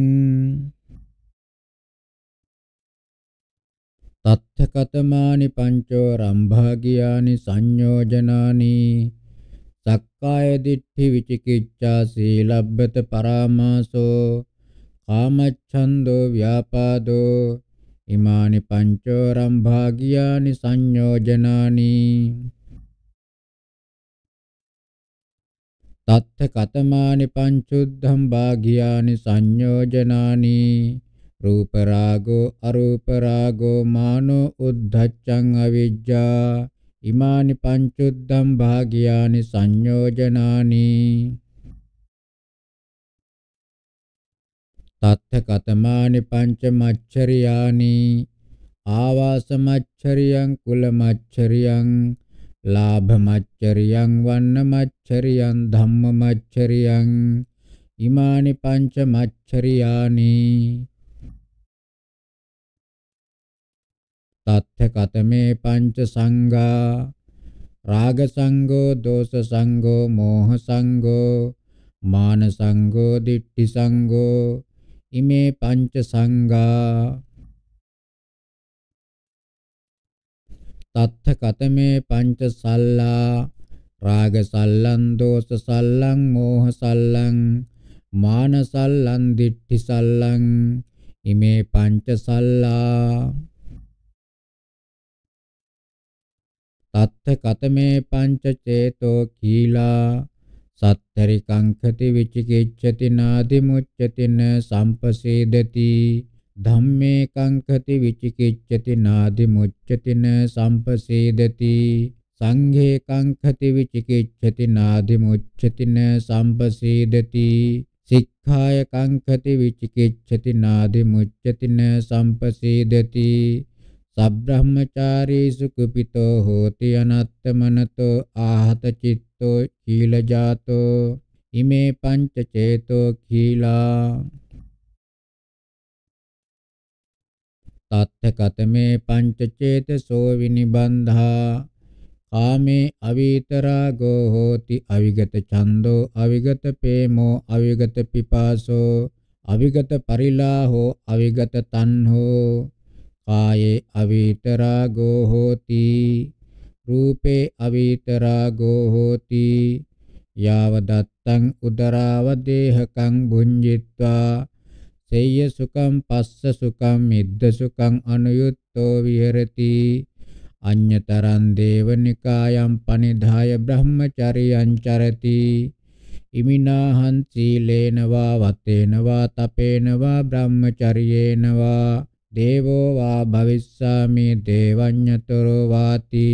තත්ථකතමානි පංචෝ රම්භාගියානි සංයෝජනානි සක්කාය දිට්ඨි විචිකිච්ඡා සීලබ්බත පරාමාසෝ කාමච්ඡන්தோ ව්‍යාපාදෝ ඉමානි පංචෝ රම්භාගියානි සංයෝජනානි තත්ථ කතමානි පංචුද්ධම් භාගියානි සංයෝජනානි රූප රාගෝ අරූප රාගෝ මානෝ උද්ධච්ඡං අවිජ්ජා ඉමානි පංචුද්ධම් භාගියානි සංයෝජනානි තත්ථ කතමානි පංච මච්චරියානි ආවාස මච්චරියං කුල මච්චරියං ලාභ මච්චරියං වන්න මච්චරියං ධම්ම මච්චරියං ඉමානි පංච මච්චරියානි තත්ථ කතමේ පංච සංඝා රාග සංඝෝ දෝෂ සංඝෝ මෝහ සංඝෝ මාන සංඝෝ දිට්ඨි සංඝෝ ඉමේ පංච සංඝා තත්ථ කතමේ පංච සල්ලා රාග සල්ලං දෝෂ සල්ලං මෝහ සල්ලං මාන සල්ලං දිට්ඨි සල්ලං ඉමේ පංච සල්ලා තත්ථ කතමේ පංච චේතෝ කීලා සත්තරිකං කති විචිකිච්ඡති නාදි මුච්ඡති න සම්පසේදති ධම්මේ කංකති විචිකිච්ඡති නාදි මුච්ඡති න සම්පසේදති සංඝේ කංකති විචිකිච්ඡති නාදි මුච්ඡති න සම්පසේදති සික්ඛාය කංකති විචිකිච්ඡති නාදි මුච්ඡති න සම්පසීදති සබ්‍රහ්මචාරීසු කුපිතෝ හෝති අනත්තමනතෝ ආහත චිත්තෝ කීලජාතෝ ඉමේ පංච චේතෝ කීලා තත්ථකතමේ පංචචේතසෝ විනිබන්ධා කාමේ අවීතරාගෝ හෝති අවිගත ඡන්தோ අවිගත ප්‍රේමෝ අවිගත පිපාසෝ අවිගත පරිලාහෝ අවිගත තණ්හෝ කායේ අවීතරාගෝ හෝති රූපේ අවීතරාගෝ හෝති යාව දත්තං උදරාව දේහකං භුඤ්ජිත්වා තේය සුඛං පස්ස සුඛං මිද්ද සුඛං අනුයුක්තෝ විහෙරති අඤ්‍යතරං දේවනිකායම් පනිදාය බ්‍රහ්මචරියං චරති ඉමිනාහං සීලේන වා වතේන වා තපේන වා බ්‍රහ්මචර්යේන වා දේවෝ වා භවිස්සාමි දේවඤ්ඤතරෝ වාති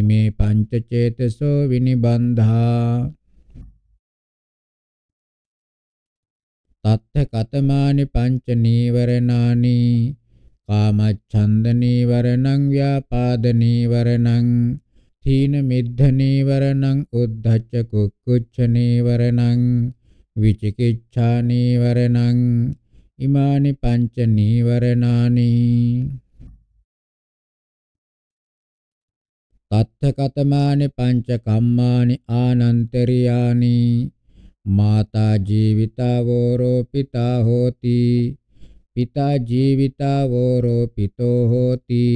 ඉමේ පංච චේතසෝ විනිබන්ධා තත්ථ කතමානි පංච නීවරණානි කාමච්ඡන්ද නීවරණං ව්‍යාපාද නීවරණං තීන මිද්ධ නීවරණං උද්ධච්ච කුක්කුච්ච නීවරණං විචිකිච්ඡා නීවරණං ඉමානි පංච නීවරණානි තත්ථ කතමානි පංච කම්මානි ආනන්තරියානි माता जीवितावोरो पिता होती पिता जीवितावोरो पितो होती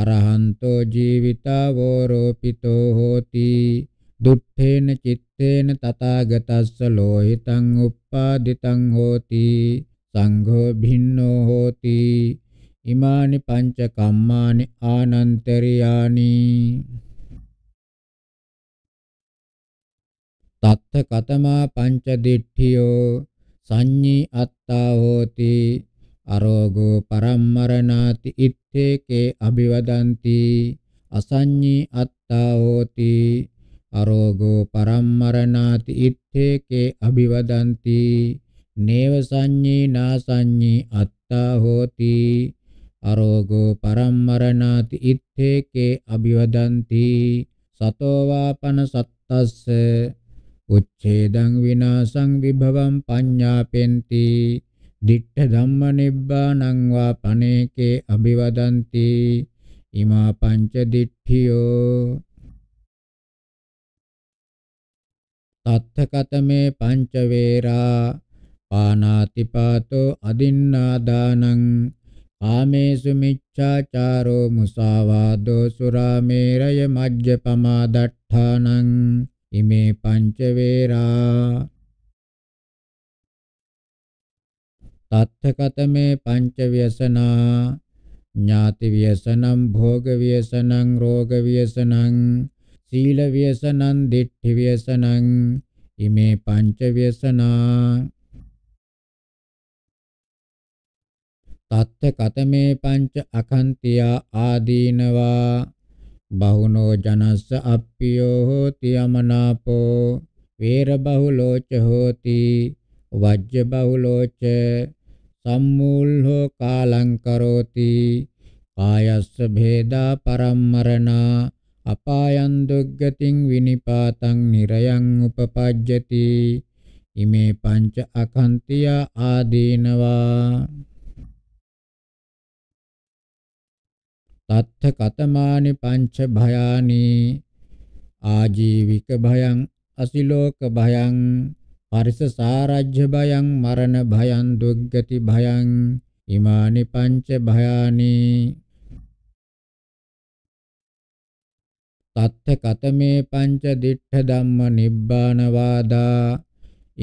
अरहंतो जीवितावोरो पितो होती दुट्ठेन चित्तेन तथागतस्स लोहितं उप्पादितं होती සංඝෝ භින්නෝ හෝති ඉමානි පංච කම්මානි ආනන්තරියානි තත්ත කතමා පංච දිට්ඨියෝ සංඤී අත්තා හෝති අරෝගෝ පරම්මරණාති ඉත්තේකේ අභිවදಂತಿ අසඤ්ඤී අත්තා හෝති අරෝගෝ පරම්මරණාති ඉත්තේකේ අභිවදಂತಿ නේව සංඤී නාසඤ්ඤී අත්තා හෝති අරෝගෝ පරම්මරණාති ඉත්තේකේ අභිවදಂತಿ සතෝ වාපන සත්තස්ස උච්ඡේදං විනාසං විභවං පඤ්ඤාපෙන්ති දිට්ඨ ධම්ම නිබ්බානං වා පනේකේ අභිවදಂತಿ ඉමා පංච දිට්ඨියෝ තත්තකතමේ පංච වේරා පානාති පාතෝ අදින්නා දානං කාමේසු මිච්ඡාචාරෝ මුසාවාදෝ සුරාමේරය මජ්ජපමා දට්ඨානං ඉමේ පංච වේරා තත්ථකතමේ පංච ව්‍යසනා ඥාති ව්‍යසනං භෝග ව්‍යසනං රෝග ව්‍යසනං සීල ව්‍යසනං දිට්ඨි ව්‍යසනං ඉමේ පංච ව්‍යසනා තත්ත කතමේ පංච අකන්තියා ආදීනවා බහුනෝ ජනස්ස අප්පියෝ හෝති යමනාපෝ වේර බහුලෝච හෝති වජ්ජ බහුලෝච සම්මූල්හෝ කාලං කරෝති කායස්ස භේදා පරම්මරණා අපායන් දුග්ගතින් විනිපාතං නිරයන් උපපජ්ජති ඉමේ පංච අකන්තිය ආදීනවා තත්ථ කතමානි පංච භයානි ආජීවික භයං අසිලෝක භයං පරිස සාරජ්‍ය භයං මරණ භයං දුක්ගති භයං ඉමානි පංච භයානි තත්ථ කතමේ පංච දිඨ ධම්ම නිබ්බාන වාදා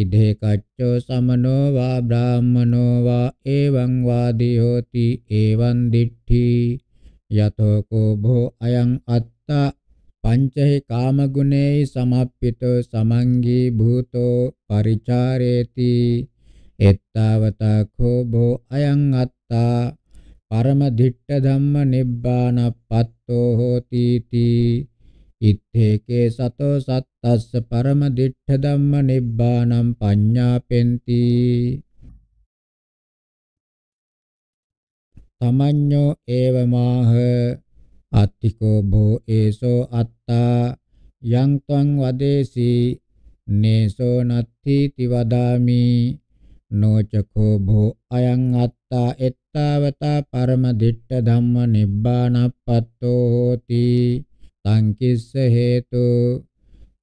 ඉදේ කච්චෝ සමනෝ වා බ්‍රාහමනෝ වා එවං වාදී හෝති එවං දිඨී යතෝ කෝභෝ අයං අත්තා පංචහි කාමගුණේයි සමප්පිතෝ සමංගී භූතෝ පරිචාරේති එත්තාවතා කෝභෝ අයං අත්තා පරම දිට්ඨ ධම්ම නිබ්බානප්පත්තෝ හෝති තී ඉත්තේකේ සතෝ සත්තස්ස පරම දිට්ඨ ධම්ම නිබ්බානම් පඤ්ඤාපෙන්ති තමඤ්ඤෝ ඒවමාහ අත්තිකෝ භෝ ඒසෝ අත්තා යං ත්වං වදේසී නේසෝ නත්ථි තිවදාමි නොචකෝ භෝ අයං අත්තා එත්තාවතා පරම දිට්ඨ ධම්ම නිබ්බානප්පත්තෝ හෝති තං කිස්ස හේතු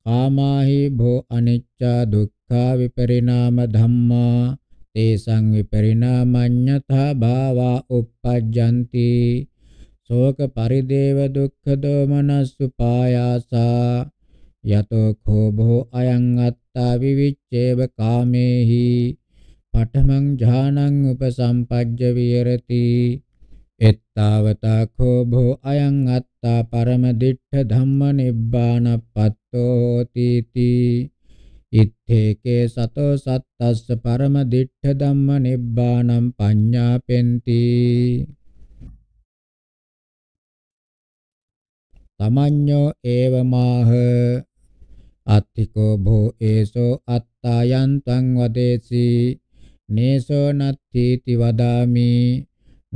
කාමාහි භෝ අනිච්චා දුක්ඛා විපරිණාම ධම්මා තේසං විපරිණාමඤ්ඤතා භාවා uppajjanti ශෝක පරිදේව දුක්ඛ දෝමනස්සුපායාසා යතෝ කෝභෝ අයං අත්තා විවිච්ඡේව කාමේහි පඨමං ඥානං උපසම්පජ්ජ විහෙරති එත්තාවතා කෝභෝ අයං අත්තා පරම දිට්ඨ ධම්ම නිබ්බානප්පත්තෝ තීති ඉත්තේකේ සතෝ සත්තස්ස පරම දිට්ඨ ධම්ම නිබ්බානම් පඤ්ඤාපෙන්ති තමඤ්ඤෝ ඒව මාහ අත්තිකෝ භෝ ඒසෝ අත්තායන් තං වදේසි නේසෝ නත්ථීති වදාමි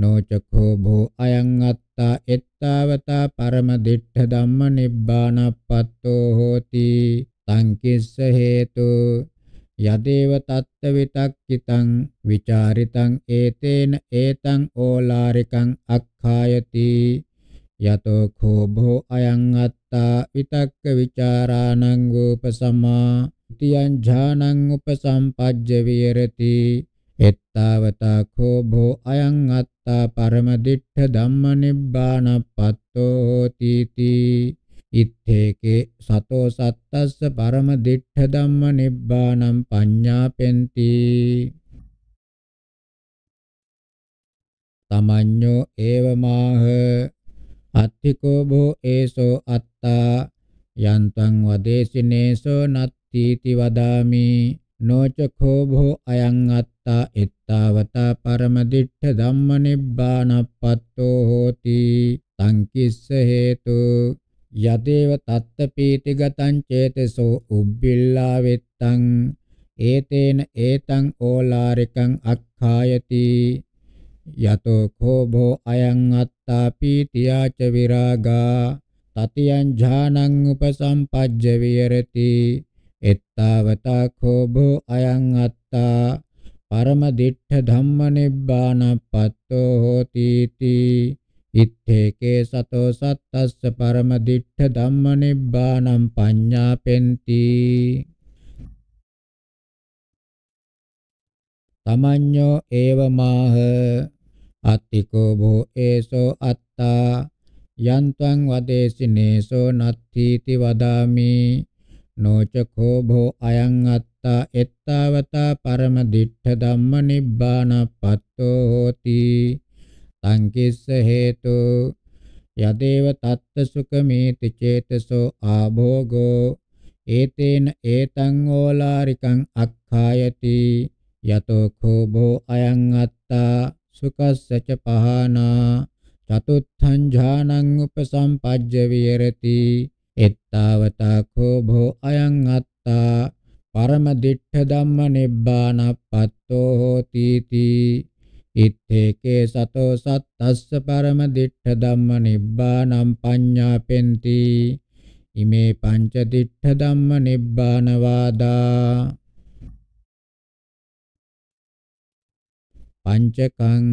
නොචකෝ භෝ අයං අත්තා එත්තාවතා පරම දිට්ඨ ධම්ම නිබ්බානප්පත්තෝ හෝති තං කිස්ස හේතු යදේව තත්ත විතක්කිතං විචාරිතං ඒතේන ඒතං ඕලාරිකං අක්ඛායති යතෝ කෝභෝ අයං අත්තා විතක්ක විචාරාණං උපසමා තියං ඥානං උපසම්පජ්ජ විහෙරති එත්තාවතා කෝභෝ අයං අත්තා පරම දිට්ඨ ධම්ම නිබ්බානප්පත්තෝ තීති ඉත්තේකේ සතෝ සත්තස්ස පරම දිඨ ධම්ම නිබ්බානම් පඤ්ඤාපෙන්ති තමඤ්ඤෝ ඒවමාහ අත්තිකෝ භෝ ඒසෝ අත්තා යන්තං වදේසිනේසෝ නත්තිති වදාමි නොචඛෝ භෝ අයං අත්තා එත්තාවතා පරම දිඨ ධම්ම නිබ්බානප්පත්තෝ හෝති සංකිස්ස හේතු යදේව තත්ත පීතිගතං චේතසෝ උබ්බිල්ලා වෙත්තං ඒතේන ඒතං ඕලාරිකං අක්ඛායති යතෝ කෝභෝ අයං අත්තා පීතියාච විරාගා තතියං ඥානං උපසම්පජ්ජ විහෙරති එත්තාවතා කෝභෝ අයං අත්තා පරම දිට්ඨ ධම්ම නිබ්බානප්පත්තෝ හෝති තී ඉත්තේකේ සතෝ සත්තස්ස පරම දිට්ඨ ධම්ම නිබ්බානම් පඤ්ඤාපෙන්ති තමඤ්ඤෝ ඒව මාහ අත්තිකෝ භෝ ඒසෝ අත්තා යන්තං වදේසිනේසෝ නත්ථීති වදාමි නොචකෝ භෝ අයං අත්තා එත්තාවතා පරම දිට්ඨ ධම්ම නිබ්බානපත්තෝ හෝති සංකිස්ස හේතු යදේව තත්ත සුඛමේති චේතසෝ ආභෝගෝ ඒතේන ඒතං ඕලාරිකං අක්ඛායති යතෝ කෝභෝ අයං අත්තා සුකස්ස ච පහනා චතුත්ථං ඥානං උපසම්පජ්ජ විහෙරති එත්තාවතා කෝභෝ අයං අත්තා පරම දිඨ ධම්ම නිබ්බානප්පත්තෝ හෝති තී ඉත්තේකේ සතෝ සත්තස්ස පරම දිට්ඨ ධම්ම නිබ්බානම් පඤ්ඤාපෙන්ති ඉමේ පංච දිට්ඨ ධම්ම නිබ්බාන වාදා පංචකං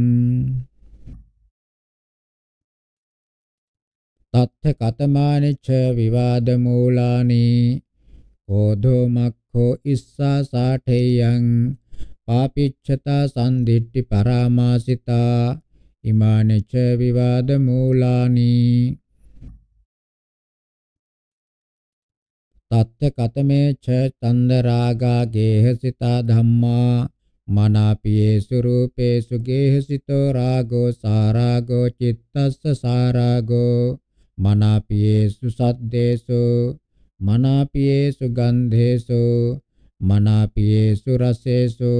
තත්ථ කතමානිච්ච විවාද මූලානි කෝධෝ මක්ඛෝ ඉස්සා සාඨේයං පාපිච්ඡතා සම්දිට්ඨි පරාමාසිතා ඉමානච විවාද මූලානි තත්ත කතමේ ච චන්දරාගා ගේහසිතා ධම්මා මනාපියේසු රූපේසු ගේහසිතෝ රාගෝ සාරාගෝ චිත්තස්ස සාරාගෝ මනාපියේසු සද්දේසු මනාපියේසු ගන්ධේසු මනාපියේසු රසේසු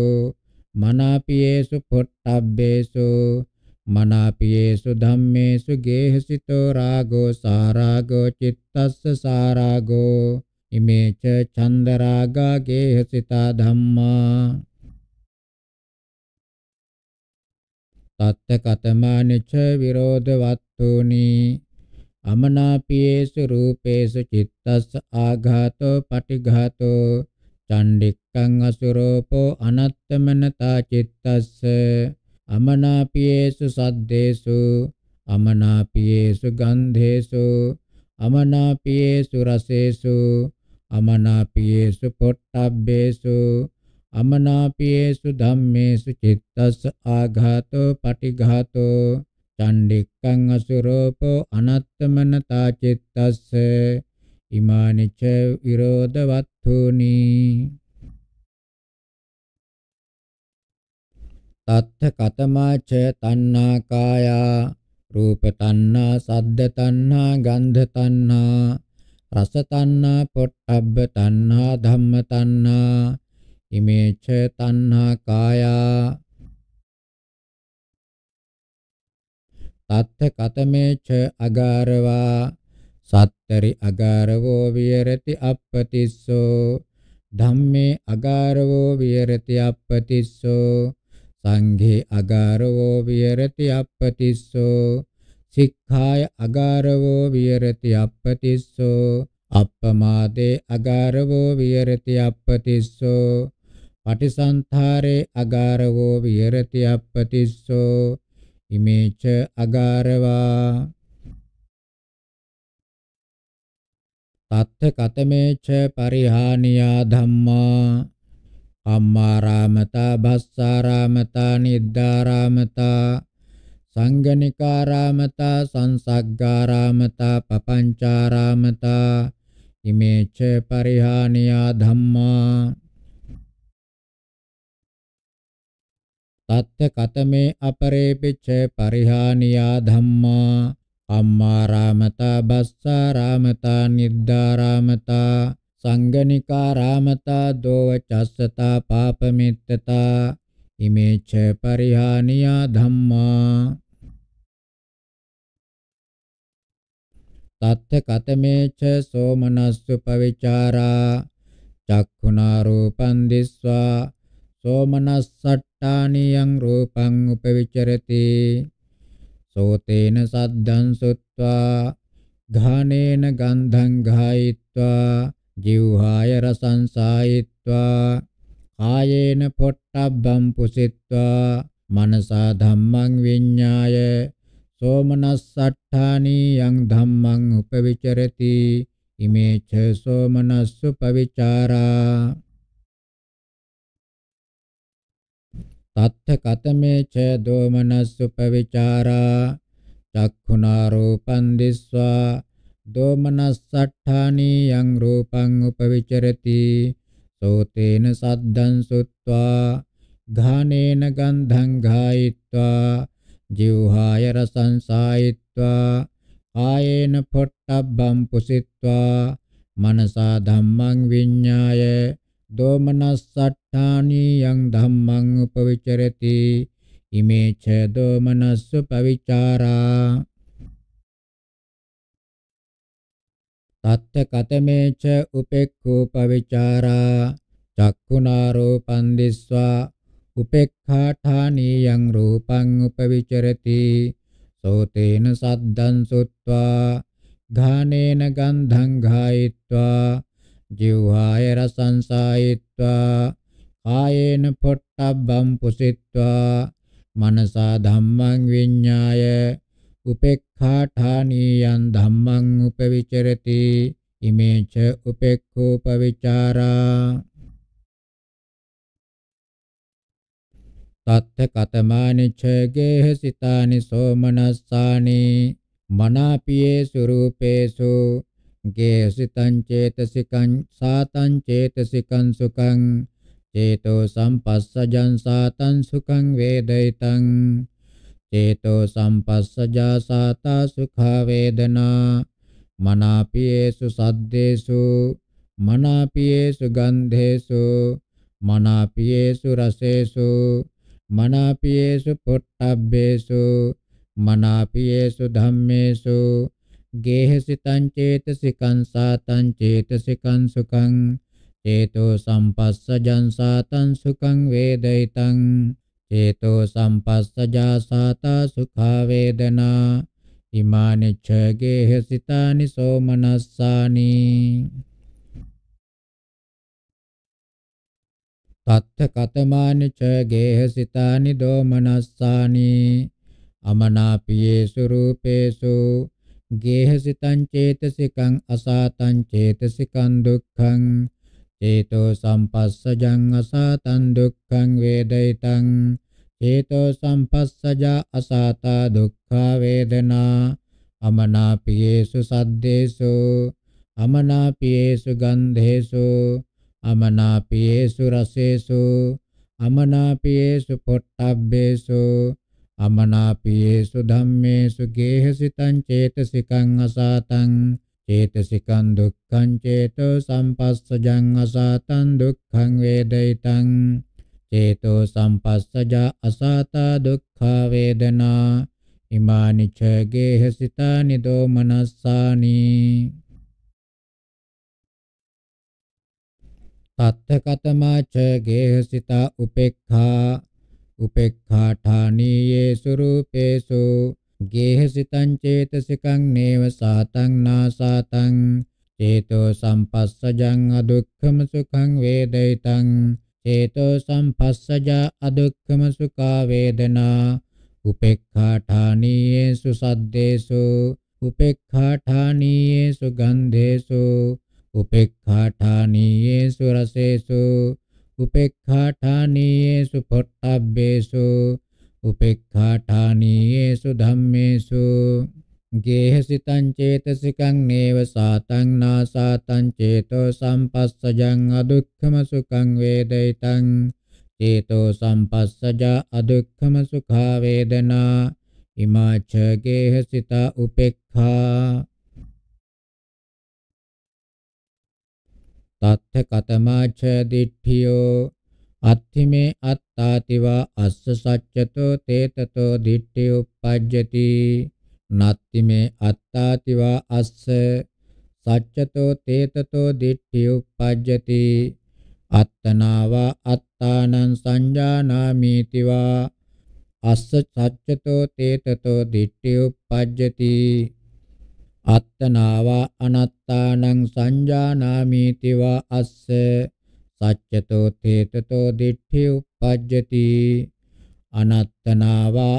මනාපියේසු පොට්ටබ්බේසු මනාපියේසු ධම්මේසු ගේහසිතෝ රාගෝ සාරාගෝ චිත්තස්ස සාරාගෝ ඉමේච ඡන්ද රාගා ගේහසිතා ධම්මා තත්ත කතමානිච විරෝධවත්තුනි අමනාපියේසු රූපේසු චිත්තස්ස ආඝාතෝ පටිඝාතෝ චණ්ඩික්කං අසුරෝපෝ අනත්තමනතා චිත්තස්ස අමනාපියේසු සද්දේසු අමනාපියේසු ගන්ධේසු අමනාපියේසු රසේසු අමනාපියේසු පොට්ටබ්බේසු අමනාපියේසු ධම්මේසු චිත්තස්ස ආඝාතෝ පටිඝාතෝ චණ්ඩික්කං අසුරෝපෝ අනත්තමනතා චිත්තස්ස ඉමානිච විරෝධවත්තුනි තත්ථ කතමාච තණ්හා කායා රූප තණ්හා සද්ද තණ්හා ගන්ධ තණ්හා රස තණ්හා පොට්ටබ්බ තණ්හා ධම්ම තණ්හා ඉමේච තණ්හා කායා තත්ථ කතමේච අගාරවා සත්තරි අගාරවෝ විහෙරති අප්පතිස්සෝ ධම්මේ අගාරවෝ විහෙරති අප්පතිස්සෝ සංඝේ අගාරවෝ විහෙරති අප්පතිස්සෝ සික්ඛාය අගාරවෝ විහෙරති අප්පතිස්සෝ අප්පමාදේ අගාරවෝ විහෙරති අප්පතිස්සෝ පටිසන්තරේ අගාරවෝ විහෙරති අප්පතිස්සෝ ඉමේච අගාරවා තත්ථ කතමේච පරිහානියා ධම්මා කම්මාරාමතා භස්සාරාමතා නිද්දාරාමතා සංගනිකාරාමතා සංසග්ගාරාමතා පපංචාරාමතා ඉමේච පරිහානියා ධම්මා තත්ථ කතමේ අපරේපිච්ච පරිහානියා ධම්මා අම්මා රාමතා බස්සා රාමතා නිද්දා රාමතා සංගනිකා රාමතා දෝවචස්සතා පාපමිත්තතා ඉමේච පරිහානියා ධම්මා තත්ත කතමේච සෝමනස්සු පවිචාරා චක්ඛුනා රූපං දිස්වා සෝමනස්සට්ඨානියං රූපං උපවිචරති සෝතේන සද්දං සුත්වා ඝානේන ගන්ධං ඝායිत्वा ජීවහාය රසං සායිत्वा කායේන පොට්ටබ්බම් පුසිत्वा මනසා ධම්මං විඤ්ඤාය සෝමනස්සට්ඨානි යං ධම්මං උපවිචරති ඉමේ ච සෝමනස්සු පවිචාරා තත්ථ කතමේච දෝමනස්සුපවිචාරා චක්ඛුනා රූපං දිස්වා දෝමනස්සට්ඨානි යං රූපං උපවිචරති සෝතේන සද්දං සුත්වා ඝානේන ගන්ධං ඝායිත්වා ජීවහාය රසං සායිත්වා ආයේන පොට්ටබ්බං පුසිත්වා මනසා ධම්මං විඤ්ඤාය දෝමනස්සට් තානියං ධම්මං උපවිචරති ඉමේ ච දෝමනස්ස පවිචාරා තත්ත කතමේ ච උපෙක්ඛෝ පවිචාරා චක්ඛුනා රූපං දිස්වා උපෙක්ඛාඨානියං රූපං උපවිචරති සෝතේන සද්දං සුත්වා ඝානේන ගන්ධං ඝායිत्वा जिह्वाय रसं කායේන පොට්ටබ්බම් පුසිට්වා මනසා ධම්මං විඤ්ඤාය උපේක්ඛාඨානියං ධම්මං උපවිචරති ඉමේච උපේක්ඛෝපවිචාරා තත්ථ කතමානි ච ගේහසිතානි සෝමනස්සානි මනාපියේ සුරූපේසු ගේහසිතං චේතසිකං සාතං චේතසිකං සුඛං චේතෝ සම්පස්සජං සාතං සුඛං වේදිතං චේතෝ සම්පස්සජා සාතා සුඛා වේදනා මනාපියේසු සද්දේසු මනාපියේසු ගන්ධේසු මනාපියේසු රසේසු මනාපියේසු පොට්ටබ්බේසු මනාපියේසු ධම්මේසු ගේහසිතං චේතසිකං සාතං චේතසිකං සුඛං චේතෝ සම්පස්සජං සාතං සුඛං වේදිතං චේතෝ සම්පස්සජා සාතා සුඛා වේදනා ඉමානි චගේහසිතානි සෝමනස්සානි තත්ථ කතමානි චගේහසිතානි දෝමනස්සානි අමනාපියේසු රූපේසු ගේහසිතං චේතසිකං අසාතං චේතසිකං දුක්ඛං චේතෝ සම්පස්සජං අසතං දුක්ඛං වේදිතං චේතෝ සම්පස්සජා අසතා දුක්ඛා වේදනා අමනාපියේසු සද්දේසු අමනාපියේසු ගන්ධේසු අමනාපියේසු රසේසු අමනාපියේසු පොට්ටබ්බේසු අමනාපියේසු ධම්මේසු ගේහසිතං චේතසිකං අසතං චේතසිකං දුක්ඛං චේතෝ සම්පස්සජං අසතං දුක්ඛං වේදිතං චේතෝ සම්පස්සජා අසතා දුක්ඛා වේදනා ඉමානි ච ගේහසිතානි දෝමනස්සානි තත්තකතමා ච ගේහසිතා උපේක්ඛා උපේක්ඛාඨානීයේ ස්වરૂපේසු ගේහ සිතං චේතසිකං නේව සාතං නාසාතං චේතෝ සම්පස්සජං අදුක්ඛම සුඛං වේදිතං චේතෝ සම්පස්සජා අදුක්ඛම සුඛා වේදනා උපේක්ඛාඨානීයේසු සද්දේසු උපේක්ඛාඨානීයේසු ගන්ධේසු උපේක්ඛාඨානීයේසු රසේසු උපේක්ඛාඨානීයේසු පොට්ටබ්බේසු උපේක්ඛාඨානීයේසු ධම්මේසු ගේහසිතං චේතසිකං නේව සාතං නාසාතං චේතෝ සම්පස්සජං අදුක්ඛම සුඛං වේදිතං චේතෝ සම්පස්සජා අදුක්ඛම සුඛා වේදනා ඉමාච ගේහසිත උපේක්ඛා තත්ථ කතමාච දිට්ඨියෝ අත්ථිමේ අත්තාතිවා අස්ස සච්ඡතෝ තේතතෝ දිට්ඨි උප්පජ්ජති නත්තිමේ අත්තාතිවා අස්ස සච්ඡතෝ තේතතෝ දිට්ඨි උප්පජ්ජති අත්තනාවා අත්තානං සංජානාමීතිවා අස්ස සච්ඡතෝ තේතතෝ දිට්ඨි උප්පජ්ජති අත්තනාවා අනත්තානං සංජානාමීතිවා අස්ස සච්චතෝ තේතතෝ දිට්ඨි uppajjati අනත්තනාවා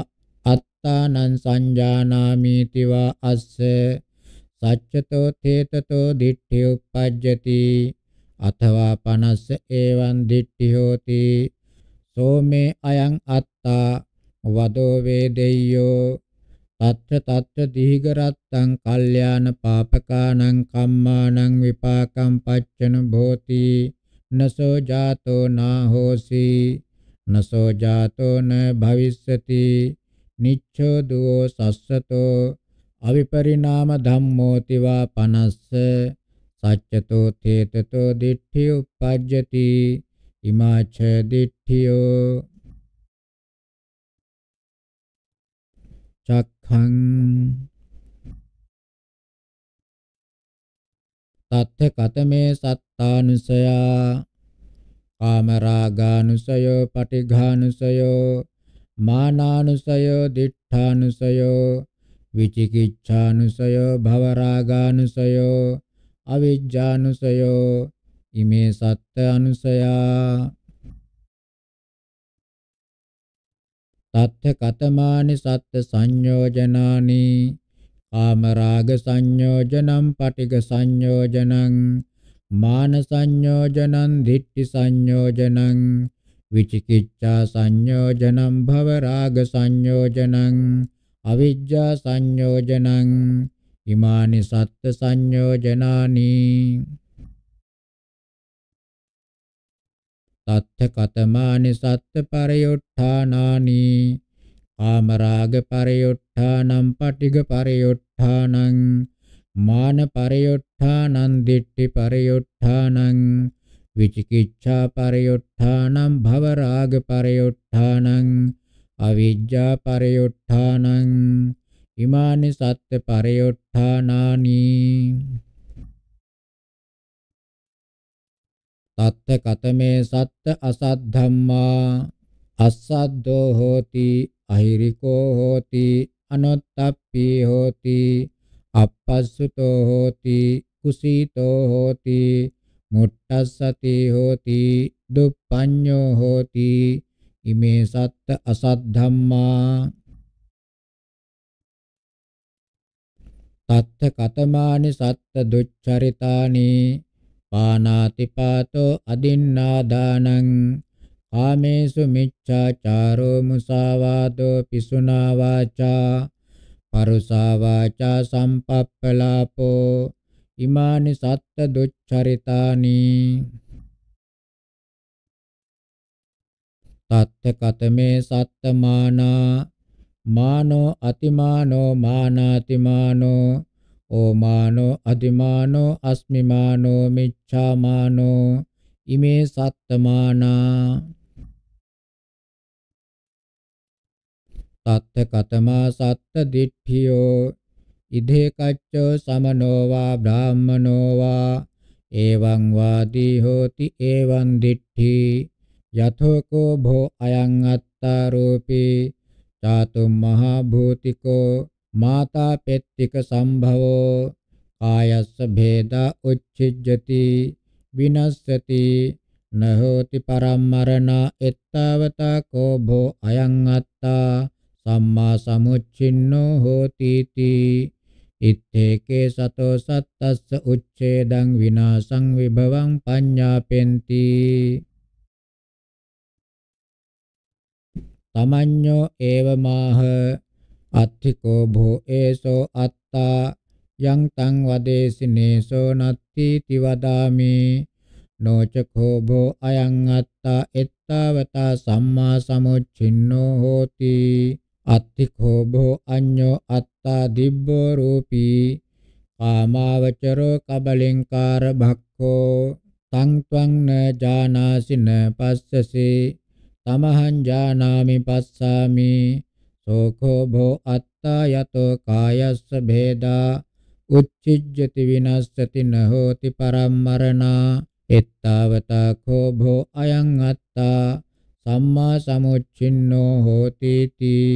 අත්තානං සංජානාමීති වා අස්ස සච්චතෝ තේතතෝ දිට්ඨි uppajjati අතවා පනස්ස එවං දිට්ඨි හෝති සෝමේ අයං අත්තා වදෝ වේදෙය්‍යෝ తත්‍ර తත්‍ර දීගරත්තං කල්යාණ පාපකානං කම්මානං විපාකං පච්චන භෝති නසෝ ජාතෝ නා හෝසි නසෝ ජාතෝ න භවිස්සති නිච්ඡෝ දුෝ සස්සතෝ අවිපරිණාම ධම්මෝති වා පනස්ස සච්චතෝ තේතතෝ දිට්ඨි උපජ්ජති ඉමාච දිට්ඨියෝ චක්ඛං තත්ථ කතමේ සත්තානුසයා කාමරාගානුසයෝ පටිඝානුසයෝ මානානුසයෝ දිඨානුසයෝ විචිකිච්ඡානුසයෝ භවරාගානුසයෝ අවිජ්ජානුසයෝ ඉමේ සත්ත අනුසයා තත්ථ කතමානි සත්ත සංයෝජනානි කාමරාග සංයෝජනං පටිග සංයෝජනං මාන සංයෝජනං දිට්ඨි සංයෝජනං විචිකිච්ඡා සංයෝජනං භවරාග සංයෝජනං අවිජ්ජා සංයෝජනං ඉමානි සත්ත්‍ය සංයෝජනානි තත්ථ කතමානි සත්ත්‍ය පරයොට්ඨානානි කාමරාග පරයොට් පරියොට්ඨානම් පටිග පරියොට්ඨානං මාන පරියොට්ඨානං දිට්ඨි පරියොට්ඨානං විචිකිච්ඡා පරියොට්ඨානම් භව රාග පරියොට්ඨානං අවිජ්ජා පරියොට්ඨානං ඉමානි සත්ත්‍ය පරියොට්ඨානානි තත්ත කතමේ සත්ත අසත් ධම්මා අස්සද්දෝ හෝති අහිරිකෝ හෝති අනොත්තප්පී හෝති අපස්සුතෝ හෝති කුසීතෝ හෝති මුට්ටස්සති හෝති දුප්පඤ්ඤෝ හෝති ඉමේ සත්ත අසත් ධම්මා තත්ත කතමානි සත්ත දුච්චරිතානි පානාති පාතෝ අදින්නාදානං ආමේසු මිච්ඡාචාරෝ මුසාවාදෝ පිසුනා වාචා පරුසා වාචා සම්පප්පලාපෝ ඉමානි සත්ත දුච්චරිතානි තත්ත කතමේ සත්තමානා මානෝ අතිමානෝ මානාතිමානෝ ඕමානෝ අධිමානෝ අස්මිමානෝ මිච්ඡාමානෝ ඉමේ සත්තමානා තත්ත කතමා සත්ත දිට්ඨියෝ ඉදේ කච්චෝ සමනෝ වා බ්‍රාහමනෝ වා එවං වාදී හෝති එවං දිට්ඨි යතෝකෝ භෝ අයං අත්තාරෝපී චාතුම් මහා භූතිකෝ මාතා පෙත්තික සම්භවෝ කායස්ස භේදා උච්චිජ්ජති විනස්සති නහෝති පරම්මරණ එත්තවතා කෝ භෝ අයං අත්තා සම්මා සමුච්චින්නෝ හෝති තී ඉත්තේකේ සතෝ සත්තස්ස උච්ඡේදං විනාසං විභවං පඤ්ඤාපෙන්ති තමඤ්ඤෝ ඒවමාහ අත්තිකෝ භෝ ඒසෝ අත්තා යං තං වදේසිනේසෝ නත්ති තිවදාමි නොචකෝ භෝ අයං අත්තා එත්තාවතා සම්මා සමුච්චින්නෝ හෝති අත්තිකෝ භෝ අඤ්ඤෝ අත්තා දිබ්බෝ රූපී කාමාවචරෝ කබලින්කාර භක්ඛෝ තං ත්වං න ජානාසි න පස්සසි තමහං ජානාමි පස්සාමි සෝඛෝ භෝ අත්තා යතෝ කායස්ස භේදා උච්චිජ්ජති විනස්සති න හෝති පරම්මරණා එත්තාවතා කෝ භෝ අයං අත්තා සම්මා සමුච්චින්නෝ හෝති තී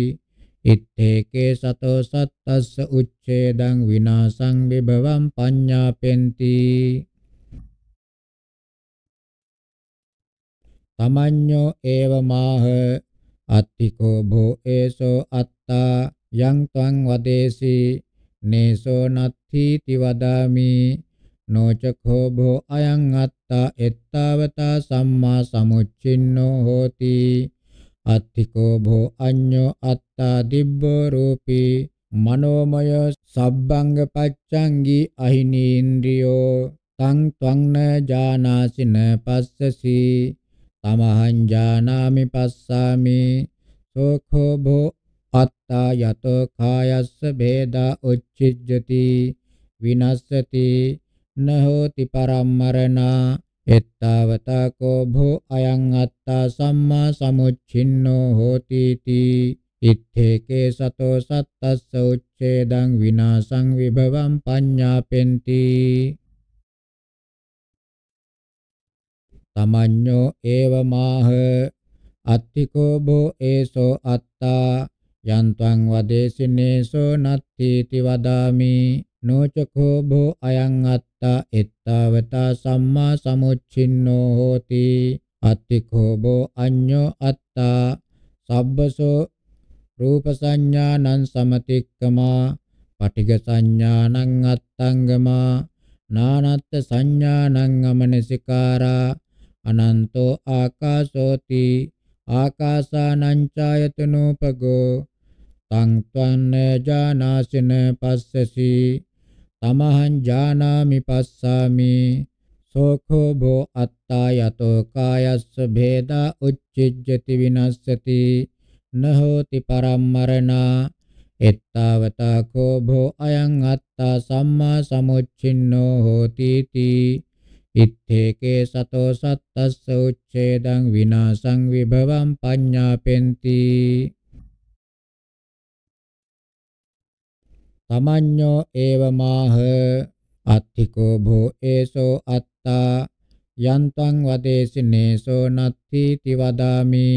ඉත්තේකේ සතෝ සත්තස්ස උච්ඡේදං විනාසං විභවං පඤ්ඤාපෙන්ති තමඤ්ඤෝ ඒව මාහ අත්තිකෝ භෝ ඒසෝ අත්තා යං ත්වං වදේසි නේසෝ නත්ථීති වදාමි නොචඛෝ භෝ අයං අත්තා එත්තාවතා සම්මා සමුච්චින්නෝ හෝති අත්තිකෝ භෝ අඤ්ඤෝ අත්තා දිබ්බෝ රූපී මනෝමය සබ්බංග පච්ඡංගි අහිනීන්ද්‍රියෝ තං ත්වං න ජානාසින පස්සසි තමහං ජානාමි පස්සාමි සෝඛෝ භෝ අත්තා යතෝ කායස්ස ભેදා උච්චිජ්ජති විනස්සති न होति परमरणा එත්තාවතකෝ භෝ අයං අත්තා සම්මා සමුච්චින්නෝ හෝති තී ඉත්තේකේ සතෝ සත්තස්ස උච්ඡේදං විනාසං විභවං පඤ්ඤාපෙන්ති තමඤ්ඤෝ ඒවමාහ අත්තිකෝ භෝ ඒසෝ අත්තා යන්තං වදේසිනේසෝ නත්ථීති වදාමි නෝචකෝ භෝ අයං අත්තා එත්තාවතා සම්මා සමුච්චින්නෝ හෝති අත්තිකෝ භෝ අඤ්ඤෝ අත්තා සබ්බසෝ රූප සංඥානං සමතික්කමා පටිඝ සංඥානං අත්තංගමා නානත්ත් සංඥානං අමනසිකාරා අනන්තෝ ආකාශෝති ආකාසානං ඡායතනෝපගෝ තං ත්වන්න ජානාසින පස්සසී තමහං ජානාමි පස්සාමි සෝඛෝ භෝ අත්තා යතෝ කායස්ස භේදා උච්චිජ්ජති විනස්සති නහෝති පරම්මරණා එත්තාවතා කෝ භෝ අයං අත්තා සම්මා සමුච්චින්නෝ හෝති තී ඉත්තේකේ සතෝ සත්තස්ස උච්ඡේදං විනාසං විභවං පඤ්ඤාපෙන්ති තමඤ්ඤෝ ඒවමාහ අත්තිකෝ භෝ ඒසෝ අත්තා යන්තං වදේසිනේසෝ නත්ති තිවදාමි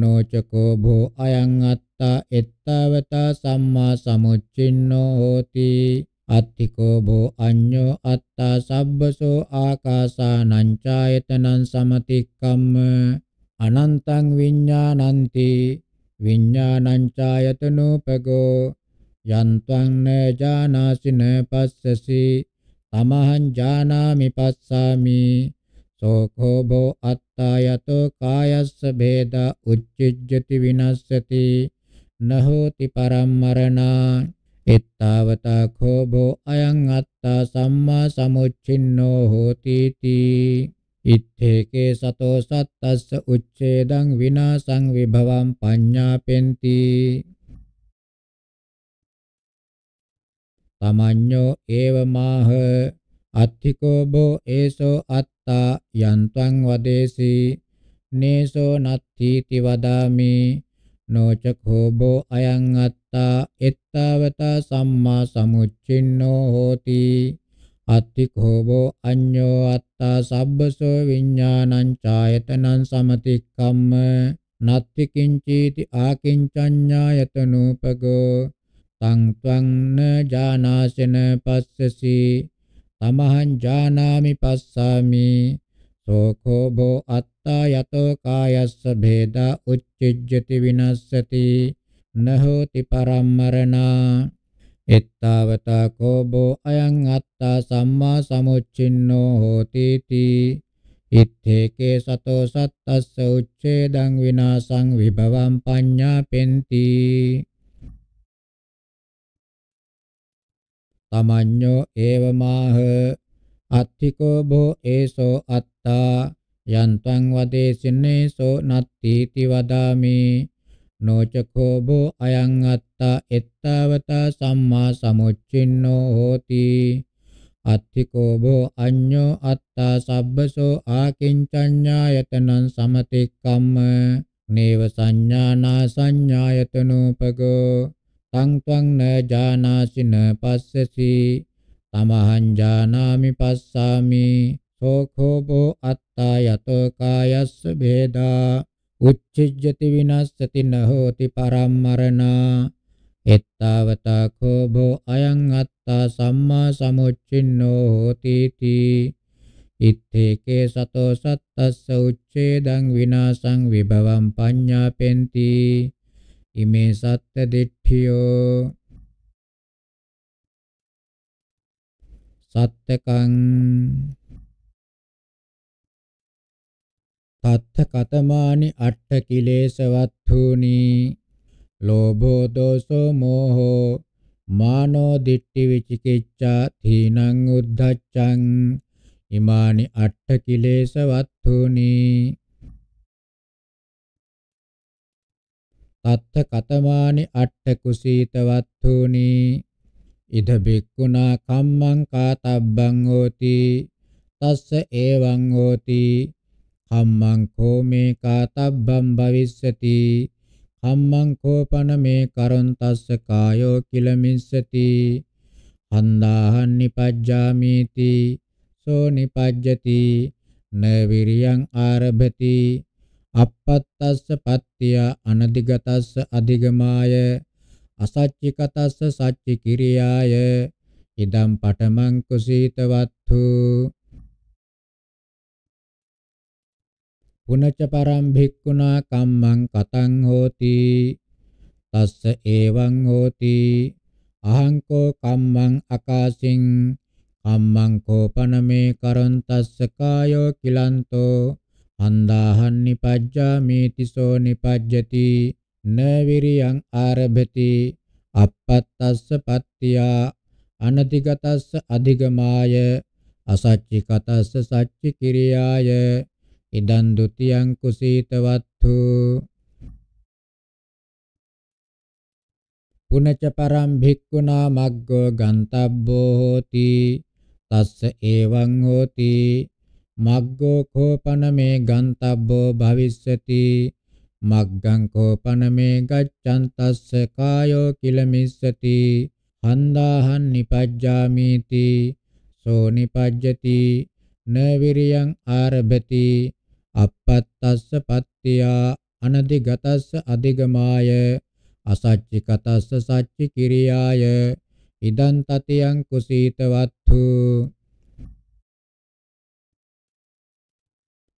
නොචකෝ භෝ අයං අත්තා එත්තවතා සම්මා සමුච්චින්නෝ හෝති අත්තිකෝ භෝ අඤ්ඤෝ අත්තා සබ්බසෝ ආකාසානං ඡායතනං සමතික්කම්ම අනන්තං විඤ්ඤාණන්ති විඤ්ඤාණං ඡායතනෝපගෝ යන්ත්වං න ජානාසින පස්සසි තමහං ජානාමි පස්සාමි සෝඛෝ භෝ අත්තායතෝ කායස්ස ભેද උච්චිජ්ජති විනස්සති නහෝති පරම්මරණා එත්තාවතා කෝ භෝ අයං අත්තා සම්මා සමුච්චින්නෝ හෝති තී ඉත්තේකේ සතෝ සත්තස්ස උච්ඡේදං විනාසං විභවං පඤ්ඤාපෙන්ති තමඤ්ඤෝ ඒවමාහ අත්තිකෝ බෝ ඒසෝ අත්තා යන්තං වදේසි නේසෝ නත්ථීති වදාමි නොචඛෝ බෝ අයං අත්තා එත්තාවතා සම්මා සමුච්චින්නෝ හෝති අත්තිකෝ බෝ අඤ්ඤෝ අත්තා සබ්බසෝ විඥානං ඡායතනං සමතික්ඛම්ම නත්ති කිංචීති ආකින්චඤ්ඤායතනූපගෝ තං ත්වං න ජානාසෙන පස්සසි තමහං ජානාමි පස්සාමි සෝඛෝ භෝ අත්තා යතෝ කායස්ස භේදා උච්චිජ්ජති විනස්සති නහෝති පරම්මරණා එත්තාවතා කෝ භෝ අයං අත්තා සම්මා සමුච්චින්නෝ හෝති තී ඉත්තේකේ සතෝ සත්තස්ස උච්ඡේදං විනාසං විභවං පඤ්ඤා පෙන්ති තමඤ්ඤෝ ඒවමාහ අත්තිකෝ භෝ ඒසෝ අත්තා යන්තං වදේසිනේසෝ නත්ති ති වදාමි නොචකෝ භෝ අයං අත්තා එත්තවතා සම්මා සමුච්චින්නෝ හෝති අත්තිකෝ භෝ අඤ්ඤෝ අත්තා සබ්බසෝ ආකින්චඤ්ඤායතනං සමතික්කම්ම නේව සංඥානා සංඥායතනෝපගෝ tang tvang na janasi na passasi tamahan janami passami sokhobo atta yato kayassa bheda උච්චිජ්ජති විනස්සති නහෝති පරම්මරණා එත්තාවතා කෝබෝ අයං අත්තා සම්මා සමුච්චින්නෝ හෝති තී ඉත්තේකේ සතෝ සත්තස්ස උච්ඡේදං විනාසං විභවං පඤ්ඤාපෙන්ති ඉමේ සත්ත දිට්ඨියෝ සත්තකං තත්ථ කතමානි අට්ඨ කිලේශවත්තුනි ලෝභෝ දෝසෝ මෝහෝ මානෝ දිට්ඨි විචිකිච්ඡා තීනං උද්ධච්ඡං ඉමානි අට්ඨ කිලේශවත්තුනි තත්ත කතමානි අට්ඨ කුසීතවත්තුනි ඉද බික්කුණා කම්මං කාතබ්බං හෝති තස්ස එවං හෝති කම්මං කෝ මේ කාතබ්බං භවිස්සති කම්මං කෝපන මේ කරොන් තස්ස කායෝ කිල මිස්සති හන්දාහන් නිපජ්ජාමීති සෝ නිපජ්ජති න විරියං ආරභති අපත්තස්ස පත්තිය අනදිගතස්ස අධිගමාය අසච්චිකතස්ස සච්චි කිරියාය ඉදම් පඨමං කුසීතවත්තු පුනච්ච පරම් භික්ඛුනා කම්මං කතං හෝති තස්ස එවං හෝති අහංකෝ කම්මං අකාසින් කම්මං කෝපනමේ කරොන්තස්ස කායෝ කිලන්තෝ හන්දාහන් නිපජ්ජාමි තිසෝ නිපජ්ජති න විරියං ආරභති අපත්තස්ස පත්තියා අනතිගතස්ස අධිගමාය අසච්චිකතස්ස සච්චි කිරියාය ඉදන් ဒ ුතියං කුසීතවත්තු පුනච පරම් භික්ඛුනා මග්ගෝ ගන්තබ්බෝ හෝති තස්ස එවං හෝති මග්ගෝ කෝපනමේ ගන්තබ්බෝ භවිස්සති මග්ගං කෝපනමේ ගච්ඡන්තස්ස කායෝ කිලමිස්සති හන්දාහන් නිපජ්ජාමීති සෝ නිපජ්ජති න විරියං ආරභති අපත්තස්ස පත්තියා අනදිගතස්ස අධිගමාය අසච්චිකතස්ස සච්චි කිරියාය ඉදන් තතියං කුසීතවත්තු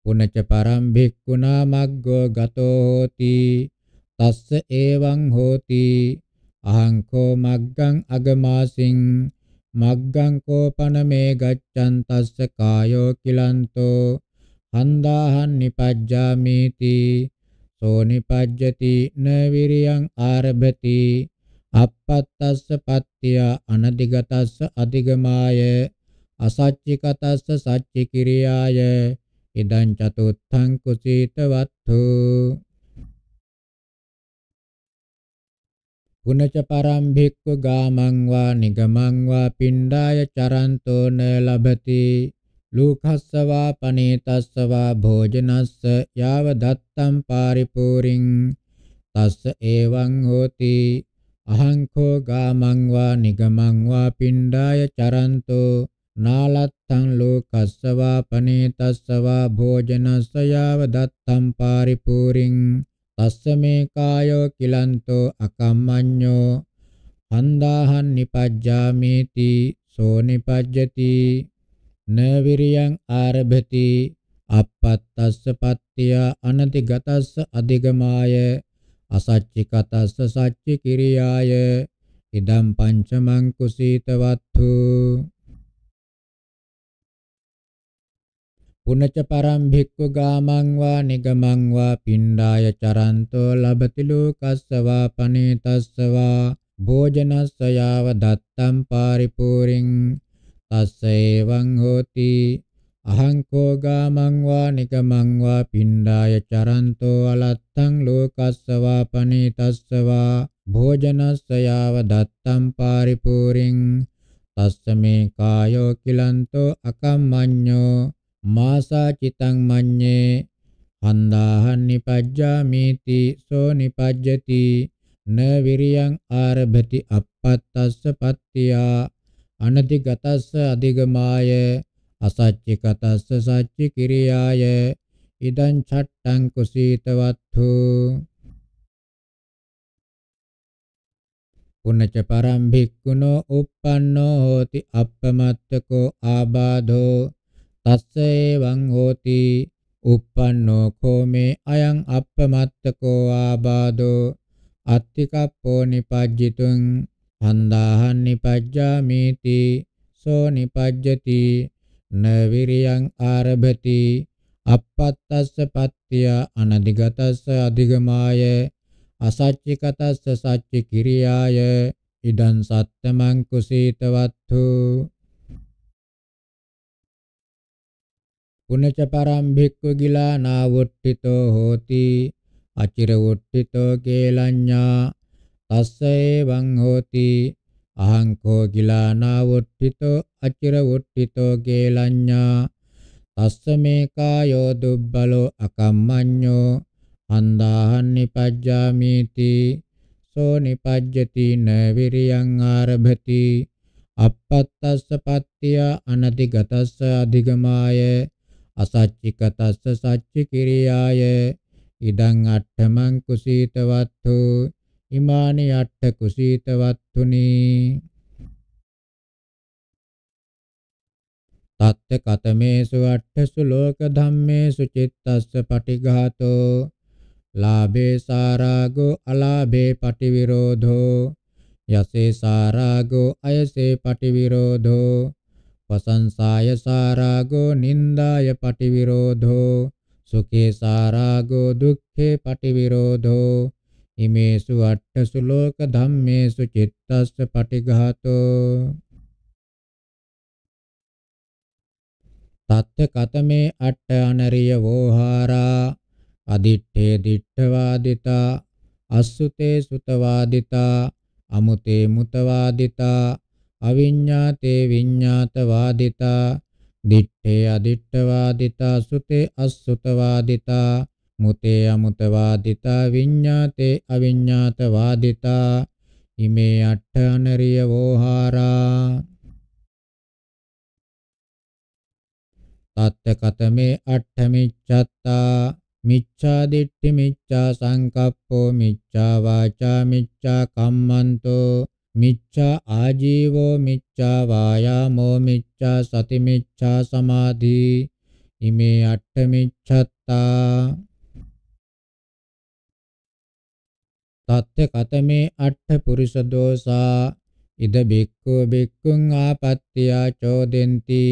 පුනච පරම් භික්ඛුනා මග්ගෝ ගතෝ හෝති තස්ස එවං හෝති අහං කෝ මග්ගං අගමාසින් මග්ගං කෝපනමේ ගච්ඡන් තස්ස කායෝ කිලන්තෝ හන්දාහන් නිපජ්ජාමීති සෝ නිපජ්ජති න විරියං ආරභති අප්පත්තස්ස පත්‍ය අනදිගතස්ස අධිගමාය අසච්චිකතස්ස සච්චි කිරියාය ඉදං චතුත්ථං කුසීතවත්තු පුනච පරම් භික්ඛු ගාමං වා නිගමං වා පිණ්ඩාය චරන්තෝ න ලබති ලූකස්සවා පනේතස්සවා භෝජනස්ස යාව දත්තම් පාරිපූරින් තස්ස එවං හෝති අහං කෝ ගාමං වා නිගමං වා පිණ්ඩාය චරන්තෝ නාලත්තං ලෝකස්සවා පනේතස්සවා භෝජනස්ස යාව දත්තම් පාරිපූරින් තස්සමේ කායෝ කිලන්තෝ අකම්මඤ්ඤෝ අන්දාහං නිපජ්ජාමේති සෝ නිපජ්ජති නවිරියං ආරභති අපත්තස්ස පත්ත්‍ය අනතිගතස්ස අධිගමාය අසච්චිකතස්ස සච්චි කිරියාය ඉදම් පංචමං කුසීතවත්තු පුනච පරම් භික්ඛු ගාමං වා නිගමං වා පිණ්ඩාය චරන්තෝ ලබති ලෝකස්සවා පනේතස්සවා භෝජනස්ස යාව දත්තම් පාරිපූරින් තස්ස එවං හෝති අහං කෝ ගාමං වා නිකමං වා පිණ්ඩාය චරන්තෝ අලත්තං ලෝකස්සවා පනීතස්සවා භෝජනස්ස යාව දත්තම් පාරිපූරින් තස්ස මේ කායෝ කිලන්තෝ අකම්මඤ්ඤෝ මාසා චිතං මඤ්ඤේ හන්දාහන් නිපජ්ජාමීති සෝ නිපජ්ජති න විරියං ආරභති අපත්තස්ස පත්තියා අනතිගතස්ස අධිගමාය අසච්චිකතස්ස සච්චි කිරියාය ඉදං ඡට්ටං කුසීතවත්තු පුනච පරම් භික්ඛුනෝ uppannō hoti appamattako ābādho තස්ස එවං හෝති uppannō kōme ayaṃ appamattako ābādo attikappo nipajjitun pandāhan nipajjāmīti so nipajjati na viriyaṃ ārabhati appattassa pattiya anadigatassa adigamaaya asacchikatassa sacchi kiriyāya ඉදං සත්තමං කුසීතවත්තු පුනච පරම් භික්ඛු ගිලානා වොට්ඨිතෝ හෝති අචිර වොට්ඨිතෝ කේලඤ්ඤා තස්ස එවං හෝති අහං කෝ ගිලානා වොට්ඨිතෝ අචිර වොට්ඨිතෝ කේලඤ්ඤා තස්ස මේකා යෝ දුබ්බලෝ අකම්මඤ්ඤෝ අන්දාහන් නිපජ්ජාමීති සෝ නිපජ්ජති න විරියං ආරභති අපත්තස්ස පත්ත්‍ය අනතිගතස්ස අධිගමාය අසච්චිකතස්ස සච්චි කිරියාය ඉදං අට්ඨමං කුසීතවත්තු ඉමානි අට්ඨ කුසීතවත්තුනි තත්ත කතමේසු අට්ඨසු ලෝක ධම්මේසු චිත්තස්ස පටිඝාතෝ ලාභේ සාරාගෝ අලාභේ පටිවිරෝධෝ යසේ සාරාගෝ අයසේ පටිවිරෝධෝ වසංසාය සාරාගෝ නින්දාය පටිවිරෝධෝ සුඛේ සාරාගෝ දුක්ඛේ පටිවිරෝධෝ ඉමේසු අට්ඨසු ලෝක ධම්මේසු චිත්තස්ස පටිඝාතෝ තත්ත කතමේ අට්ඨ අනරිය වෝහාරා අදිත්තේ දිත්තවාදිතා අස්සුතේ සුතවාදිතා අමුතේ මුතවාදිතා අවිඤ්ඤාතේ විඤ්ඤාත වාදිතා දිත්තේ අදිත්ත වාදිතා සුතේ අසුත වාදිතා මුතේ අමුත වාදිතා විඤ්ඤාතේ අවිඤ්ඤාත වාදිතා ඉමේ අට්ඨ අනරිය වෝහාරා තත්ත කතමේ අට්ඨ මිච්ඡත්තා මිච්ඡා දිට්ඨි මිච්ඡා සංකප්පෝ මිච්ඡා වාචා මිච්ඡා කම්මන්තෝ මිච්ඡා ආජීවෝ මිච්ඡා වායාමෝ මිච්ඡා සති මිච්ඡා සමාධි ඉමේ අට්ඨ මිච්ඡත්තා තත්ත්‍ය කතමේ අට්ඨ පුරිස දෝසා ඉද බික්ඛු බික්ඛුං ආපත්‍ත්‍යා චෝදෙන්ති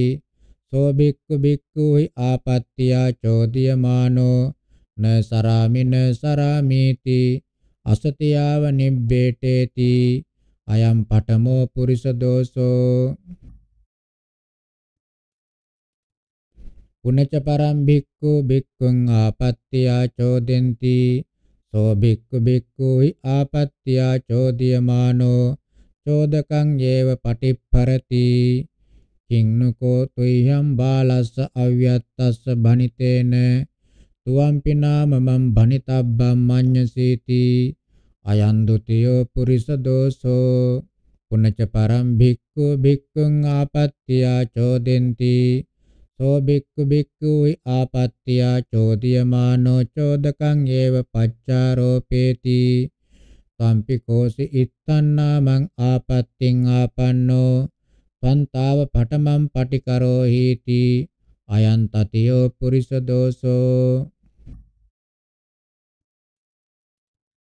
සෝ බික්ඛු බික්ඛුයි ආපත්‍යා චෝදියමානෝ න සරාමින සරාමීති අසතියාව නිබ්බේටේති අයම් පඨමෝ පුරිස දෝසෝ පුනච පරම් භික්ඛු භික්ඛුං ආපත්‍ත්‍යා චෝදෙන්ති සෝ භික්ඛු භික්ඛුයි ආපත්‍යා චෝදියමානෝ චෝදකං යේව පටිප්පරති කින්නකෝ තුයම් බාලස්ස අව්‍යත්තස්ස බණිතේන තුවම්පි නාමමං බණිතබ්බම් මඤ්ඤසීති අයං ဒ ුතියෝ පුරිස දෝසෝ පුනච පරම් භික්ඛු භික්ඛුං ආපත්‍ත්‍යා චෝදෙන්ති සෝ භික්ඛු භික්ඛු ආපත්‍යා චෝදියමානෝ චෝදකං ඒව පච්චාරෝපේති සම්පි කෝසි ඉත්තන්නාමං ආපත්‍තින් ආපන්නෝ සන්තාව පඨමම් පටිකරෝ හීති අයන් තතියෝ පුරිස දෝසෝ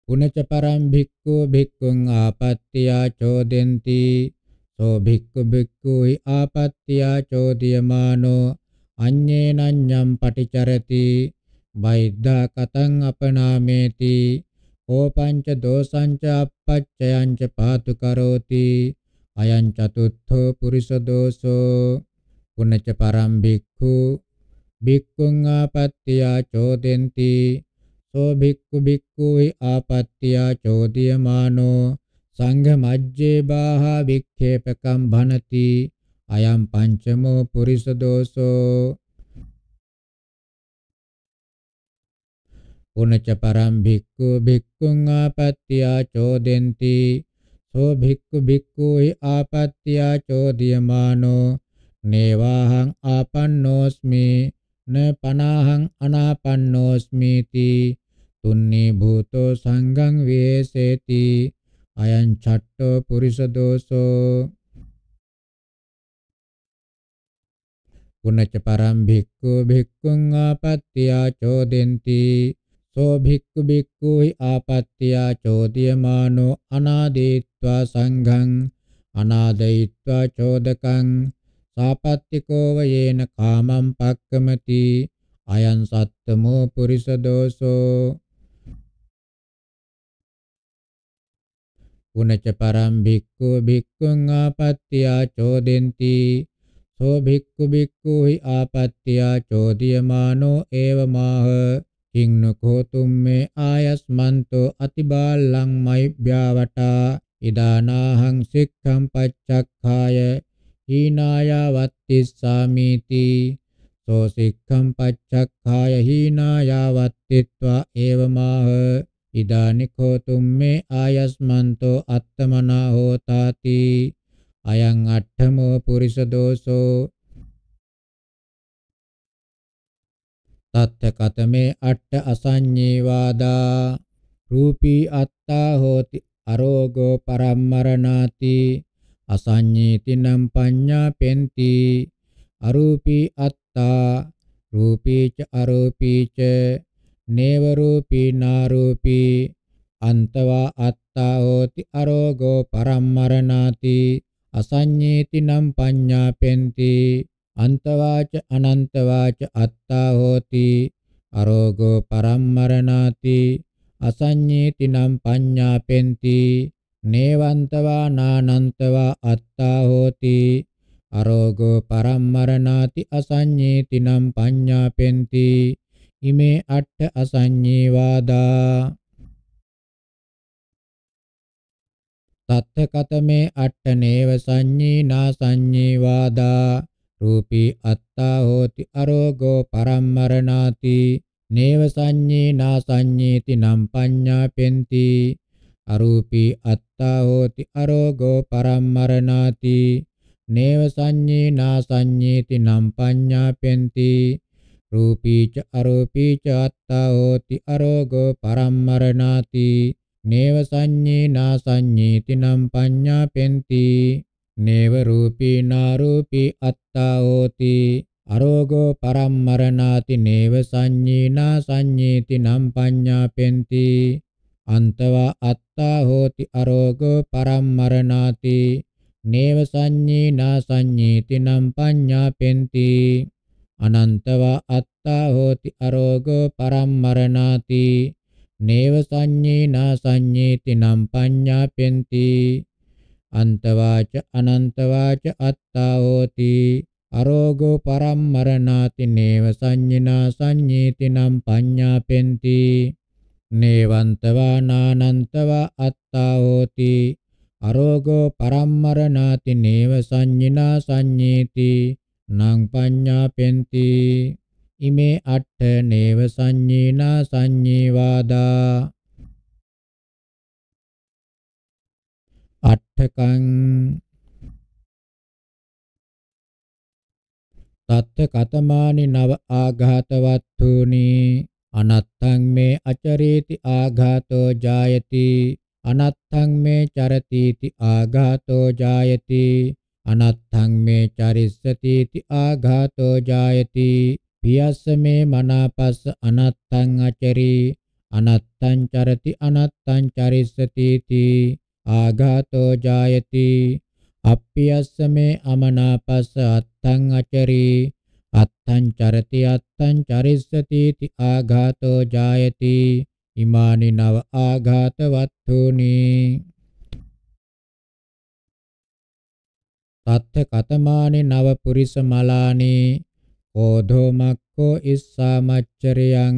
උනච පරම් භික්ඛු භික්ඛුං ආපත්‍ත්‍යා චෝදෙන්ති සෝ භික්ඛු භික්ඛුයි ආපත්‍යා චෝදියමානෝ අඤ්ඤේනඤ්ඤම් පටිචරති බයිද්දා කතං අපනාමේති ඕපංච දෝසංච අපච්චයංච පාතු කරෝති අයං චතුත්ථෝ පුරිස දෝසෝ පුනච්ච පරම් භික්ඛු භික්ඛුං ආපත්‍යා චෝදෙන්ති සෝ භික්ඛු භික්ඛුයි ආපත්‍ත්‍යා චෝදියමානෝ සංඝ මජ්ජේ බාහා වික්ඛේපකම් භනති අයම් පංචමෝ පුරිස දෝසෝ පුනච පරම් භික්ඛු භික්ඛුං ආපත්‍ත්‍යා චෝදෙන්ති සෝ භික්ඛු භික්ඛුයි ආපත්‍ත්‍යා චෝදියමානෝ නේවාහං ආපන්නෝස්මි න පනාහං අනාපන්නෝස්මීති තුන්නී භූතෝ සංඝං වේසේති අයං චට්ඨෝ පුරිස දෝසෝ පුනච්ච පරම් භික්ඛු භික්ඛුං ආපත්‍ත්‍යා චෝදෙන්ති සෝ භික්ඛු භික්ඛු හි ආපත්‍යා චෝදියමානෝ අනාදීත්වා සංඝං අනාදීත්වා චෝදකං සාපත්තිකෝ වයේන කාමම් පක්කමති අයං සත්තමෝ පුරිස දෝසෝ උනච පරම් භික්ඛු භික්ඛුං ආපත්‍ත්‍යා චෝදෙන්ති සෝ භික්ඛු භික්ඛු හි ආපත්‍යා චෝදියමානෝ ඒව මාහ කිං නකෝතුම් මේ ආයස්මන්තෝ අතිබාලං මයිභ්‍යවටා ඉදානාහං සික්ඛම් පච්චක්ඛාය හීනායවත්තිස්සාමීති සෝ සික්ඛම් පච්චක්ඛාය හීනායවත්තිත්වා ඒවමාහ ඉදානිකෝ තුම්මේ ආයස්මන්තෝ අත්තමනා හෝතාති අයං අට්ඨමෝ පුරිස දෝසෝ තත්ත කතමේ අට්ඨ අසඤ්ඤේ වාදා රූපී අත්තා හෝති අරෝගෝ පරම්මරණාති අසඤ්ඤේති නම් පඤ්ඤා පෙන්ති අරූපී අත්තා රූපීච අරූපීච නේව රූපී නාරූපී අන්තවා අත්තා හෝති අරෝගෝ පරම්මරණාති අසඤ්ඤේති නම් පඤ්ඤාපෙන්ති අන්තවාච අනන්තවාච අත්තා හෝති අරෝගෝ පරම්මරණාති අසඤ්ඤේති නම් පඤ්ඤාපෙන්ති නේවන්තවා නානන්තවා අත්තා හෝති අරෝගෝ පරම්මරණාති අසඤ්ඤේති නම් පඤ්ඤාපෙන්ති ඉමේ අට්ඨ අසඤ්ඤේ වාදා තත්ත කතමේ අට්ඨ නේව සංඤී නා සංඤී වාදා රූපී අත්තා හෝති අරෝගෝ පරම්මරණාති නේව සංඤී නා සංඤීති නම් පඤ්ඤා පෙන්ති අරූපී අත්තා හෝති අරෝගෝ පරම්මරණාති නේව සංඤී නා සංඤීති නම් පඤ්ඤා පෙන්ති රූපීච අරූපීච අත්තා හෝති අරෝගෝ පරම්මරණාති නේව සංඤේ නා සංඤේති නම් පඤ්ඤා පෙන්ති නේව රූපී නා රූපී අත්තා හෝති අරෝගෝ පරම්මරණාති නේව සංඤේ නා සංඤේති නම් පඤ්ඤා පෙන්ති අන්තවා අත්තා හෝති අරෝගෝ පරම්මරණාති නේව සංඤේ නා සංඤේති නම් පඤ්ඤා පෙන්ති අනන්තවා අත්තා හෝති අරෝගෝ පරම්මරණාති නේව සංඤේ නා සංඤේති නම් පඤ්ඤා පෙන්ති අන්තවාච අනන්තවාච අත්තා හෝති අරෝගෝ පරම්මරණාති නේව සංඤිනා සංඤේති නම් පඤ්ඤා පෙන්ති නේවන්තවා නානන්තවා අත්තා හෝති අරෝගෝ පරම්මරණාති නේව සංඤිනා සංඤේති නං පඤ්ඤා පෙන්ති ඉමේ අට්ඨ නේව සංඤේනා සංඤේවාදා අට්ඨකං තත්ත කතමානි නව ආඝාතවත්තුනි අනත්තං මේ අචරේති ආඝාතෝ ජායති අනත්තං මේ චරතිති ආඝාතෝ ජායති අනත්තං මේ චරිස්සතිති ආඝාතෝ ජායති පියස්ස මේ මනාපස්ස අනත්තං අචරි අනත්තං චරති අනත්තං චරිස්සතිති ආඝාතෝ ජායති අප්පියස්ස මේ අමනාපස්ස අත්තං අචරි අත්තං චරති අත්තං චරිස්සතිති ආඝාතෝ ජායති ඉමානි නව ආඝාත වත්තුනි තත්ථ කතමානේ නව පුරිස මලානේ කෝධෝ මක්ඛෝ ඉස්සා මච්චරියං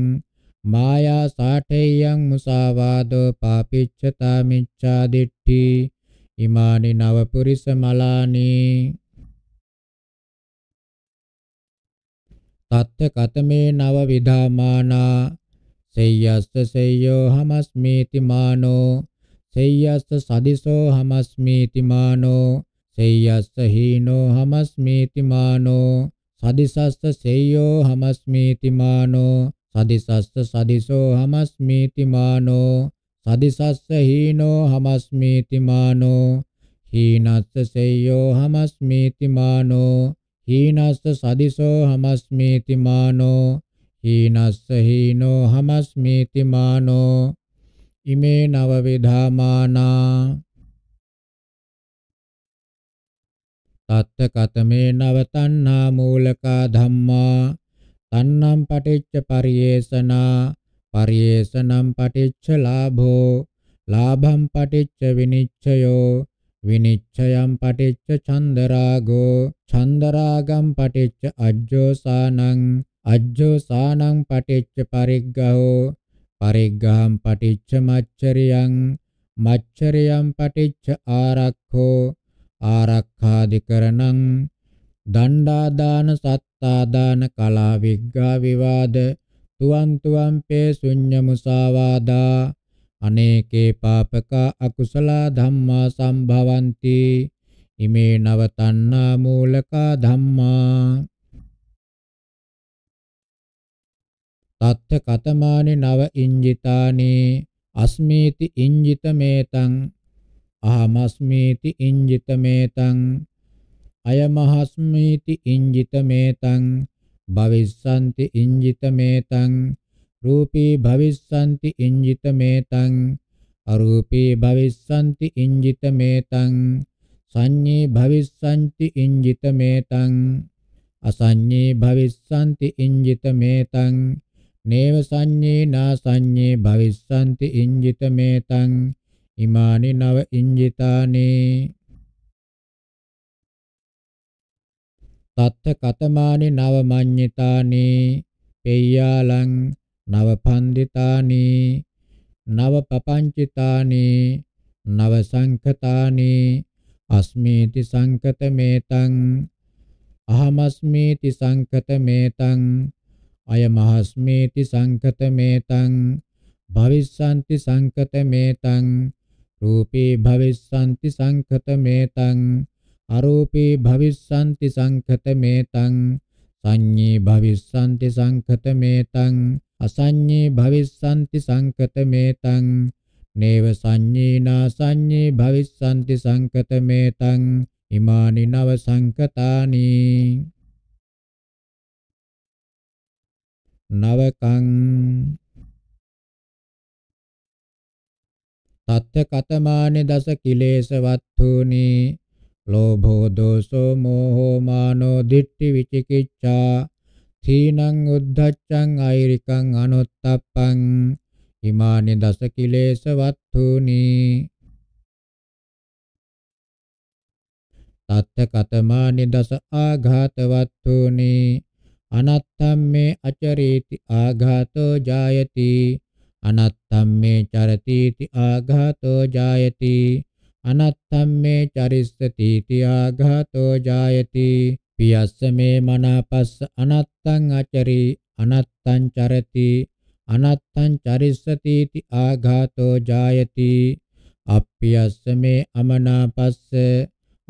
මායා සාඨේයං මුසාවාදෝ පාපිච්ඡතා මිච්ඡා දිට්ඨි ඉමානි නව පුරිස මලානේ තත්ත කතමේ නව විධාමානා සෙය්‍යස්ස සෙය්‍යෝ හමස්මීති මානෝ සෙය්‍යස්ස සදිසෝ හමස්මීති මානෝ සෙය්‍යස්ස හීනෝ හමස්මීති මානෝ සදිසස්ස සෙය්‍යෝ හමස්මීති මානෝ සදිසස්ස සදිසෝ හමස්මීති මානෝ සදිසස්ස හීනෝ හමස්මීති මානෝ හීනස්ස සෙය්‍යෝ හමස්මීති මානෝ හීනස්ස සදිසෝ හමස්මීති මානෝ හීනස්ස හීනෝ හමස්මීති මානෝ ඉමේ නව විධාමානා තත්ත කතමේ නව තණ්හා මූලකා ධම්මා තණ්හම් පටිච්ච පරියේසනා පරියේසනම් පටිච්ච ලාභෝ ලාභම් පටිච්ච විනිච්ඡයෝ විනිච්ඡයම් පටිච්ච චන්දරාගෝ චන්දරාගම් පටිච්ච අජ්ජෝසානං අජ්ජෝසානං පටිච්ච පරිග්ගහෝ පරිග්ගහම් පටිච්ච මච්චරියං මච්චරියම් පටිච්ච ආරක්ඛෝ ආරක්ඛාදි කරණං දණ්ඩාදාන සත්තාදාන කලා විග්ගා විවාද තුවන් තුවම් පේ ශුඤ්ඤ මුසාවාදා අනේකේ පාපකා අකුසල ධම්මා සම්භවಂತಿ ඉමේ නව තණ්හා මූලකා ධම්මා තත්ත කතමානි නව ඉංජිතානි අස්මේති ඉංජිත මේතං අහමස්මීති ඉංජිතමේතං අයමහස්මීති ඉංජිතමේතං භවිස්සන්ති ඉංජිතමේතං රූපී භවිස්සන්ති ඉංජිතමේතං අරූපී භවිස්සන්ති ඉංජිතමේතං සංඤේ භවිස්සන්ති ඉංජිතමේතං අසඤ්ඤේ භවිස්සන්ති ඉංජිතමේතං නේව සංඤේ නා සංඤේ භවිස්සන්ති ඉංජිතමේතං ඉමානි නව ඉංජිතානේ තත්ත කතමානි නව මඤ්ඤිතානේ පෙය්‍යාලං නව පන්දිතානේ නව පපංචිතානේ නව සංඛතානේ අස්මේති සංකත මේතං අහමස්මේති සංකත මේතං අයමහස්මේති සංකත මේතං භවිස්සන්ති සංකත මේතං රූපේ භවිස්සanti සංඛත මේතං අරූපේ භවිස්සanti සංඛත මේතං සංඤේ භවිස්සanti සංඛත මේතං අසඤ්ඤේ භවිස්සanti සංඛත මේතං නේව සංඤේනා සංඤේ භවිස්සanti සංඛත මේතං ඉමානි නව සංකතානි නවකං තත්ත කතමානි දස කිලේශ වත්තුනි ලෝභෝ දෝසෝ මෝහෝ මානෝ දිට්ඨි විචිකිච්ඡා තීනං උද්ධච්ඡං අයිරිකං අනුත්තප්පං හිමානි දස කිලේශ වත්තුනි තත්ත කතමානි දස ආඝාත වත්තුනි අනත්තම් මේ අචරීති ආඝාතෝ ජායති अनत्थम मे चरती आघातो जायति अनत्थम मे चरिष्यति आघातो जायति पियस्स में मनापस्स अनत्तं अचरि अनत्तं चरति अनत्तं चरिष्यति आघातो जायति मे में अमनापस्स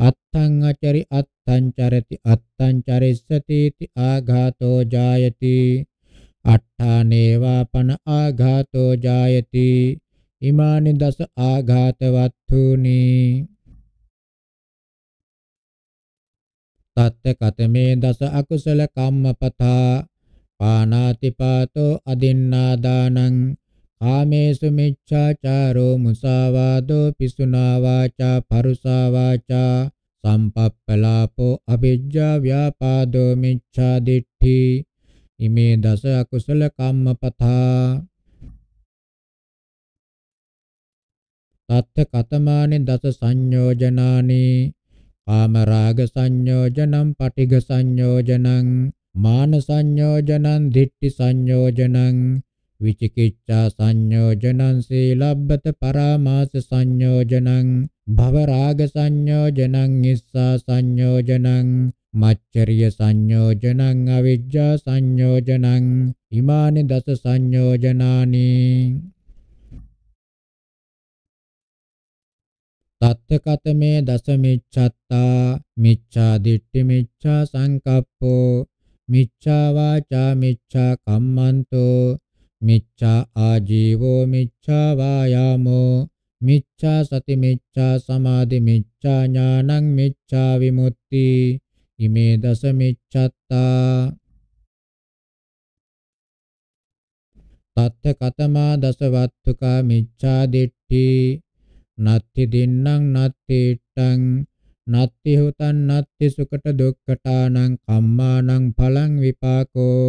अत्थं अचरि अत्थं चरति अत्थं चरिष्यति आघातो जायति අට්ඨානේවා පන ආඝාතෝ ජායති ඉමානි දස ආඝාතවත්තුනි තත්ත කතමේ දස අකුසල කම්මපතා පානාති පාතෝ අදින්නාදානං කාමේසු මිච්ඡාචාරෝ මුසාවාදෝ පිසුනා වාචා පරුසා වාචා සම්පප්පලාපෝ අවිජ්ජා ව්‍යාපාදෝ මිච්ඡා දිට්ඨි ඉමේ දස අකුසල කම්මපතා තත්ත කතමානි දස සංයෝජනානි කාම රාග සංයෝජනම් පටිඝ සංයෝජනං මාන සංයෝජනං දිට්ඨි සංයෝජනං විචිකිච්ඡා සංයෝජනං සීලබ්බත පරාමාස සංයෝජනං භව රාග සංයෝජනං ඉස්සා සංයෝජනං මච්චරිය සංයෝජනං අවිජ්ජා සංයෝජනං ඉමානි දස සංයෝජනානි තත්තකතමේ දස මිච්ඡත්තා මිච්ඡා දිට්ඨි මිච්ඡා සංකප්පෝ මිච්ඡා වාචා මිච්ඡා කම්මන්තෝ මිච්ඡා ආජීවෝ මිච්ඡා වායාමෝ මිච්ඡා සති මිච්ඡා සමාධි මිච්ඡා ඥානං මිච්ඡා විමුක්ති ඉමේ දස මිච්ඡත්තා තත්ත කතමා දසවත්තුකා මිච්ඡා දිට්ඨි නත්ති දින්නම් නත්ති ට්ටං නත්ති හුතං නත්ති සුකට දුක්ඛටානං කම්මානං ඵලං විපාකෝ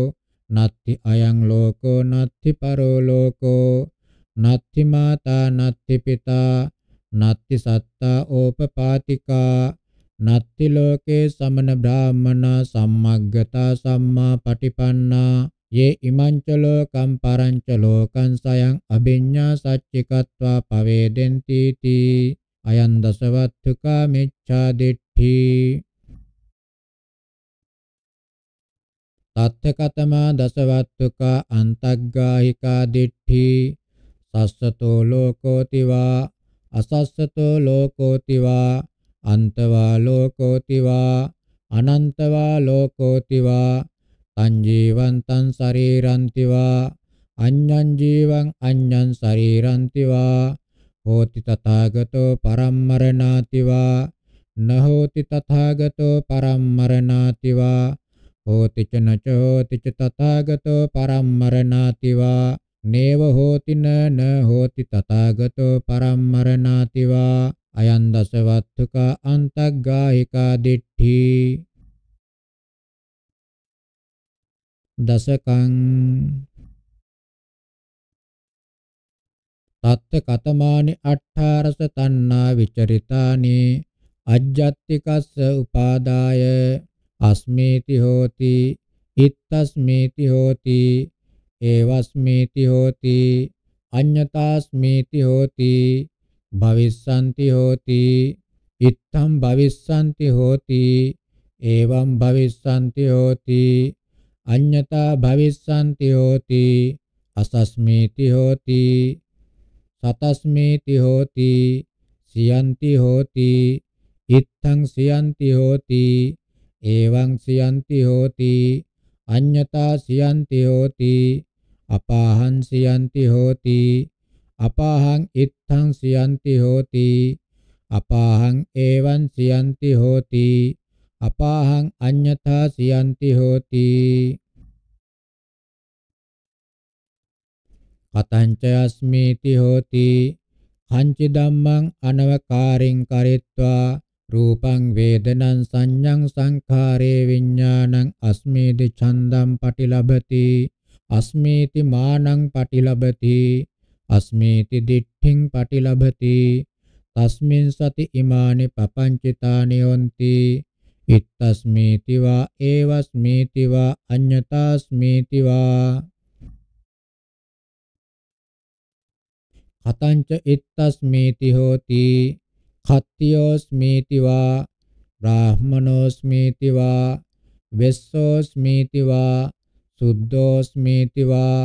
නත්ති අයං ලෝකෝ නත්ති පරෝ ලෝකෝ නත්ති මාතා නත්ති පිතා නත්ති සත්තා ඕපපාතිකා නත්ති ලෝකේ සමන බ්‍රාහමනා සම්මග්ගතා සම්මා පටිපන්නා යේ ඉමංච ලෝකම් පරංච ලෝකං සයං අභිඤ්ඤා සච්චිකत्वा පවේදෙන්ති තී අයං දසවත්තුකා මිච්ඡා දිට්ඨි තත්ථකතමා දසවත්තුකා අන්තග්ගාහිකා දිට්ඨි සස්සතෝ ලෝකෝතිවා අසස්සතෝ ලෝකෝතිවා අන්තවා ලෝකෝතිවා අනන්තවා ලෝකෝතිවා තං ජීවන්තං ශරීරන්තිවා අඤ්ඤං ජීවං අඤ්ඤං ශරීරන්තිවා හෝති තථාගතෝ පරම්මරණාතිවා නහෝති තථාගතෝ පරම්මරණාතිවා හෝති ච නචෝති ච තථාගතෝ පරම්මරණාතිවා නේව හෝති න හෝති තථාගතෝ පරම්මරණාතිවා අයන් දසවත්තක අන්තග්ගායිකා දිට්ඨි දසකං තත්ත කතමානි අට්ඨාරස තණ්හා විචරිතානි අජ්ජත්තිකස්ස උපාදාය අස්මේති හෝති ඉත්තස්මේති හෝති ඒවස්මේති හෝති අඤ්ඤතාස්මේති හෝති භවිස්සanti හෝති ඉත්තම් භවිස්සanti හෝති එවම් භවිස්සanti හෝති අඤ්ඤතා භවිස්සanti හෝති අසස්මේති හෝති සතස්මේති හෝති සියන්ති හෝති ඉත්තං සියන්ති හෝති එවං සියන්ති හෝති අඤ්ඤතා සියන්ති හෝති අපාහං සියන්ති හෝති අපාහං ඉත්තං සියන්ති හෝති අපාහං එවං සියන්ති හෝති අපාහං අඤ්ඤතා සියන්ති හෝති කතංච යස්මීති හෝති කංචි ධම්මං අනවකාරින් කරිත්වා රූපං වේදනං සංඤං සංඛාරේ විඥානං අස්මේති ඡන්දං පටිලබති අස්මේති මානං පටිලබති අස්මේති දිට්ඨින් පටිලබති තස්මින් සති ඉමානි පපංචිතානි යොන්ති ඉත්තස්මේති වා ඒවස්මේති වා අඤ්ඤතාස්මේති වා කතංච ඉත්තස්මේති හෝති කත්තියෝස්මේති වා බ්‍රාහමනෝස්මේති වා වෙස්සෝස්මේති වා සුද්ධෝස්මේති වා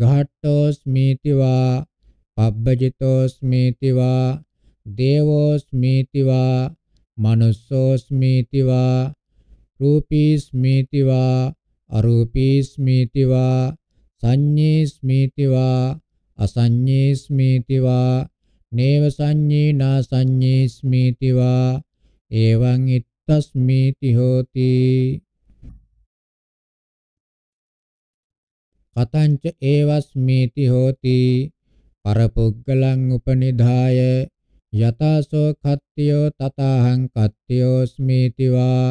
ඝාට්ටෝස්මීතිවා පබ්බජිතෝස්මීතිවා දේවෝස්මීතිවා මනුස්සෝස්මීතිවා රූපීස්මීතිවා අරූපීස්මීතිවා සංඤීස්මීතිවා අසඤ්ඤීස්මීතිවා නේව සංඤී නා සංඤීස්මීතිවා එවං ඉත්තස්මීති හෝති කතංච ඒවස්මීති හෝති පරපුග්ගලං උපනිධාය යතාසෝ කත්තියෝ තතහං කත්තියෝස්මීතිවා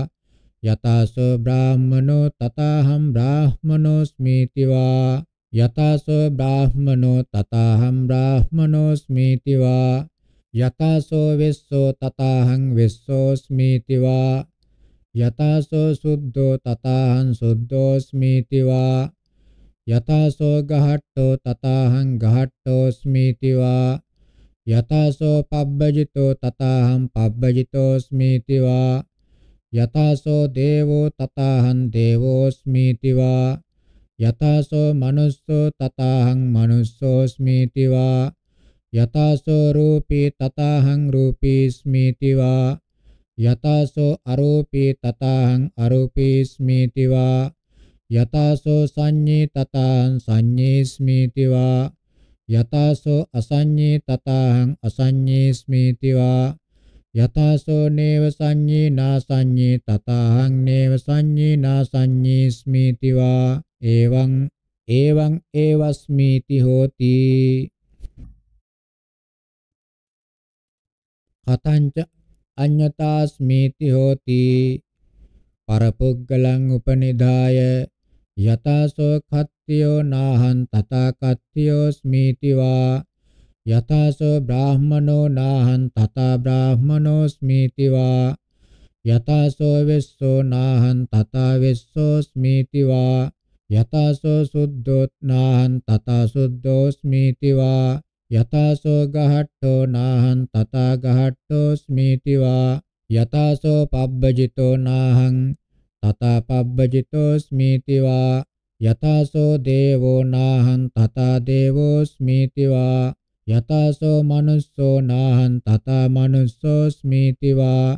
යතාසෝ බ්‍රාහ්මනෝ තතහං බ්‍රාහ්මනෝස්මීතිවා යතාසෝ බ්‍රාහ්මනෝ තතහං බ්‍රාහ්මනෝස්මීතිවා යතාසෝ විස්සෝ තතහං විස්සෝස්මීතිවා යතාසෝ සුද්ධෝ තතහං සුද්ධෝස්මීතිවා යතාසෝ ගහට්ටෝ තතාහං ගහට්ටෝස්මීතිවා යතාසෝ පබ්බජිතෝ තතාහං පබ්බජිතෝස්මීතිවා යතාසෝ දේවෝ තතාහං දේවෝස්මීතිවා යතාසෝ මනුස්සෝ තතාහං මනුස්සෝස්මීතිවා යතාසෝ රූපී තතාහං රූපීස්මීතිවා යතාසෝ අරූපී තතාහං අරූපීස්මීතිවා යතාසෝ සංඤේ තතං සංඤේස්මීතිවා යතාසෝ අසඤ්ඤේ තතං අසඤ්ඤේස්මීතිවා යතාසෝ නේව සංඤේ නාසඤ්ඤේ තතං නේව සංඤේ නාසඤ්ඤේස්මීතිවා එවං එවං ඒවස්මීති හෝති කතංච අඤ්ඤතාස්මීති හෝති පරපුග්ගලං උපනිදාය यथा सोखत्यो नाहं तथा कथ्योऽस्मीति वा यथा सो ब्राह्मणो नाहं तथा ब्राह्मणोऽस्मीति वा यथा सो नाहं तथा विश्वोऽस्मीति वा यथा सो शुद्धो नाहं तथा शुद्धोऽस्मीति वा यथा सो गहट्टो नाहं तथा गहट्टोऽस्मीति वा यथा पब्बजितो नाहं තතා පබ්බජිතෝස්මීතිවා යතාසෝ දේවෝ නාහං තතා දේවෝස්මීතිවා යතාසෝ මනුස්සෝ නාහං තතා මනුස්සෝස්මීතිවා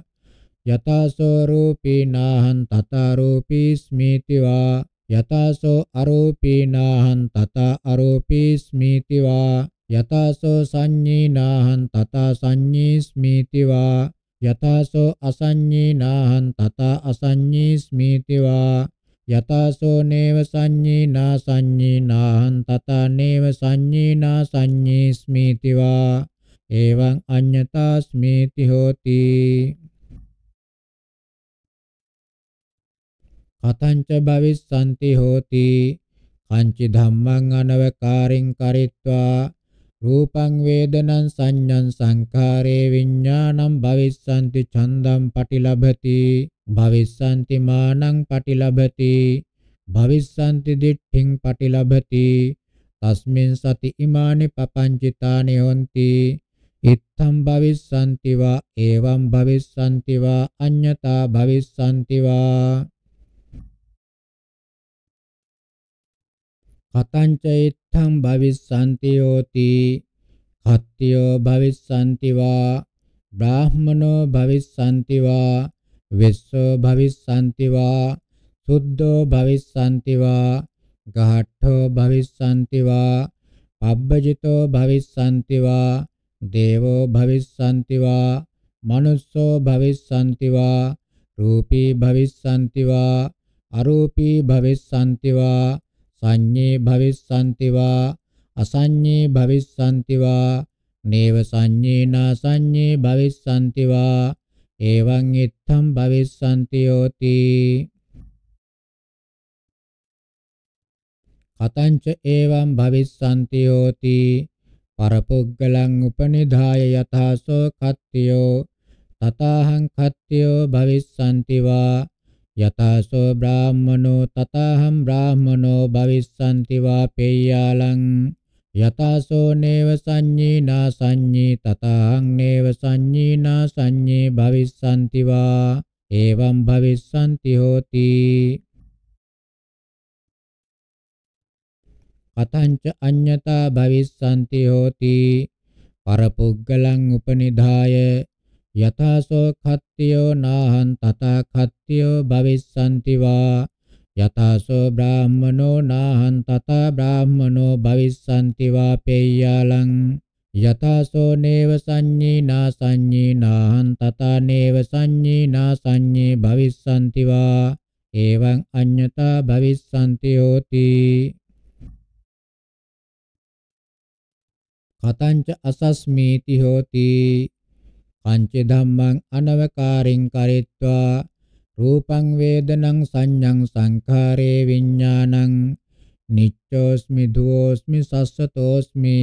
යතාසෝ රූපී නාහං තතා රූපීස්මීතිවා යතාසෝ අරූපී නාහං තතා අරූපීස්මීතිවා යතාසෝ සංඤී නාහං තතා සංඤීස්මීතිවා යතාසෝ අසඤ්ඤී නාහං තතා අසඤ්ඤී ස්මීතිවා යතාසෝ නේව සංඤී නා සංඤී නාහං තතා නේව සංඤී නා සංඤී ස්මීතිවා එවං අඤ්ඤතා ස්මීති හෝති කතංච භවිස්සන්ති හෝති කංචි ධම්මං අනවකාරින් කරිත්වා රූපං වේදනං සංඤං සංඛාරේ විඥානං භවිස්සanti ඡන්දං පටිලබති භවිස්සanti මානං පටිලබති භවිස්සanti දිට්ඨින් පටිලබති තස්මින් සති ඉමානි පපංචිතානි හොಂತಿ ඉත්තම් භවිස්සanti වා එවං භවිස්සanti වා අඤ්ඤතා භවිස්සanti වා කතංච ඉත්තං භවිස්සන්ති යෝති කත්තියෝ භවිස්සන්ති වා බ්‍රාහ්මනෝ භවිස්සන්ති වා වෙස්සෝ භවිස්සන්ති වා සුද්ධෝ භවිස්සන්ති වා ගහට්ඨෝ භවිස්සන්ති වා පබ්බජිතෝ භවිස්සන්ති වා දේවෝ භවිස්සන්ති වා මනුස්සෝ භවිස්සන්ති වා රූපී භවිස්සන්ති වා අරූපී භවිස්සන්ති වා සංඤේ භවිස්සන්ති වා අසඤ්ඤේ භවිස්සන්ති වා නේව සංඤේනා සංඤේ භවිස්සන්ති වා එවං ඉත්තම් භවිස්සන්ති යෝති කතංච එවං භවිස්සන්ති යෝති පරපුග්ගලං උපනිධාය යතසෝ කත්තියෝ තතහං කත්තියෝ භවිස්සන්ති වා යතසෝ බ්‍රාහමනෝ තතහම් බ්‍රාහමනෝ භවිස්සන්ති වාපේයාලං යතසෝ නේව සංඤීනා සංඤී තතහං නේව සංඤීනා සංඤී භවිස්සන්ති වා එවං භවිස්සන්ති හෝති කතංච අඤ්ඤතා භවිස්සන්ති හෝති පරපුග්ගලං උපනිධාය යතසෝ කත්තියෝ නාහං තථා කත්තියෝ භවිස්සන්ති වා යතසෝ බ්‍රාහ්මනෝ නාහං තථා බ්‍රාහ්මනෝ භවිස්සන්ති වා පේයාලං යතසෝ නේව සංඤී නා සංඤී නාහං තථා නේව සංඤී නා සංඤී භවිස්සන්ති වා එවං අඤ්ඤතා භවිස්සන්ති හෝති කතංච අසස්මීති හෝති පංච ධම්මං අනවකාරින් කරිත්වා රූපං වේදනං සංඤං සංඛාරේ විඥානං නිච්ඡෝස්මි දුෝස්මි සස්සතෝස්මි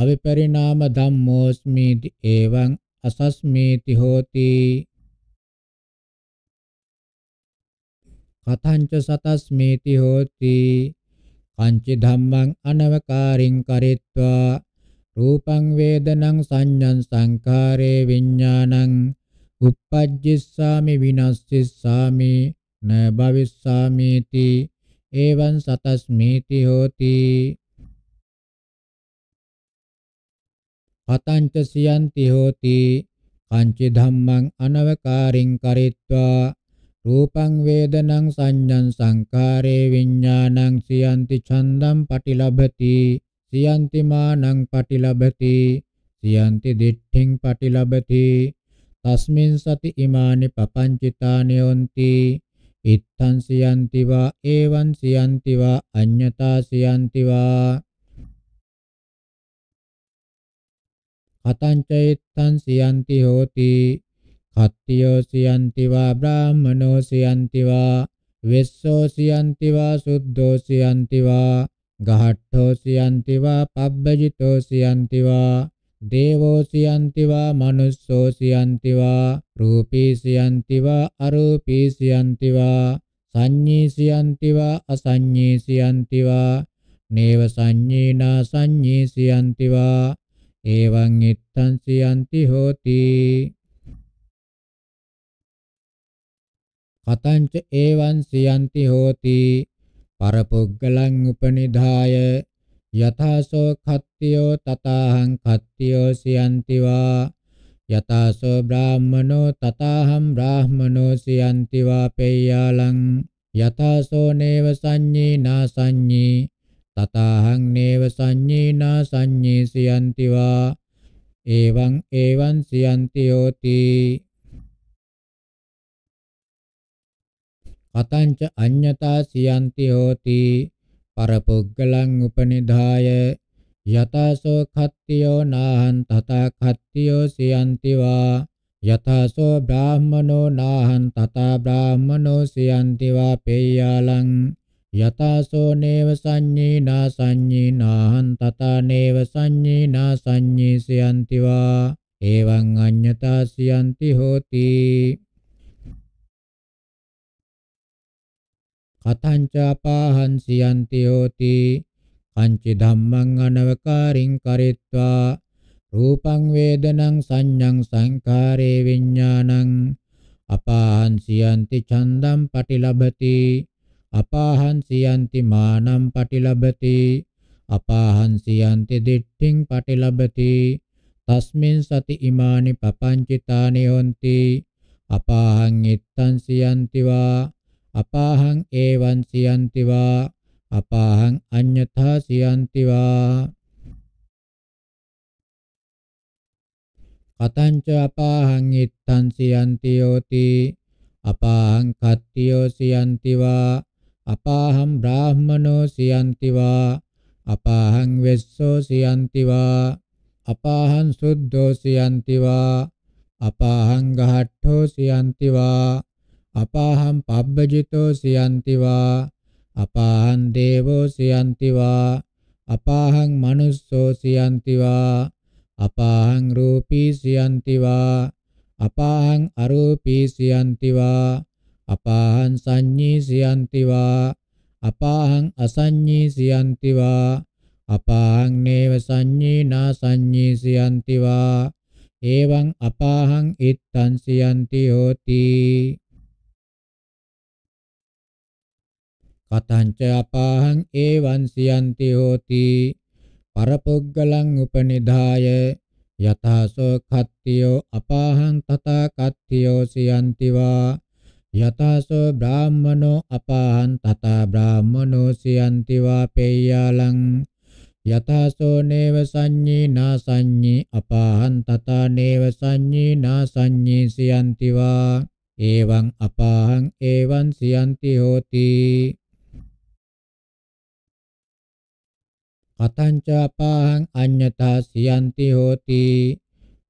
අවිපරිණාම ධම්මෝස්මි එවං අසස්මීති හෝති කතංච සතස්මීති හෝති කංච ධම්මං අනවකාරින් කරිත්වා රූපං වේදනං සංඤං සංඛාරේ විඥානං උපජ්ජිස්සාමි විනස්සිස්සාමි න භවිස්සාමිති එවං සතස්මීති හෝති පතංච සියන්ති හෝති කංචි ධම්මං අනවකාරින් කරිත්වා රූපං වේදනං සංඤං සංකාරේ විඥානං සියන්ති ඡන්දං පටිලබති සියන්ති මානං පටිලබති සියන්ති දිට්ඨින් පටිලබති තස්මින් සති ඉමානි පපංචිතානි යොන්ති ඉත්තං සියන්ති වා එවං සියන්ති වා අඤ්ඤතා සියන්ති වා කතං චෛත්තං සියන්ති හෝති කත්තියෝ සියන්ති වා බ්‍රාහමනෝ සියන්ති වා වෙස්සෝ සියන්ති වා සුද්ධෝ සියන්ති වා ගහට්ඨෝසියන්ති වා පබ්බජිතෝසියන්ති වා දේවෝසියන්ති වා මනුස්සෝසියන්ති වා රූපීසියන්ති වා අරූපීසියන්ති වා සංඤීසියන්ති වා අසංඤීසියන්ති වා නේව සංඤීනා සංඤීසියන්ති වා එවං ඉත්තං සියන්ති හෝති කතංච එවං සියන්ති හෝති පරපුග්ගලං උපනිධාය යථාසෝ කත්තියෝ තථාහං කත්තියෝ සියන්තිවා යතාසෝ බ්‍රාහමනෝ තථාහං බ්‍රාහමනෝ සියන්තිවා පෙය්‍යාලං යතාසෝ නේව සංඤී නා සංඤී තථාහං නේව සංඤී නා සංඤී සියන්තිවා එවං එවං සියන්තියෝති පතංච අඤ්ඤතා සියන්ති හෝති පරපුග්ගලං උපනිධාය යතාසෝ කත්තියෝ නාහං තථා කත්තියෝ සියන්ති වා යතාසෝ බ්‍රාහමනෝ නාහං තථා බ්‍රාහමනෝ සියන්ති වා පේයාලං යතාසෝ නේව සංඤී නා සංඤී නාහං තථා නේව සංඤී නා සංඤී සියන්ති වා එවං අඤ්ඤතා සියන්ති හෝති කතංච අපාහන්සි යන්ති හෝති කංචි ධම්මං අනවකාරින් කරිත්වා රූපං වේදනං සංඤං සංඛාරේ විඥානං අපාහන්සි යන්ති ඡන්දං පටිලබති අපාහන්සි යන්ති මානං පටිලබති අපාහන්සි යන්ති දිට්ඨින් පටිලබති තස්මින් සති ඉමානි පපංචිතානි හොಂತಿ අපාහං ඉත්තං සියන්තිවා අපාහං ඒවං සියන්ති වා අපාහං අඤ්ඤතා සියන්ති වා කතංච අපාහං ඉත්තං සියන්ති යෝති අපාහං කත්තියෝ සියන්ති වා අපාහං බ්‍රාහමනෝ සියන්ති වා අපාහං වෙස්සෝ සියන්ති වා අපාහං සුද්ධෝ සියන්ති වා අපාහං ගහට්ඨෝ සියන්ති වා අපාහං පබ්බජිතෝ සියන්ති වා අපාහං දේවෝ සියන්ති වා අපාහං manussෝ සියන්ති වා අපාහං රූපී සියන්ති වා අපාහං අරූපී සියන්ති වා අපාහං සංඤී සියන්ති වා අපාහං අසඤ්ඤී සියන්ති වා අපාහං නේව සංඤී නා සංඤී සියන්ති වා එවං අපාහං ඉත්තං සියන්ති හෝති කතංච අපාහං ඒවං සියන්ති හෝති පරපොග්ගලං උපනිදාය යතසෝ කත්තියෝ අපාහං තථා කත්තියෝ සියන්තිවා යතසෝ බ්‍රාහ්මනෝ අපාහං තථා බ්‍රාහ්මනෝ සියන්තිවා පේයාලං යතසෝ නේව සංඤී නා සංඤී අපාහං තථා නේව සංඤී නා සංඤී සියන්තිවා එවං අපාහං එවං සියන්ති හෝති කතංචාපාහං අඤ්ඤතා සියන්ති හෝති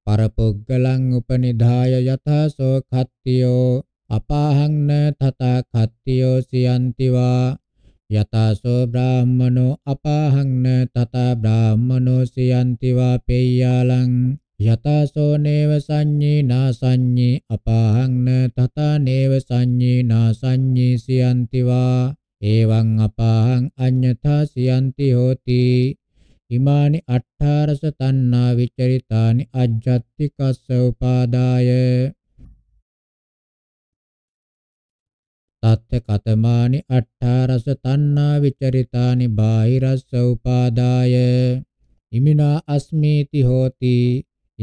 පරපොග්ගලං උපනිධාය යතසෝ කත්තියෝ අපාහං න තථා කත්තියෝ සියන්ති වා යතසෝ බ්‍රාහ්මනෝ අපාහං න තථා බ්‍රාහ්මනෝ සියන්ති වා පෙය්‍යාලං යතසෝ නේව සංඤී නා සංඤී අපාහං න තථා නේව සංඤී නා සංඤී සියන්ති වා එවං අපාහං අඤ්ඤතා සියන්ති හෝති ඉමානි අට්ඨාරස තණ්හා විචරිතානි අජ්ජත්ති කස්ස උපාදාය තත්ත කතමානි අට්ඨාරස තණ්හා විචරිතානි බාහිරස්ස උපාදාය ඉමිනා අස්මීති හෝති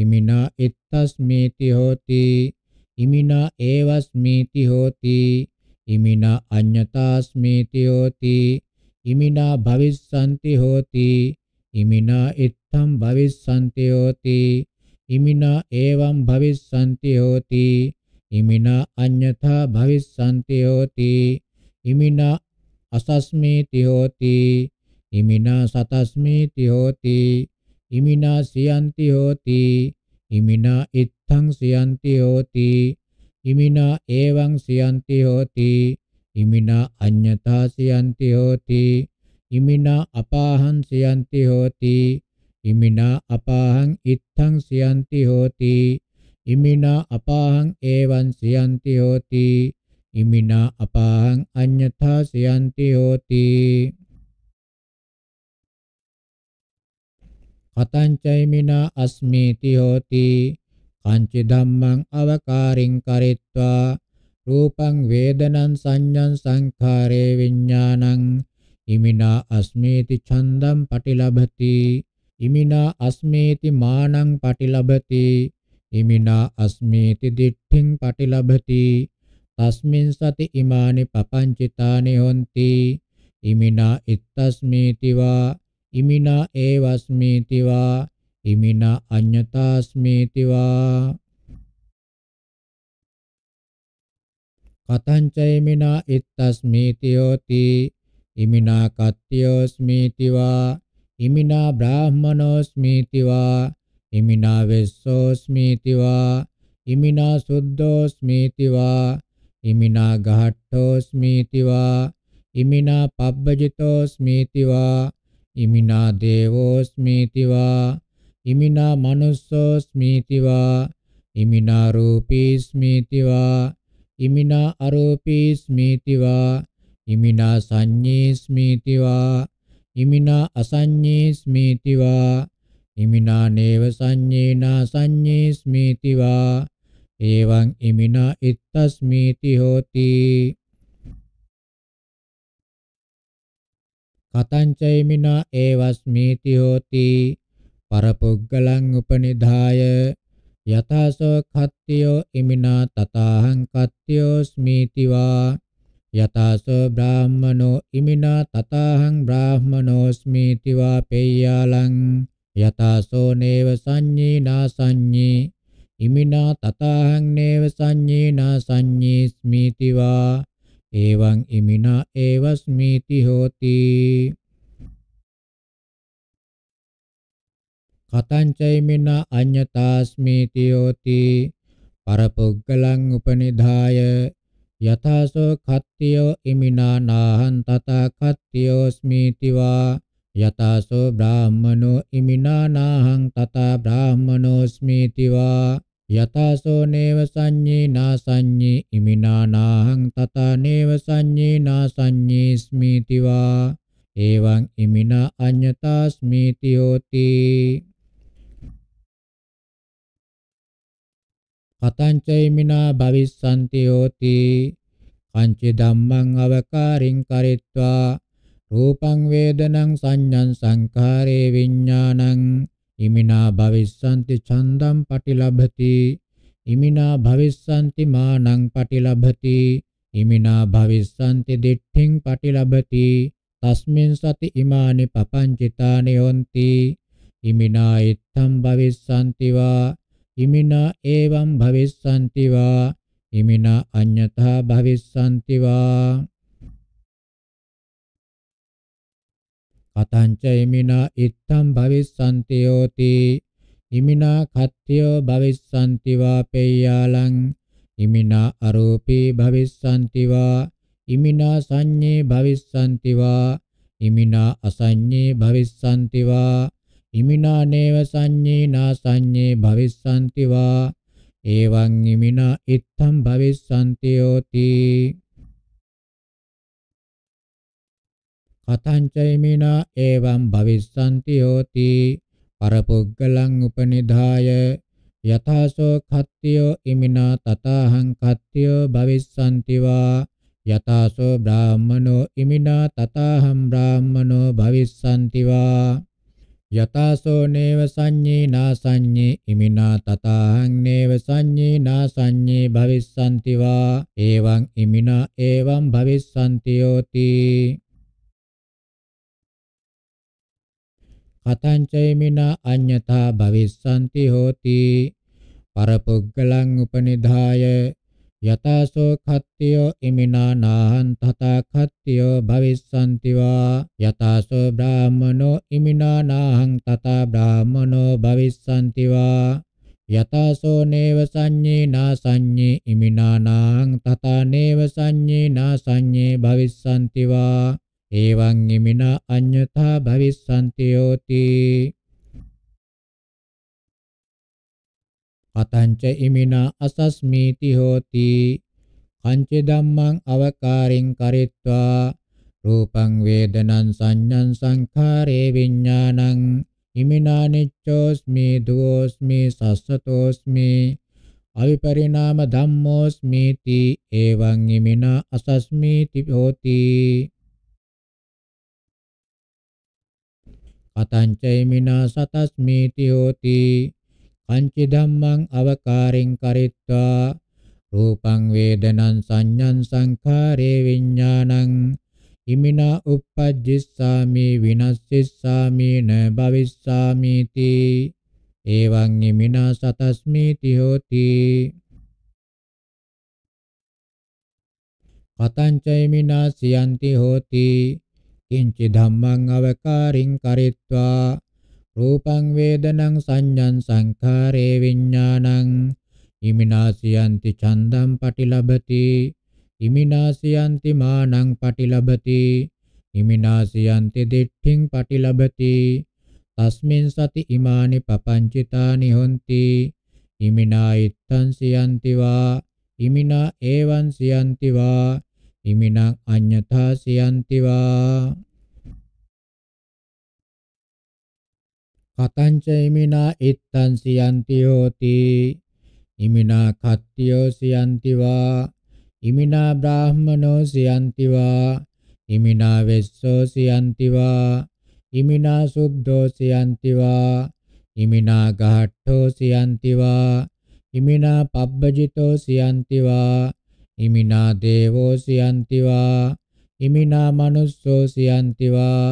ඉමිනා ඉත්තස්මීති හෝති ඉමිනා ඒවස්මීති හෝති ඉමිනා අඤ්ඤතාස්මීති හෝති ඉමිනා භවිස්සන්ති හෝති ඉමිනා ඉත්තම් භවිස්සන්ති හෝති ඉමිනා එවං භවිස්සන්ති හෝති ඉමිනා අඤ්ඤතා භවිස්සන්ති හෝති ඉමිනා අසස්මේති හෝති ඉමිනා සතස්මේති හෝති ඉමිනා සියන්ති හෝති ඉමිනා ඉත්තං සියන්ති හෝති ඉමිනා එවං සියන්ති හෝති ඉමිනා අඤ්ඤතා සියන්ති හෝති ඉමිනා අපාහං සියන්ති හෝති ඉමිනා අපාහං ඉත්තං සියන්ති හෝති ඉමිනා අපාහං එවං සියන්ති හෝති ඉමිනා අපාහං අඤ්ඤතා සියන්ති හෝති කතං චෛමිනා අස්මේති හෝති කංචි ධම්මං අවකාරින් කරිත්වා රූපං වේදනං සංඤං සංඛාරේ විඥානං ඉමිනා අස්මේති ඡන්දං පටිලබති ඉමිනා අස්මේති මානං පටිලබති ඉමිනා අස්මේති දිට්ඨින් පටිලබති තස්මින් සති ඉමානි පපංචිතානි හොಂತಿ ඉමිනා ඉත්තස්මේතිවා ඉමිනා ඒවස්මේතිවා ඉමිනා අඤ්ඤතාස්මේතිවා කතංචෛමිනා ඉත්තස්මේතියෝති ඉමිනා කත්තියෝස්මේතිවා ඉමිනා බ්‍රාහ්මනෝස්මේතිවා ඉමිනා වෙස්සෝස්මේතිවා ඉමිනා සුද්ධෝස්මේතිවා ඉමිනා ගහට්ඨෝස්මේතිවා ඉමිනා පබ්බජිතෝස්මේතිවා ඉමිනා දේවෝස්මේතිවා ඉමිනා මනුස්සෝ ස්මීතිවා ඉමිනා රූපී ස්මීතිවා ඉමිනා අරූපී ස්මීතිවා ඉමිනා සංඤේ ස්මීතිවා ඉමිනා අසඤ්ඤේ ස්මීතිවා ඉමිනා නේව සංඤේනා සංඤේ ස්මීතිවා එවං ඉමිනා ඉත්තස්මීති හෝති කතංච ඉමිනා ඒවස්මීති හෝති පරපුග්ගලං උපනිධාය යතසෝ කත්තියෝ ඉමිනා තතහං කත්තියෝ ස්මීතිවා යතසෝ බ්‍රාහ්මනෝ ඉමිනා තතහං බ්‍රාහ්මනෝ ස්මීතිවා පේයාලං යතසෝ නේව සංඤී නා සංඤී ඉමිනා තතහං නේව සංඤී නා සංඤී ස්මීතිවා එවං ඉමිනා ඒව ස්මීති හෝති කතංචෛමින අඤ්ඤතාස්මීතියෝති පරපුග්ගලං උපනිධාය යථාසෝ කත්තියෝ ඉමිනා නාහං තථා කත්තියෝස්මීතිවා යතසෝ බ්‍රාහමනෝ ඉමිනා නාහං තථා බ්‍රාහමනෝස්මීතිවා යතසෝ නේව සංඤී නා සංඤී ඉමිනා නාහං තථා නේව සංඤී නා සංඤී ස්මීතිවා එවං ඉමිනා අඤ්ඤතා ස්මීති හෝති කතංචයිමිනා භවිස්සන්ති යෝති කංචි ධම්මං අවකාරින් කරිත්වා රූපං වේදනං සංඤං සංඛාරේ විඥානං ඉමිනා භවිස්සන්ති ඡන්දම් පටිලබති ඉමිනා භවිස්සන්ති මානං පටිලබති ඉමිනා භවිස්සන්ති දිට්ඨින් පටිලබති තස්මින් සති ඉමානි පපංචිතානි යොන්ති ඉමිනා ඉත්තම් භවිස්සන්ති වා ඉමිනා එවං භවිස්සන්ති වා ඉමිනා අඤ්ඤතා භවිස්සන්ති වා කතංච ඉමිනා ඉත්තම් භවිස්සන්ති යෝති ඉමිනා කත්ත්‍යෝ භවිස්සන්ති වා පේයාලං ඉමිනා අරූපී භවිස්සන්ති වා ඉමිනා සංඤේ භවිස්සන්ති වා ඉමිනා අසඤ්ඤේ භවිස්සන්ති වා ඉමිනා නේව සංඤේනා සංඤේ භවිස්සන්ති වා එවං ඉමිනා ඉත්තම් භවිස්සන්ති යෝති කතංච ඉමිනා එවං භවිස්සන්ති යෝති පරපුග්ගලං උපනිධාය යථාසෝ කත්තියෝ ඉමිනා තතහං කත්තියෝ භවිස්සන්ති වා යතාසෝ බ්‍රාහමනෝ ඉමිනා තතහම් බ්‍රාහමනෝ භවිස්සන්ති වා යතාසෝ නේව සංඤී නා සංඤී ඉමිනා තතං නේව සංඤී නා සංඤී භවිස්සන්ති වා එවං ඉමිනා එවං භවිස්සන්ති යෝති කතං චෛමිනා අඤ්ඤතා භවිස්සන්ති හෝති පරපුග්ගලං උපනිධාය යතසෝ කත්තියෝ ඉමිනා නාහං තථා කත්තියෝ භවිස්සන්ති වා යතසෝ බ්‍රාහමනෝ ඉමිනා නාහං තථා බ්‍රාහමනෝ භවිස්සන්ති වා යතසෝ නේව සංඤේ නා සංඤේ ඉමිනා නාහං තථා නේව සංඤේ නා සංඤේ භවිස්සන්ති වා එවං ඉමිනා අඤ්ඤතා භවිස්සන්ති යෝති කතංච ඉමිනා අසස්මීති හෝති කංච ධම්මං අවකාරින් කරිත්වා රූපං වේදනං සංඤං සංඛාරේ විඥානං ඉමිනා නිච්ඡෝස්මි දුෝස්මි සස්සතෝස්මි අවිපරිණාම ධම්මෝස්මීති එවං ඉමිනා අසස්මීති හෝති කතං චෛමිනා සතස්මීති හෝති පංච ධම්මං අවකාරෙන් කරිත්වා රූපං වේදනං සංඤං සංඛාරේ විඥානං ඉමිනා uppajjissami vinassissami na bhavissami ti එවං ඉමිනා සතස්මීති හෝති කතංචෛමිනා සියන්ති හෝති කිංචි ධම්මං අවකාරින් කරිත්වා රූපං වේදනං සංඤං සංඛාරේ විඥානං ඉමිනාසියන්ති ඡන්දං පටිලබති ඉමිනාසියන්ති මානං පටිලබති ඉමිනාසියන්ති දිට්ඨින් පටිලබති තස්මින් සති ඉමානි පපංචිතානි හොಂತಿ ඉමිනා ඉත්තං සියන්ති වා ඉමිනා ඒවං සියන්ති වා ඉමිනා අඤ්ඤතා සියන්ති වා කතංච ඉමිනා ඉත්තං සියන්ති හෝති ඉමිනා කත්තියෝ සියන්ති වා ඉමිනා බ්‍රාහ්මනෝ සියන්ති වා ඉමිනා වෙස්සෝ සියන්ති වා ඉමිනා සුද්ධෝ සියන්ති වා ඉමිනා ගහට්ඨෝ සියන්ති වා ඉමිනා පබ්බජිතෝ සියන්ති වා ඉමිනා දේවෝ සියන්ති වා ඉමිනා මනුස්සෝ සියන්ති වා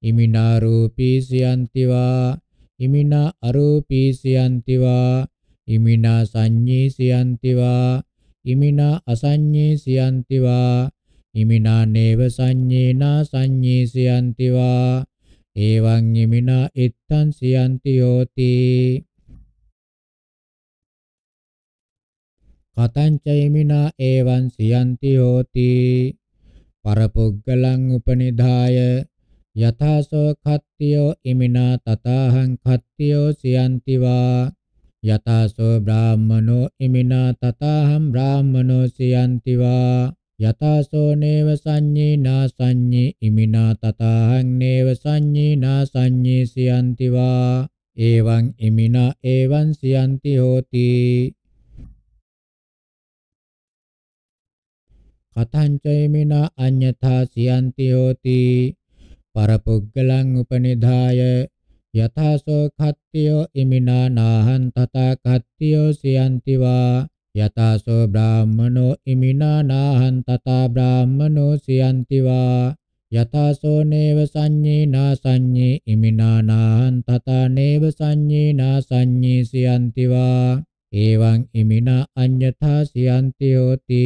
ඉමිනා රූපී සියන්තිවා ඉමිනා අරූපී සියන්තිවා ඉමිනා සංඤී සියන්තිවා ඉමිනා අසඤ්ඤී සියන්තිවා ඉමිනා නේව සංඤේනා සංඤී සියන්තිවා එවං ඉමිනා ඉත්තං සියන්ති යෝති කතංච ඉමිනා එවං සියන්ති යෝති පරපුග්ගලං උපනිදාය යථාසෝ කත්තියෝ ඉමිනා තතහං කත්තියෝ සියන්තිවා යථාසෝ බ්‍රාහ්මනෝ ඉමිනා තතහං බ්‍රාහ්මනෝ සියන්තිවා යථාසෝ නේව සංඤී නා සංඤී ඉමිනා තතහං නේව සංඤී නා සංඤී සියන්තිවා එවං ඉමිනා එවං සියන්ති හෝති කතං චෛමිනා අඤ්ඤතා සියන්ති හෝති පරපුග්ගලං උපනිධාය යථාසෝ කත්තියෝ ඉමිනා නාහං තථා කත්තියෝ සියන්ති වා යථාසෝ බ්‍රාහ්මනෝ ඉමිනා නාහං තථා බ්‍රාහ්මනෝ සියන්ති වා යථාසෝ නේව සංඤේ නා සංඤේ ඉමිනා නාහං තථා නේව සංඤේ නා සංඤේ සියන්ති වා එවං ඉමිනා අඤ්ඤතා සියන්ති හෝති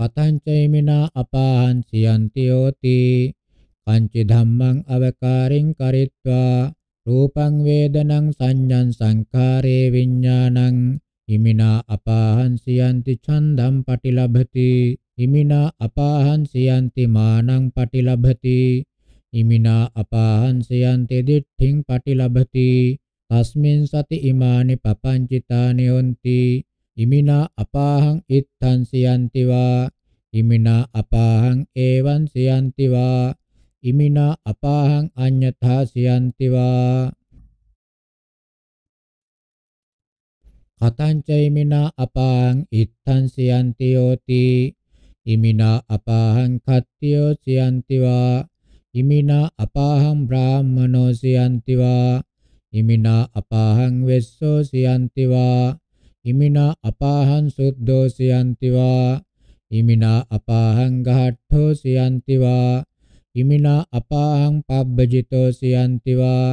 කතංචෛමිනා අපාහං සියන්ති යෝති පංච ධම්මං අවකාරින් කරිත්වා රූපං වේදනං සංඤං සංඛාරේ විඥානං හිමිනා අපාහං සියන්ති ඡන්දං පටිලබති හිමිනා අපාහං සියන්ති මානං පටිලබති ඉමිනා අපාහං සයන්තේ දිට්ඨින් පටිලබති තස්මින් සති ඉමානි පපංචිතානි හොಂತಿ ඉමිනා අපාහං ඉත්තං සියන්තිවා ඉමිනා අපාහං එවං සියන්තිවා ඉමිනා අපාහං අඤ්ඤතා සියන්තිවා කතංච ඉමිනා අපාං ඉත්තං සියන්ති යෝති ඉමිනා අපාහං කත්තියෝ සියන්තිවා ඉමිනා අපාහං බ්‍රාහ්මනෝ සියන්තිවා ඉමිනා අපාහං වෙස්සෝ සියන්තිවා ඉමිනා අපාහං සුද්ධෝ සියන්තිවා ඉමිනා අපාහං ගහට්ඨෝ සියන්තිවා ඉමිනා අපාහං පබ්බජිතෝ සියන්තිවා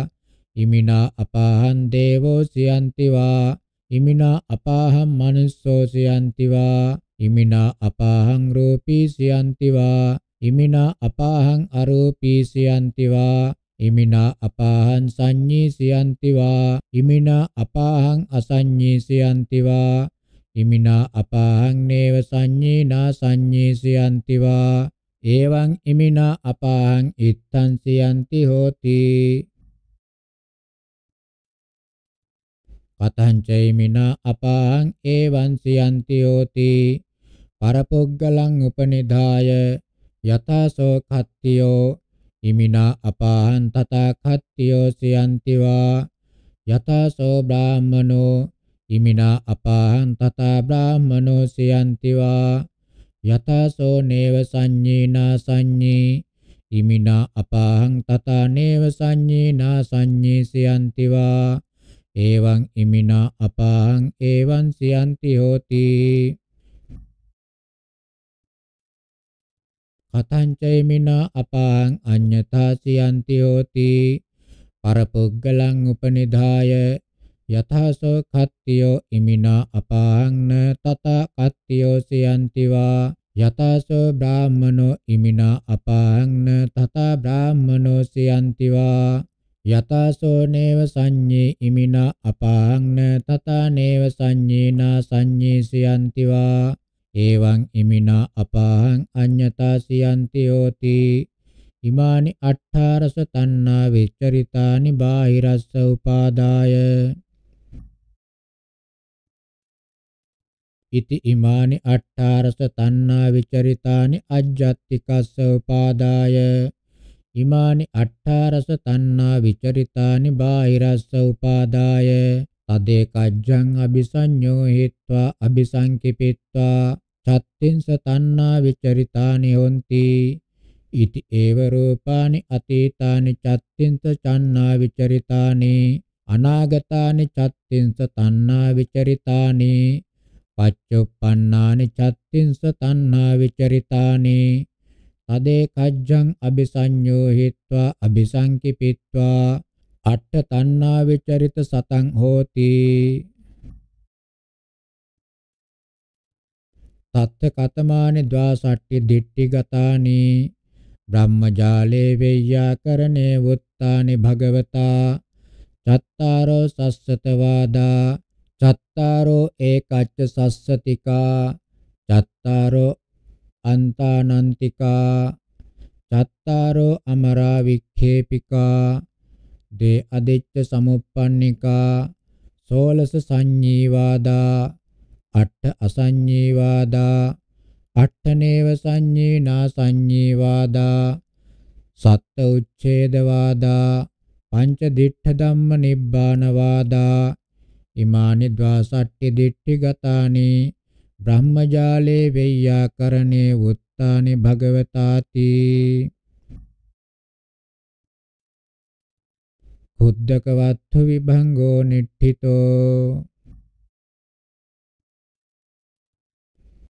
ඉමිනා අපාහං දේවෝ සියන්තිවා ඉමිනා අපාහං මනුස්සෝ සියන්තිවා ඉමිනා අපාහං රූපී සියන්තිවා ඉමිනා අපාහං අරූපී සියන්තිවා ඉමිනා අපාහං සංඤී සියන්තිවා ඉමිනා අපාහං අසඤ්ඤී සියන්තිවා ඉමිනා අපාහං නේව සංඤී නා සංඤී සියන්තිවා එවං ඉමිනා අපාහං ඉත්තං සියන්ති හෝති කතං චෛමිනා අපාහං එවං සියන්ති හෝති පරපොග්ගලං උපනිදාය යතසෝ කත්තියෝ ඉමිනා අපාහං තථා කත්තියෝ සියන්තිවා යතසෝ බ්‍රාහමනෝ ඉමිනා අපාහං තථා බ්‍රාහමනෝ සියන්තිවා යතසෝ නේව සංඤීනා සංඤී ඉමිනා අපාහං තථා නේව සංඤීනා සංඤී සියන්තිවා එවං ඉමිනා අපාහං එවං සියන්ති හෝති කතංචේමිනා අපාං අඤ්ඤතා සියන්ති හෝති පරපුග්ගලං උපනිධාය යථාසෝ කත්තියෝ ඉමිනා අපාං තත කත්තියෝ සියන්තිවා යතසෝ බ්‍රාහමනෝ ඉමිනා අපාං තත බ්‍රාහමනෝ සියන්තිවා යතසෝ නේව සංඤේ ඉමිනා අපාං තත නේව සංඤේනා සංඤේ සියන්තිවා එවං ඉමිනා අපාහං අඤ්ඤතා සියන්ති හෝති ඉමානි අට්ඨාරස තණ්හා විචරිතානි බාහිරස්ස උපාදාය ඉති ඉමානි අට්ඨාරස තණ්හා විචරිතානි අජ්ජත්තිකස්ස උපාදාය ඉමානි අට්ඨාරස තණ්හා විචරිතානි බාහිරස්ස උපාදාය තදේ කජ්ජං අபிසඤ්ඤෝ හිත්වා අபிසංකිපිත්වා චත්තින්ස තණ්හා විචරිතානි හොಂತಿ ඉති ඒව රූපානි අතීතානි චත්තින්ස චන්නා විචරිතානි අනාගතානි චත්තින්ස තණ්හා විචරිතානි පච්චුප්පන්නානි චත්තින්ස තණ්හා විචරිතානි තදේ කජ්ජං අபிසඤ්ඤෝ හිත්වා අபிසංකිපිත්වා අට්ඨ තණ්හා විචරිත සතං හෝති තත්ත කතමානි ද්වාසට්ටි දිට්ටි ගතානි බ්‍රහ්මජාලේ වෙය්‍යාකරණේ වුත්තානි භගවතා චත්තාරෝ සස්සත වාදා චත්තාරෝ ඒකච්ච සස්සතිකා චත්තාරෝ අන්තානන්තිකා චත්තාරෝ අමරා වික්ඛේපිකා දේ අදිච්ච සමුප්පන්නිකා සෝලස සංඤීවාදා අට්ඨ අසඤ්ඤේ වාදා අට්ඨනේව සංඤේ නා සංඤේ වාදා සත්ත උච්ඡේද වාදා පංච දිට්ඨ ධම්ම නිබ්බාන වාදා ඉමානි ද්වාසට්ටි දිට්ඨි ගතානි බ්‍රහ්මජාලේ වෙය්‍යාකරණේ උත්තානි භගවතාති බුද්ධකවත්තු විභංගෝ නිට්ඨිතෝ